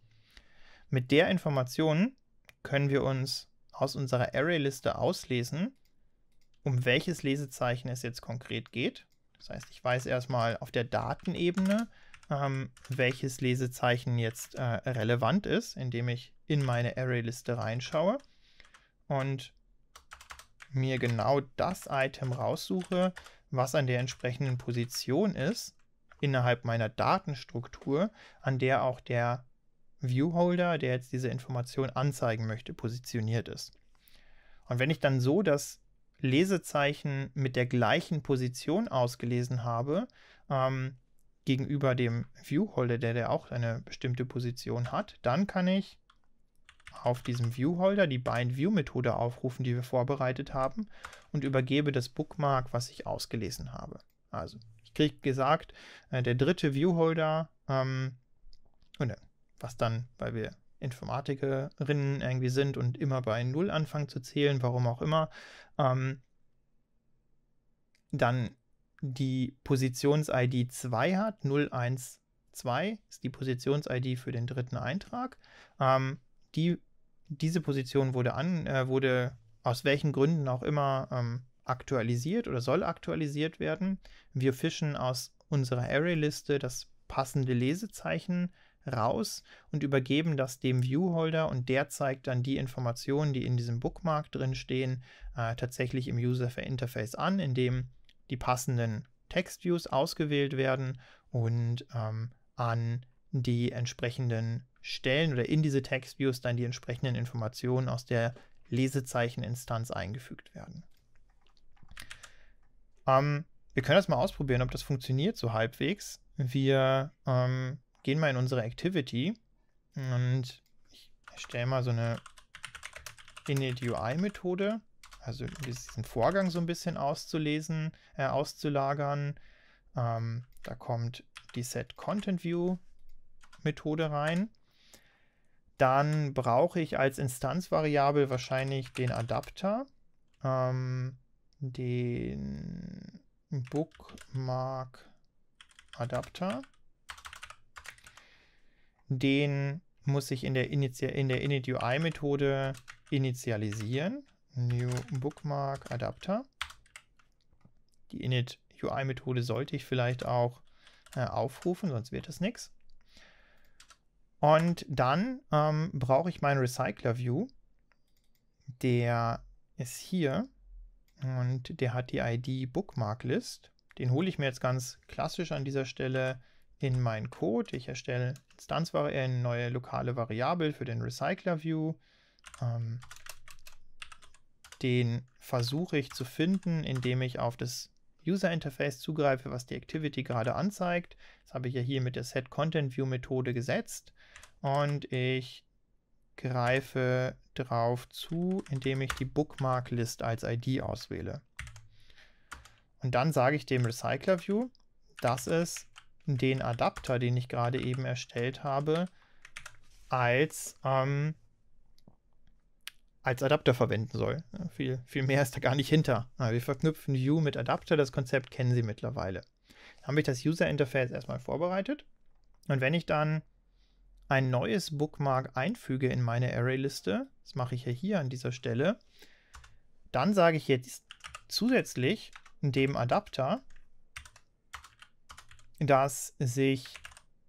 A: Mit der Information können wir uns aus unserer Array-Liste auslesen, um welches Lesezeichen es jetzt konkret geht. Das heißt, ich weiß erstmal auf der Datenebene, ähm, welches Lesezeichen jetzt äh, relevant ist, indem ich in meine Arrayliste reinschaue und mir genau das Item raussuche, was an der entsprechenden Position ist innerhalb meiner Datenstruktur, an der auch der Viewholder, der jetzt diese Information anzeigen möchte, positioniert ist. Und wenn ich dann so das Lesezeichen mit der gleichen Position ausgelesen habe, ähm, gegenüber dem Viewholder, der, der auch eine bestimmte Position hat, dann kann ich auf diesem Viewholder die BindView-Methode aufrufen, die wir vorbereitet haben, und übergebe das Bookmark, was ich ausgelesen habe. Also, ich kriege gesagt, äh, der dritte Viewholder, ähm, und äh, was dann, weil wir Informatikerinnen irgendwie sind und immer bei Null anfangen zu zählen, warum auch immer, ähm, dann die Positions-ID 2 hat, 012 ist die Positions-ID für den dritten Eintrag. Ähm, die, diese Position wurde, an, äh, wurde aus welchen Gründen auch immer ähm, aktualisiert oder soll aktualisiert werden. Wir fischen aus unserer Array-Liste das passende Lesezeichen raus und übergeben das dem Viewholder und der zeigt dann die Informationen, die in diesem Bookmark drin stehen, äh, tatsächlich im User Interface an, indem die passenden Textviews ausgewählt werden und ähm, an die entsprechenden Stellen oder in diese Textviews dann die entsprechenden Informationen aus der Lesezeicheninstanz eingefügt werden. Ähm, wir können das mal ausprobieren, ob das funktioniert so halbwegs. Wir ähm, gehen mal in unsere Activity und ich erstelle mal so eine initUI-Methode, also diesen Vorgang so ein bisschen auszulesen, äh, auszulagern. Ähm, da kommt die setContentView-Methode rein. Dann brauche ich als Instanzvariable wahrscheinlich den Adapter, ähm, den Bookmark Adapter. Den muss ich in der, Initi in der initUI-Methode initialisieren. New Bookmark Adapter. Die initUI-Methode sollte ich vielleicht auch äh, aufrufen, sonst wird das nichts. Und dann ähm, brauche ich meinen Recycler View. Der ist hier und der hat die ID Bookmark List. Den hole ich mir jetzt ganz klassisch an dieser Stelle in meinen Code. Ich erstelle äh, eine neue lokale Variable für den Recycler-View. Ähm, den versuche ich zu finden, indem ich auf das User Interface zugreife, was die Activity gerade anzeigt. Das habe ich ja hier mit der setcontentview Methode gesetzt und ich greife drauf zu, indem ich die Bookmark List als ID auswähle. Und dann sage ich dem Recycler View, dass es den Adapter, den ich gerade eben erstellt habe, als, ähm, als Adapter verwenden soll. viel, viel mehr ist da gar nicht hinter. wir verknüpfen View mit Adapter, das Konzept kennen Sie mittlerweile. Dann habe ich das User Interface erstmal vorbereitet. Und wenn ich dann ein neues Bookmark einfüge in meine Array-Liste, das mache ich ja hier an dieser Stelle, dann sage ich jetzt zusätzlich dem Adapter, dass sich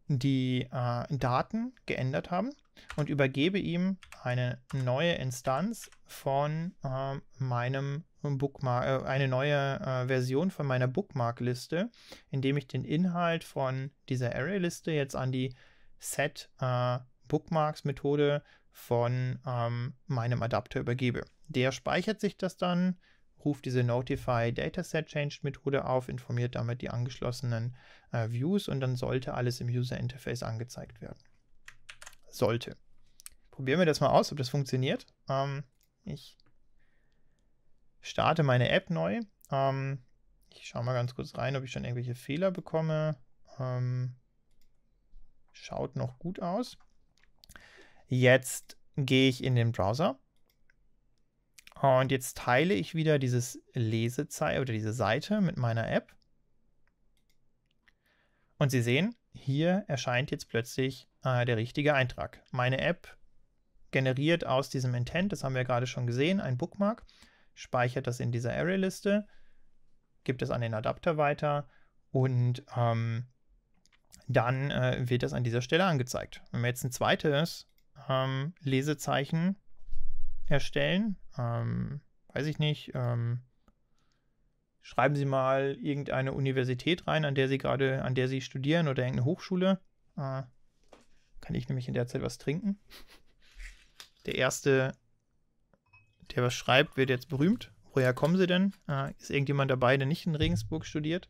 A: die äh, Daten geändert haben und übergebe ihm eine neue Instanz von äh, meinem Bookmark, äh, eine neue äh, Version von meiner Bookmark-Liste, indem ich den Inhalt von dieser Array-Liste jetzt an die Set äh, Bookmarks-Methode von ähm, meinem Adapter übergebe. Der speichert sich das dann ruft diese Notify Dataset Changed Methode auf, informiert damit die angeschlossenen äh, Views und dann sollte alles im User Interface angezeigt werden. Sollte. Probieren wir das mal aus, ob das funktioniert. Ähm, ich starte meine App neu. Ähm, ich schaue mal ganz kurz rein, ob ich schon irgendwelche Fehler bekomme. Ähm, schaut noch gut aus. Jetzt gehe ich in den Browser und jetzt teile ich wieder dieses Lesezeichen oder diese Seite mit meiner App. Und Sie sehen, hier erscheint jetzt plötzlich äh, der richtige Eintrag. Meine App generiert aus diesem Intent, das haben wir gerade schon gesehen, ein Bookmark, speichert das in dieser Array-Liste, gibt es an den Adapter weiter und ähm, dann äh, wird das an dieser Stelle angezeigt. Wenn wir jetzt ein zweites ähm, Lesezeichen erstellen. Ähm, weiß ich nicht. Ähm, schreiben Sie mal irgendeine Universität rein, an der Sie gerade, an der Sie studieren oder irgendeine Hochschule. Äh, kann ich nämlich in der Zeit was trinken. Der erste, der was schreibt, wird jetzt berühmt. Woher kommen Sie denn? Äh, ist irgendjemand dabei, der nicht in Regensburg studiert?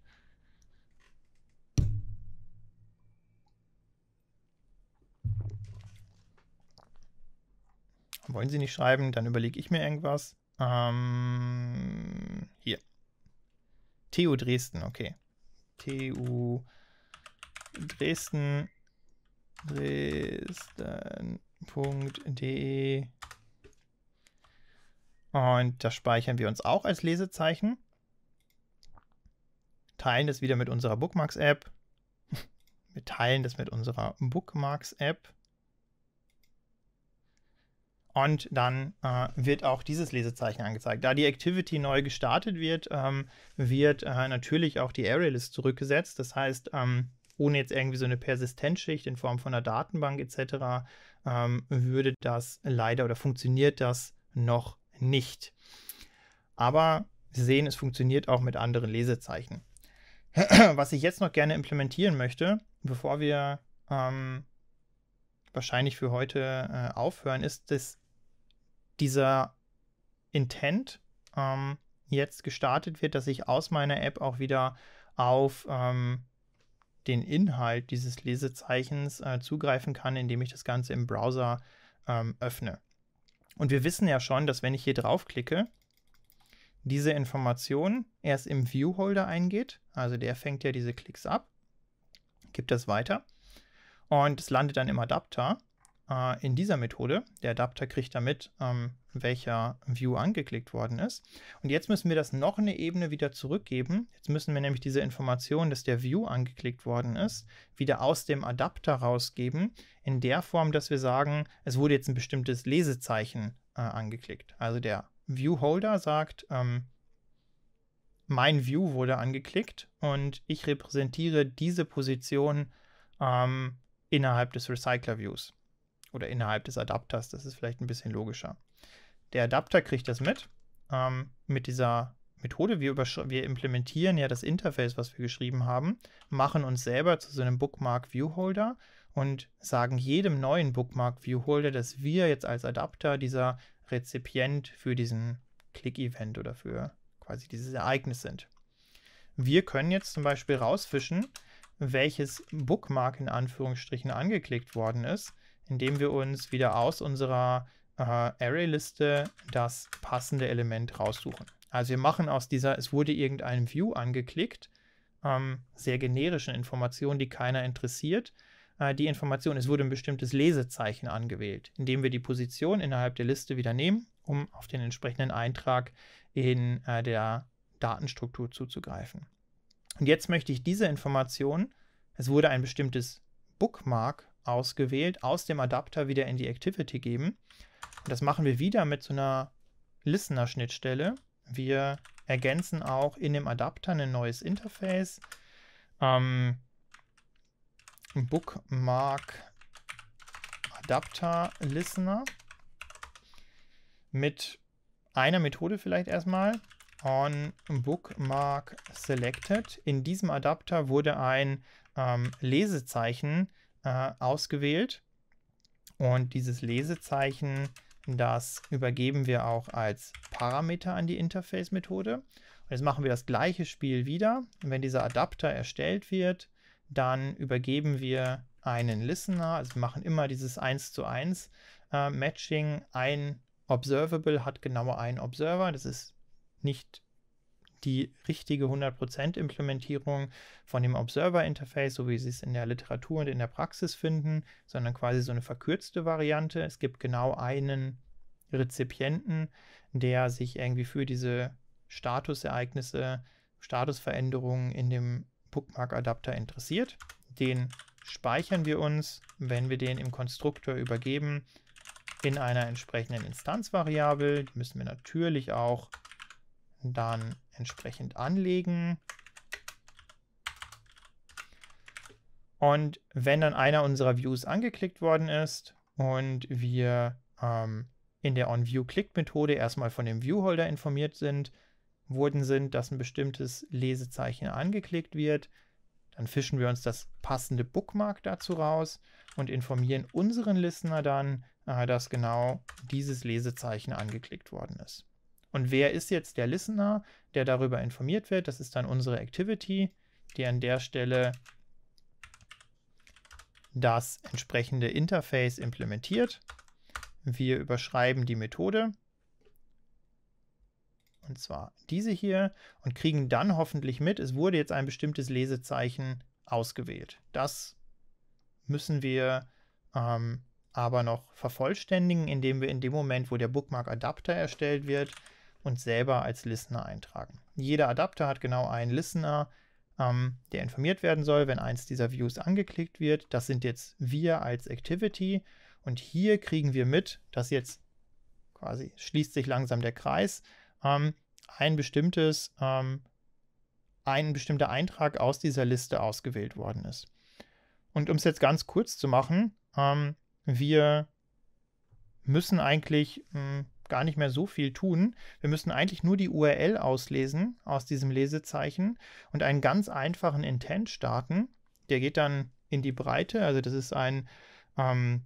A: wollen sie nicht schreiben, dann überlege ich mir irgendwas. Ähm, hier. TU Dresden, okay. TU Dresden. Dresden.de und das speichern wir uns auch als Lesezeichen. Teilen das wieder mit unserer Bookmarks-App. Wir teilen das mit unserer Bookmarks-App. Und dann äh, wird auch dieses Lesezeichen angezeigt. Da die Activity neu gestartet wird, ähm, wird äh, natürlich auch die array zurückgesetzt. Das heißt, ähm, ohne jetzt irgendwie so eine Persistenzschicht in Form von einer Datenbank etc., ähm, würde das leider oder funktioniert das noch nicht. Aber Sie sehen, es funktioniert auch mit anderen Lesezeichen. Was ich jetzt noch gerne implementieren möchte, bevor wir ähm, wahrscheinlich für heute äh, aufhören, ist das dieser Intent ähm, jetzt gestartet wird, dass ich aus meiner App auch wieder auf ähm, den Inhalt dieses Lesezeichens äh, zugreifen kann, indem ich das Ganze im Browser ähm, öffne. Und wir wissen ja schon, dass wenn ich hier draufklicke, diese Information erst im Viewholder eingeht. Also der fängt ja diese Klicks ab, gibt das weiter und es landet dann im Adapter äh, in dieser Methode. Der Adapter kriegt damit, ähm, welcher View angeklickt worden ist. Und jetzt müssen wir das noch eine Ebene wieder zurückgeben. Jetzt müssen wir nämlich diese Information, dass der View angeklickt worden ist, wieder aus dem Adapter rausgeben, in der Form, dass wir sagen, es wurde jetzt ein bestimmtes Lesezeichen äh, angeklickt. Also der Viewholder sagt, ähm, mein View wurde angeklickt und ich repräsentiere diese Position ähm, innerhalb des Recycler Views oder innerhalb des Adapters. Das ist vielleicht ein bisschen logischer. Der Adapter kriegt das mit, ähm, mit dieser Methode. Wir, wir, implementieren ja das Interface, was wir geschrieben haben, machen uns selber zu so einem Bookmark Viewholder und sagen jedem neuen Bookmark Viewholder, dass wir jetzt als Adapter dieser Rezipient für diesen Click-Event oder für quasi dieses Ereignis sind. Wir können jetzt zum Beispiel rausfischen, welches Bookmark in Anführungsstrichen angeklickt worden ist indem wir uns wieder aus unserer äh, Array-Liste das passende Element raussuchen. Also wir machen aus dieser, es wurde irgendein View angeklickt, ähm, sehr generischen Information, die keiner interessiert, äh, die Information, es wurde ein bestimmtes Lesezeichen angewählt, indem wir die Position innerhalb der Liste wieder nehmen, um auf den entsprechenden Eintrag in äh, der Datenstruktur zuzugreifen. Und jetzt möchte ich diese Information, es wurde ein bestimmtes Bookmark ausgewählt, aus dem Adapter wieder in die Activity geben. das machen wir wieder mit so einer Listener-Schnittstelle. Wir ergänzen auch in dem Adapter ein neues Interface. Ähm, Bookmark Adapter Listener mit einer Methode vielleicht erstmal on Bookmark Selected. In diesem Adapter wurde ein ähm, Lesezeichen äh, ausgewählt. Und dieses Lesezeichen, das übergeben wir auch als Parameter an die Interface-Methode. Und jetzt machen wir das gleiche Spiel wieder. Und wenn dieser Adapter erstellt wird, dann übergeben wir einen Listener. Also wir machen immer dieses 1 zu 1 äh, Matching. Ein Observable hat genau einen Observer. Das ist nicht die richtige 100% Implementierung von dem Observer-Interface, so wie Sie es in der Literatur und in der Praxis finden, sondern quasi so eine verkürzte Variante. Es gibt genau einen Rezipienten, der sich irgendwie für diese Statusereignisse, Statusveränderungen in dem Bookmark-Adapter interessiert. Den speichern wir uns, wenn wir den im Konstruktor übergeben, in einer entsprechenden Instanzvariable. Die müssen wir natürlich auch dann entsprechend anlegen. Und wenn dann einer unserer Views angeklickt worden ist und wir ähm, in der onviewclick methode erstmal von dem Viewholder informiert sind, wurden sind, dass ein bestimmtes Lesezeichen angeklickt wird, dann fischen wir uns das passende Bookmark dazu raus und informieren unseren Listener dann, äh, dass genau dieses Lesezeichen angeklickt worden ist. Und wer ist jetzt der Listener, der darüber informiert wird? Das ist dann unsere Activity, die an der Stelle das entsprechende Interface implementiert. Wir überschreiben die Methode, und zwar diese hier, und kriegen dann hoffentlich mit, es wurde jetzt ein bestimmtes Lesezeichen ausgewählt. Das müssen wir ähm, aber noch vervollständigen, indem wir in dem Moment, wo der Bookmark-Adapter erstellt wird, und selber als Listener eintragen. Jeder Adapter hat genau einen Listener, ähm, der informiert werden soll, wenn eins dieser Views angeklickt wird. Das sind jetzt wir als Activity und hier kriegen wir mit, dass jetzt quasi schließt sich langsam der Kreis, ähm, ein bestimmtes, ähm, ein bestimmter Eintrag aus dieser Liste ausgewählt worden ist. Und um es jetzt ganz kurz zu machen, ähm, wir müssen eigentlich mh, hm, gar nicht mehr so viel tun. Wir müssen eigentlich nur die URL auslesen aus diesem Lesezeichen und einen ganz einfachen Intent starten. Der geht dann in die Breite, also das ist ein ähm,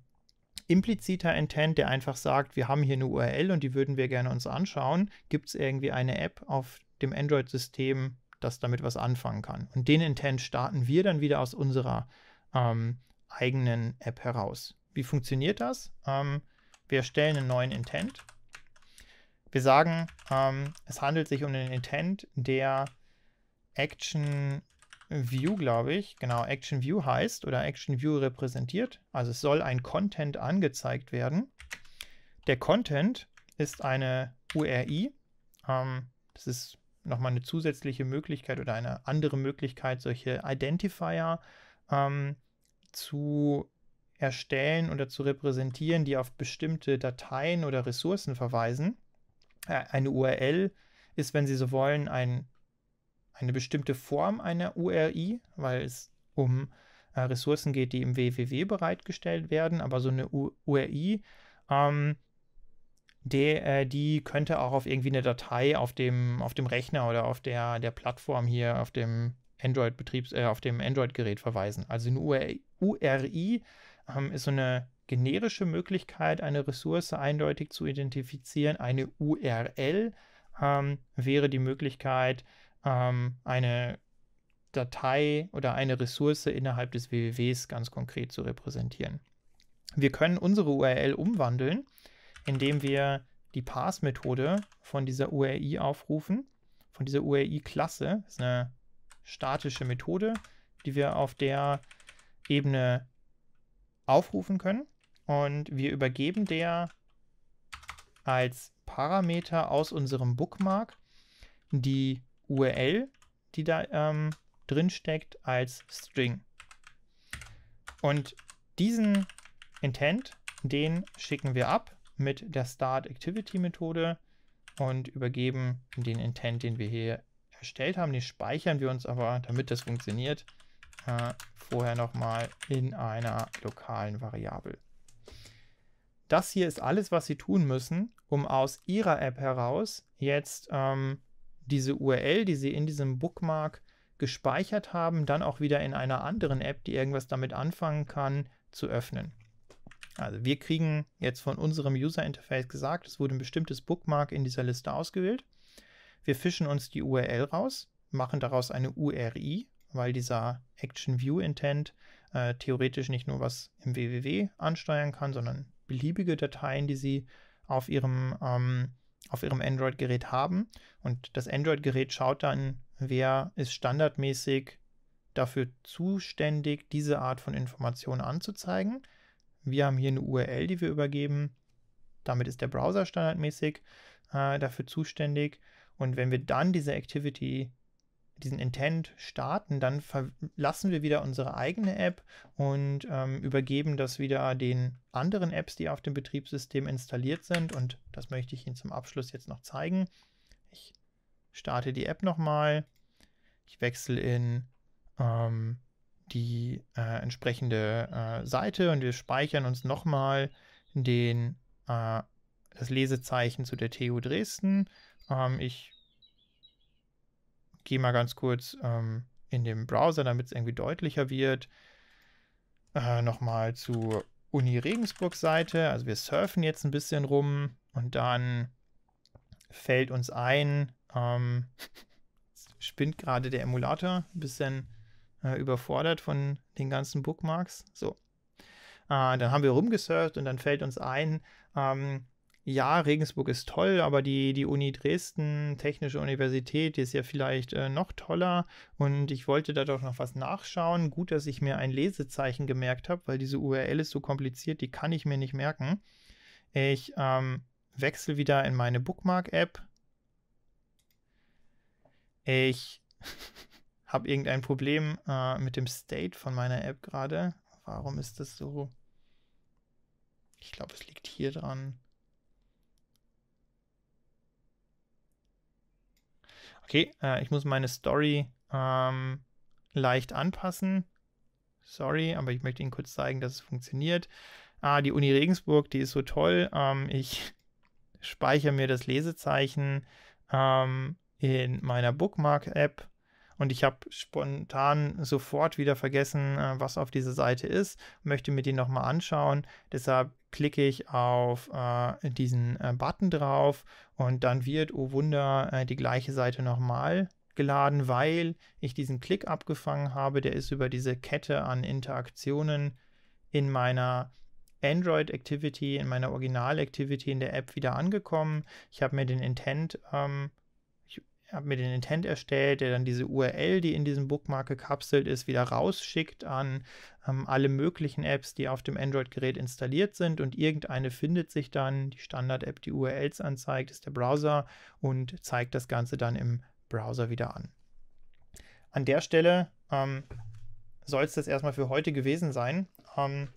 A: impliziter Intent, der einfach sagt, wir haben hier eine URL und die würden wir gerne uns anschauen. Gibt es irgendwie eine App auf dem Android-System, das damit was anfangen kann? Und den Intent starten wir dann wieder aus unserer ähm, eigenen App heraus. Wie funktioniert das? Ähm, wir erstellen einen neuen Intent wir sagen, ähm, es handelt sich um den Intent der Action View, glaube ich. Genau, Action View heißt oder Action View repräsentiert. Also es soll ein Content angezeigt werden. Der Content ist eine URI. Ähm, das ist nochmal eine zusätzliche Möglichkeit oder eine andere Möglichkeit, solche Identifier ähm, zu erstellen oder zu repräsentieren, die auf bestimmte Dateien oder Ressourcen verweisen. Äh, eine URL ist, wenn Sie so wollen, ein, eine bestimmte Form einer URI, weil es um äh, Ressourcen geht, die im WWW bereitgestellt werden, aber so eine U URI, ähm, die, äh, die, könnte auch auf irgendwie eine Datei auf dem, auf dem Rechner oder auf der, der Plattform hier, auf dem Android-Betriebs, äh, auf dem Android-Gerät verweisen. Also eine URI, ähm, ist so eine generische Möglichkeit, eine Ressource eindeutig zu identifizieren. Eine URL ähm, wäre die Möglichkeit, ähm, eine Datei oder eine Ressource innerhalb des WWWs ganz konkret zu repräsentieren. Wir können unsere URL umwandeln, indem wir die Pass-Methode von dieser URI aufrufen, von dieser URI-Klasse. Das ist eine statische Methode, die wir auf der Ebene aufrufen können. Und wir übergeben der als Parameter aus unserem Bookmark die URL, die da ähm, drin steckt, als String. Und diesen Intent, den schicken wir ab mit der StartActivity-Methode und übergeben den Intent, den wir hier erstellt haben. Den speichern wir uns aber, damit das funktioniert, äh, vorher nochmal in einer lokalen Variable das hier ist alles, was Sie tun müssen, um aus Ihrer App heraus jetzt ähm, diese URL, die Sie in diesem Bookmark gespeichert haben, dann auch wieder in einer anderen App, die irgendwas damit anfangen kann, zu öffnen. Also wir kriegen jetzt von unserem User Interface gesagt, es wurde ein bestimmtes Bookmark in dieser Liste ausgewählt. Wir fischen uns die URL raus, machen daraus eine URI, weil dieser Action View Intent äh, theoretisch nicht nur was im www ansteuern kann, sondern beliebige Dateien, die Sie auf Ihrem, ähm, Ihrem Android-Gerät haben. Und das Android-Gerät schaut dann, wer ist standardmäßig dafür zuständig, diese Art von Informationen anzuzeigen. Wir haben hier eine URL, die wir übergeben. Damit ist der Browser standardmäßig äh, dafür zuständig. Und wenn wir dann diese Activity diesen Intent starten, dann verlassen wir wieder unsere eigene App und ähm, übergeben das wieder den anderen Apps, die auf dem Betriebssystem installiert sind. Und das möchte ich Ihnen zum Abschluss jetzt noch zeigen. Ich starte die App nochmal. Ich wechsle in ähm, die äh, entsprechende äh, Seite und wir speichern uns nochmal den, äh, das Lesezeichen zu der TU Dresden. Ähm, ich gehe mal ganz kurz ähm, in den Browser, damit es irgendwie deutlicher wird, äh, nochmal zur Uni Regensburg Seite. Also wir surfen jetzt ein bisschen rum und dann fällt uns ein, ähm, spinnt gerade der Emulator, ein bisschen äh, überfordert von den ganzen Bookmarks. So. Äh, dann haben wir rumgesurft und dann fällt uns ein, ähm, ja, Regensburg ist toll, aber die, die Uni Dresden, Technische Universität, die ist ja vielleicht äh, noch toller und ich wollte da doch noch was nachschauen. Gut, dass ich mir ein Lesezeichen gemerkt habe, weil diese URL ist so kompliziert, die kann ich mir nicht merken. Ich ähm, wechsle wieder in meine Bookmark-App. Ich habe irgendein Problem äh, mit dem State von meiner App gerade. Warum ist das so? Ich glaube, es liegt hier dran. Okay, äh, ich muss meine Story ähm, leicht anpassen. Sorry, aber ich möchte Ihnen kurz zeigen, dass es funktioniert. Ah, die Uni Regensburg, die ist so toll. Ähm, ich speichere mir das Lesezeichen ähm, in meiner Bookmark-App und ich habe spontan sofort wieder vergessen, äh, was auf dieser Seite ist, möchte mir die nochmal anschauen. Deshalb klicke ich auf äh, diesen äh, Button drauf und dann wird, oh Wunder, äh, die gleiche Seite nochmal geladen, weil ich diesen Klick abgefangen habe. Der ist über diese Kette an Interaktionen in meiner Android Activity, in meiner Original Activity in der App wieder angekommen. Ich habe mir den Intent ähm, habe mir den Intent erstellt, der dann diese URL, die in diesem Bookmark gekapselt ist, wieder rausschickt an ähm, alle möglichen Apps, die auf dem Android-Gerät installiert sind und irgendeine findet sich dann, die Standard-App, die URLs anzeigt, ist der Browser und zeigt das Ganze dann im Browser wieder an. An der Stelle ähm, soll es das erstmal für heute gewesen sein. Ähm,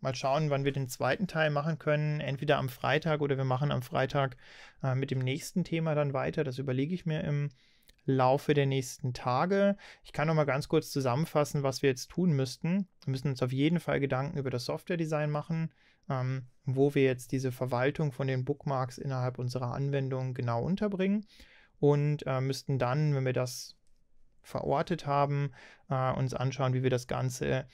A: mal schauen, wann wir den zweiten Teil machen können. Entweder am Freitag oder wir machen am Freitag äh, mit dem nächsten Thema dann weiter. Das überlege ich mir im Laufe der nächsten Tage. Ich kann noch mal ganz kurz zusammenfassen, was wir jetzt tun müssten. Wir müssen uns auf jeden Fall Gedanken über das Softwaredesign machen, ähm, wo wir jetzt diese Verwaltung von den Bookmarks innerhalb unserer Anwendung genau unterbringen und äh, müssten dann, wenn wir das verortet haben, äh, uns anschauen, wie wir das Ganze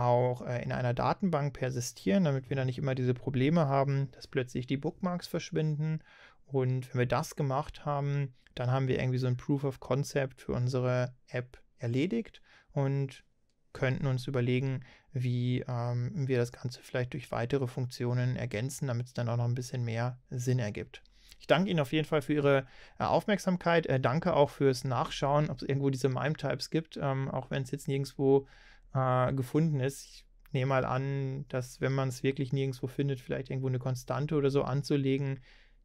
A: auch äh, in einer Datenbank persistieren, damit wir dann nicht immer diese Probleme haben, dass plötzlich die Bookmarks verschwinden. Und wenn wir das gemacht haben, dann haben wir irgendwie so ein Proof of Concept für unsere App erledigt und könnten uns überlegen, wie ähm, wir das Ganze vielleicht durch weitere Funktionen ergänzen, damit es dann auch noch ein bisschen mehr Sinn ergibt. Ich danke Ihnen auf jeden Fall für Ihre äh, Aufmerksamkeit. Äh, danke auch fürs Nachschauen, ob es irgendwo diese Mime-Types gibt, ähm, auch wenn es jetzt nirgendwo äh, gefunden ist. Ich nehme mal an, dass wenn man es wirklich nirgendwo findet, vielleicht irgendwo eine Konstante oder so anzulegen,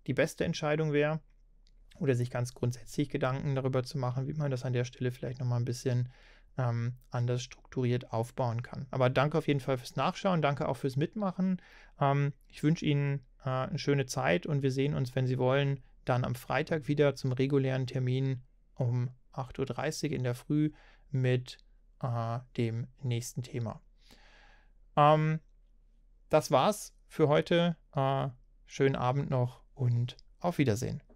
A: die beste Entscheidung wäre. Oder sich ganz grundsätzlich Gedanken darüber zu machen, wie man das an der Stelle vielleicht nochmal ein bisschen ähm, anders strukturiert aufbauen kann. Aber danke auf jeden Fall fürs Nachschauen, danke auch fürs Mitmachen. Ähm, ich wünsche Ihnen äh, eine schöne Zeit und wir sehen uns, wenn Sie wollen, dann am Freitag wieder zum regulären Termin um 8.30 Uhr in der Früh mit äh, dem nächsten Thema. Ähm, das war's für heute. Äh, schönen Abend noch und auf Wiedersehen.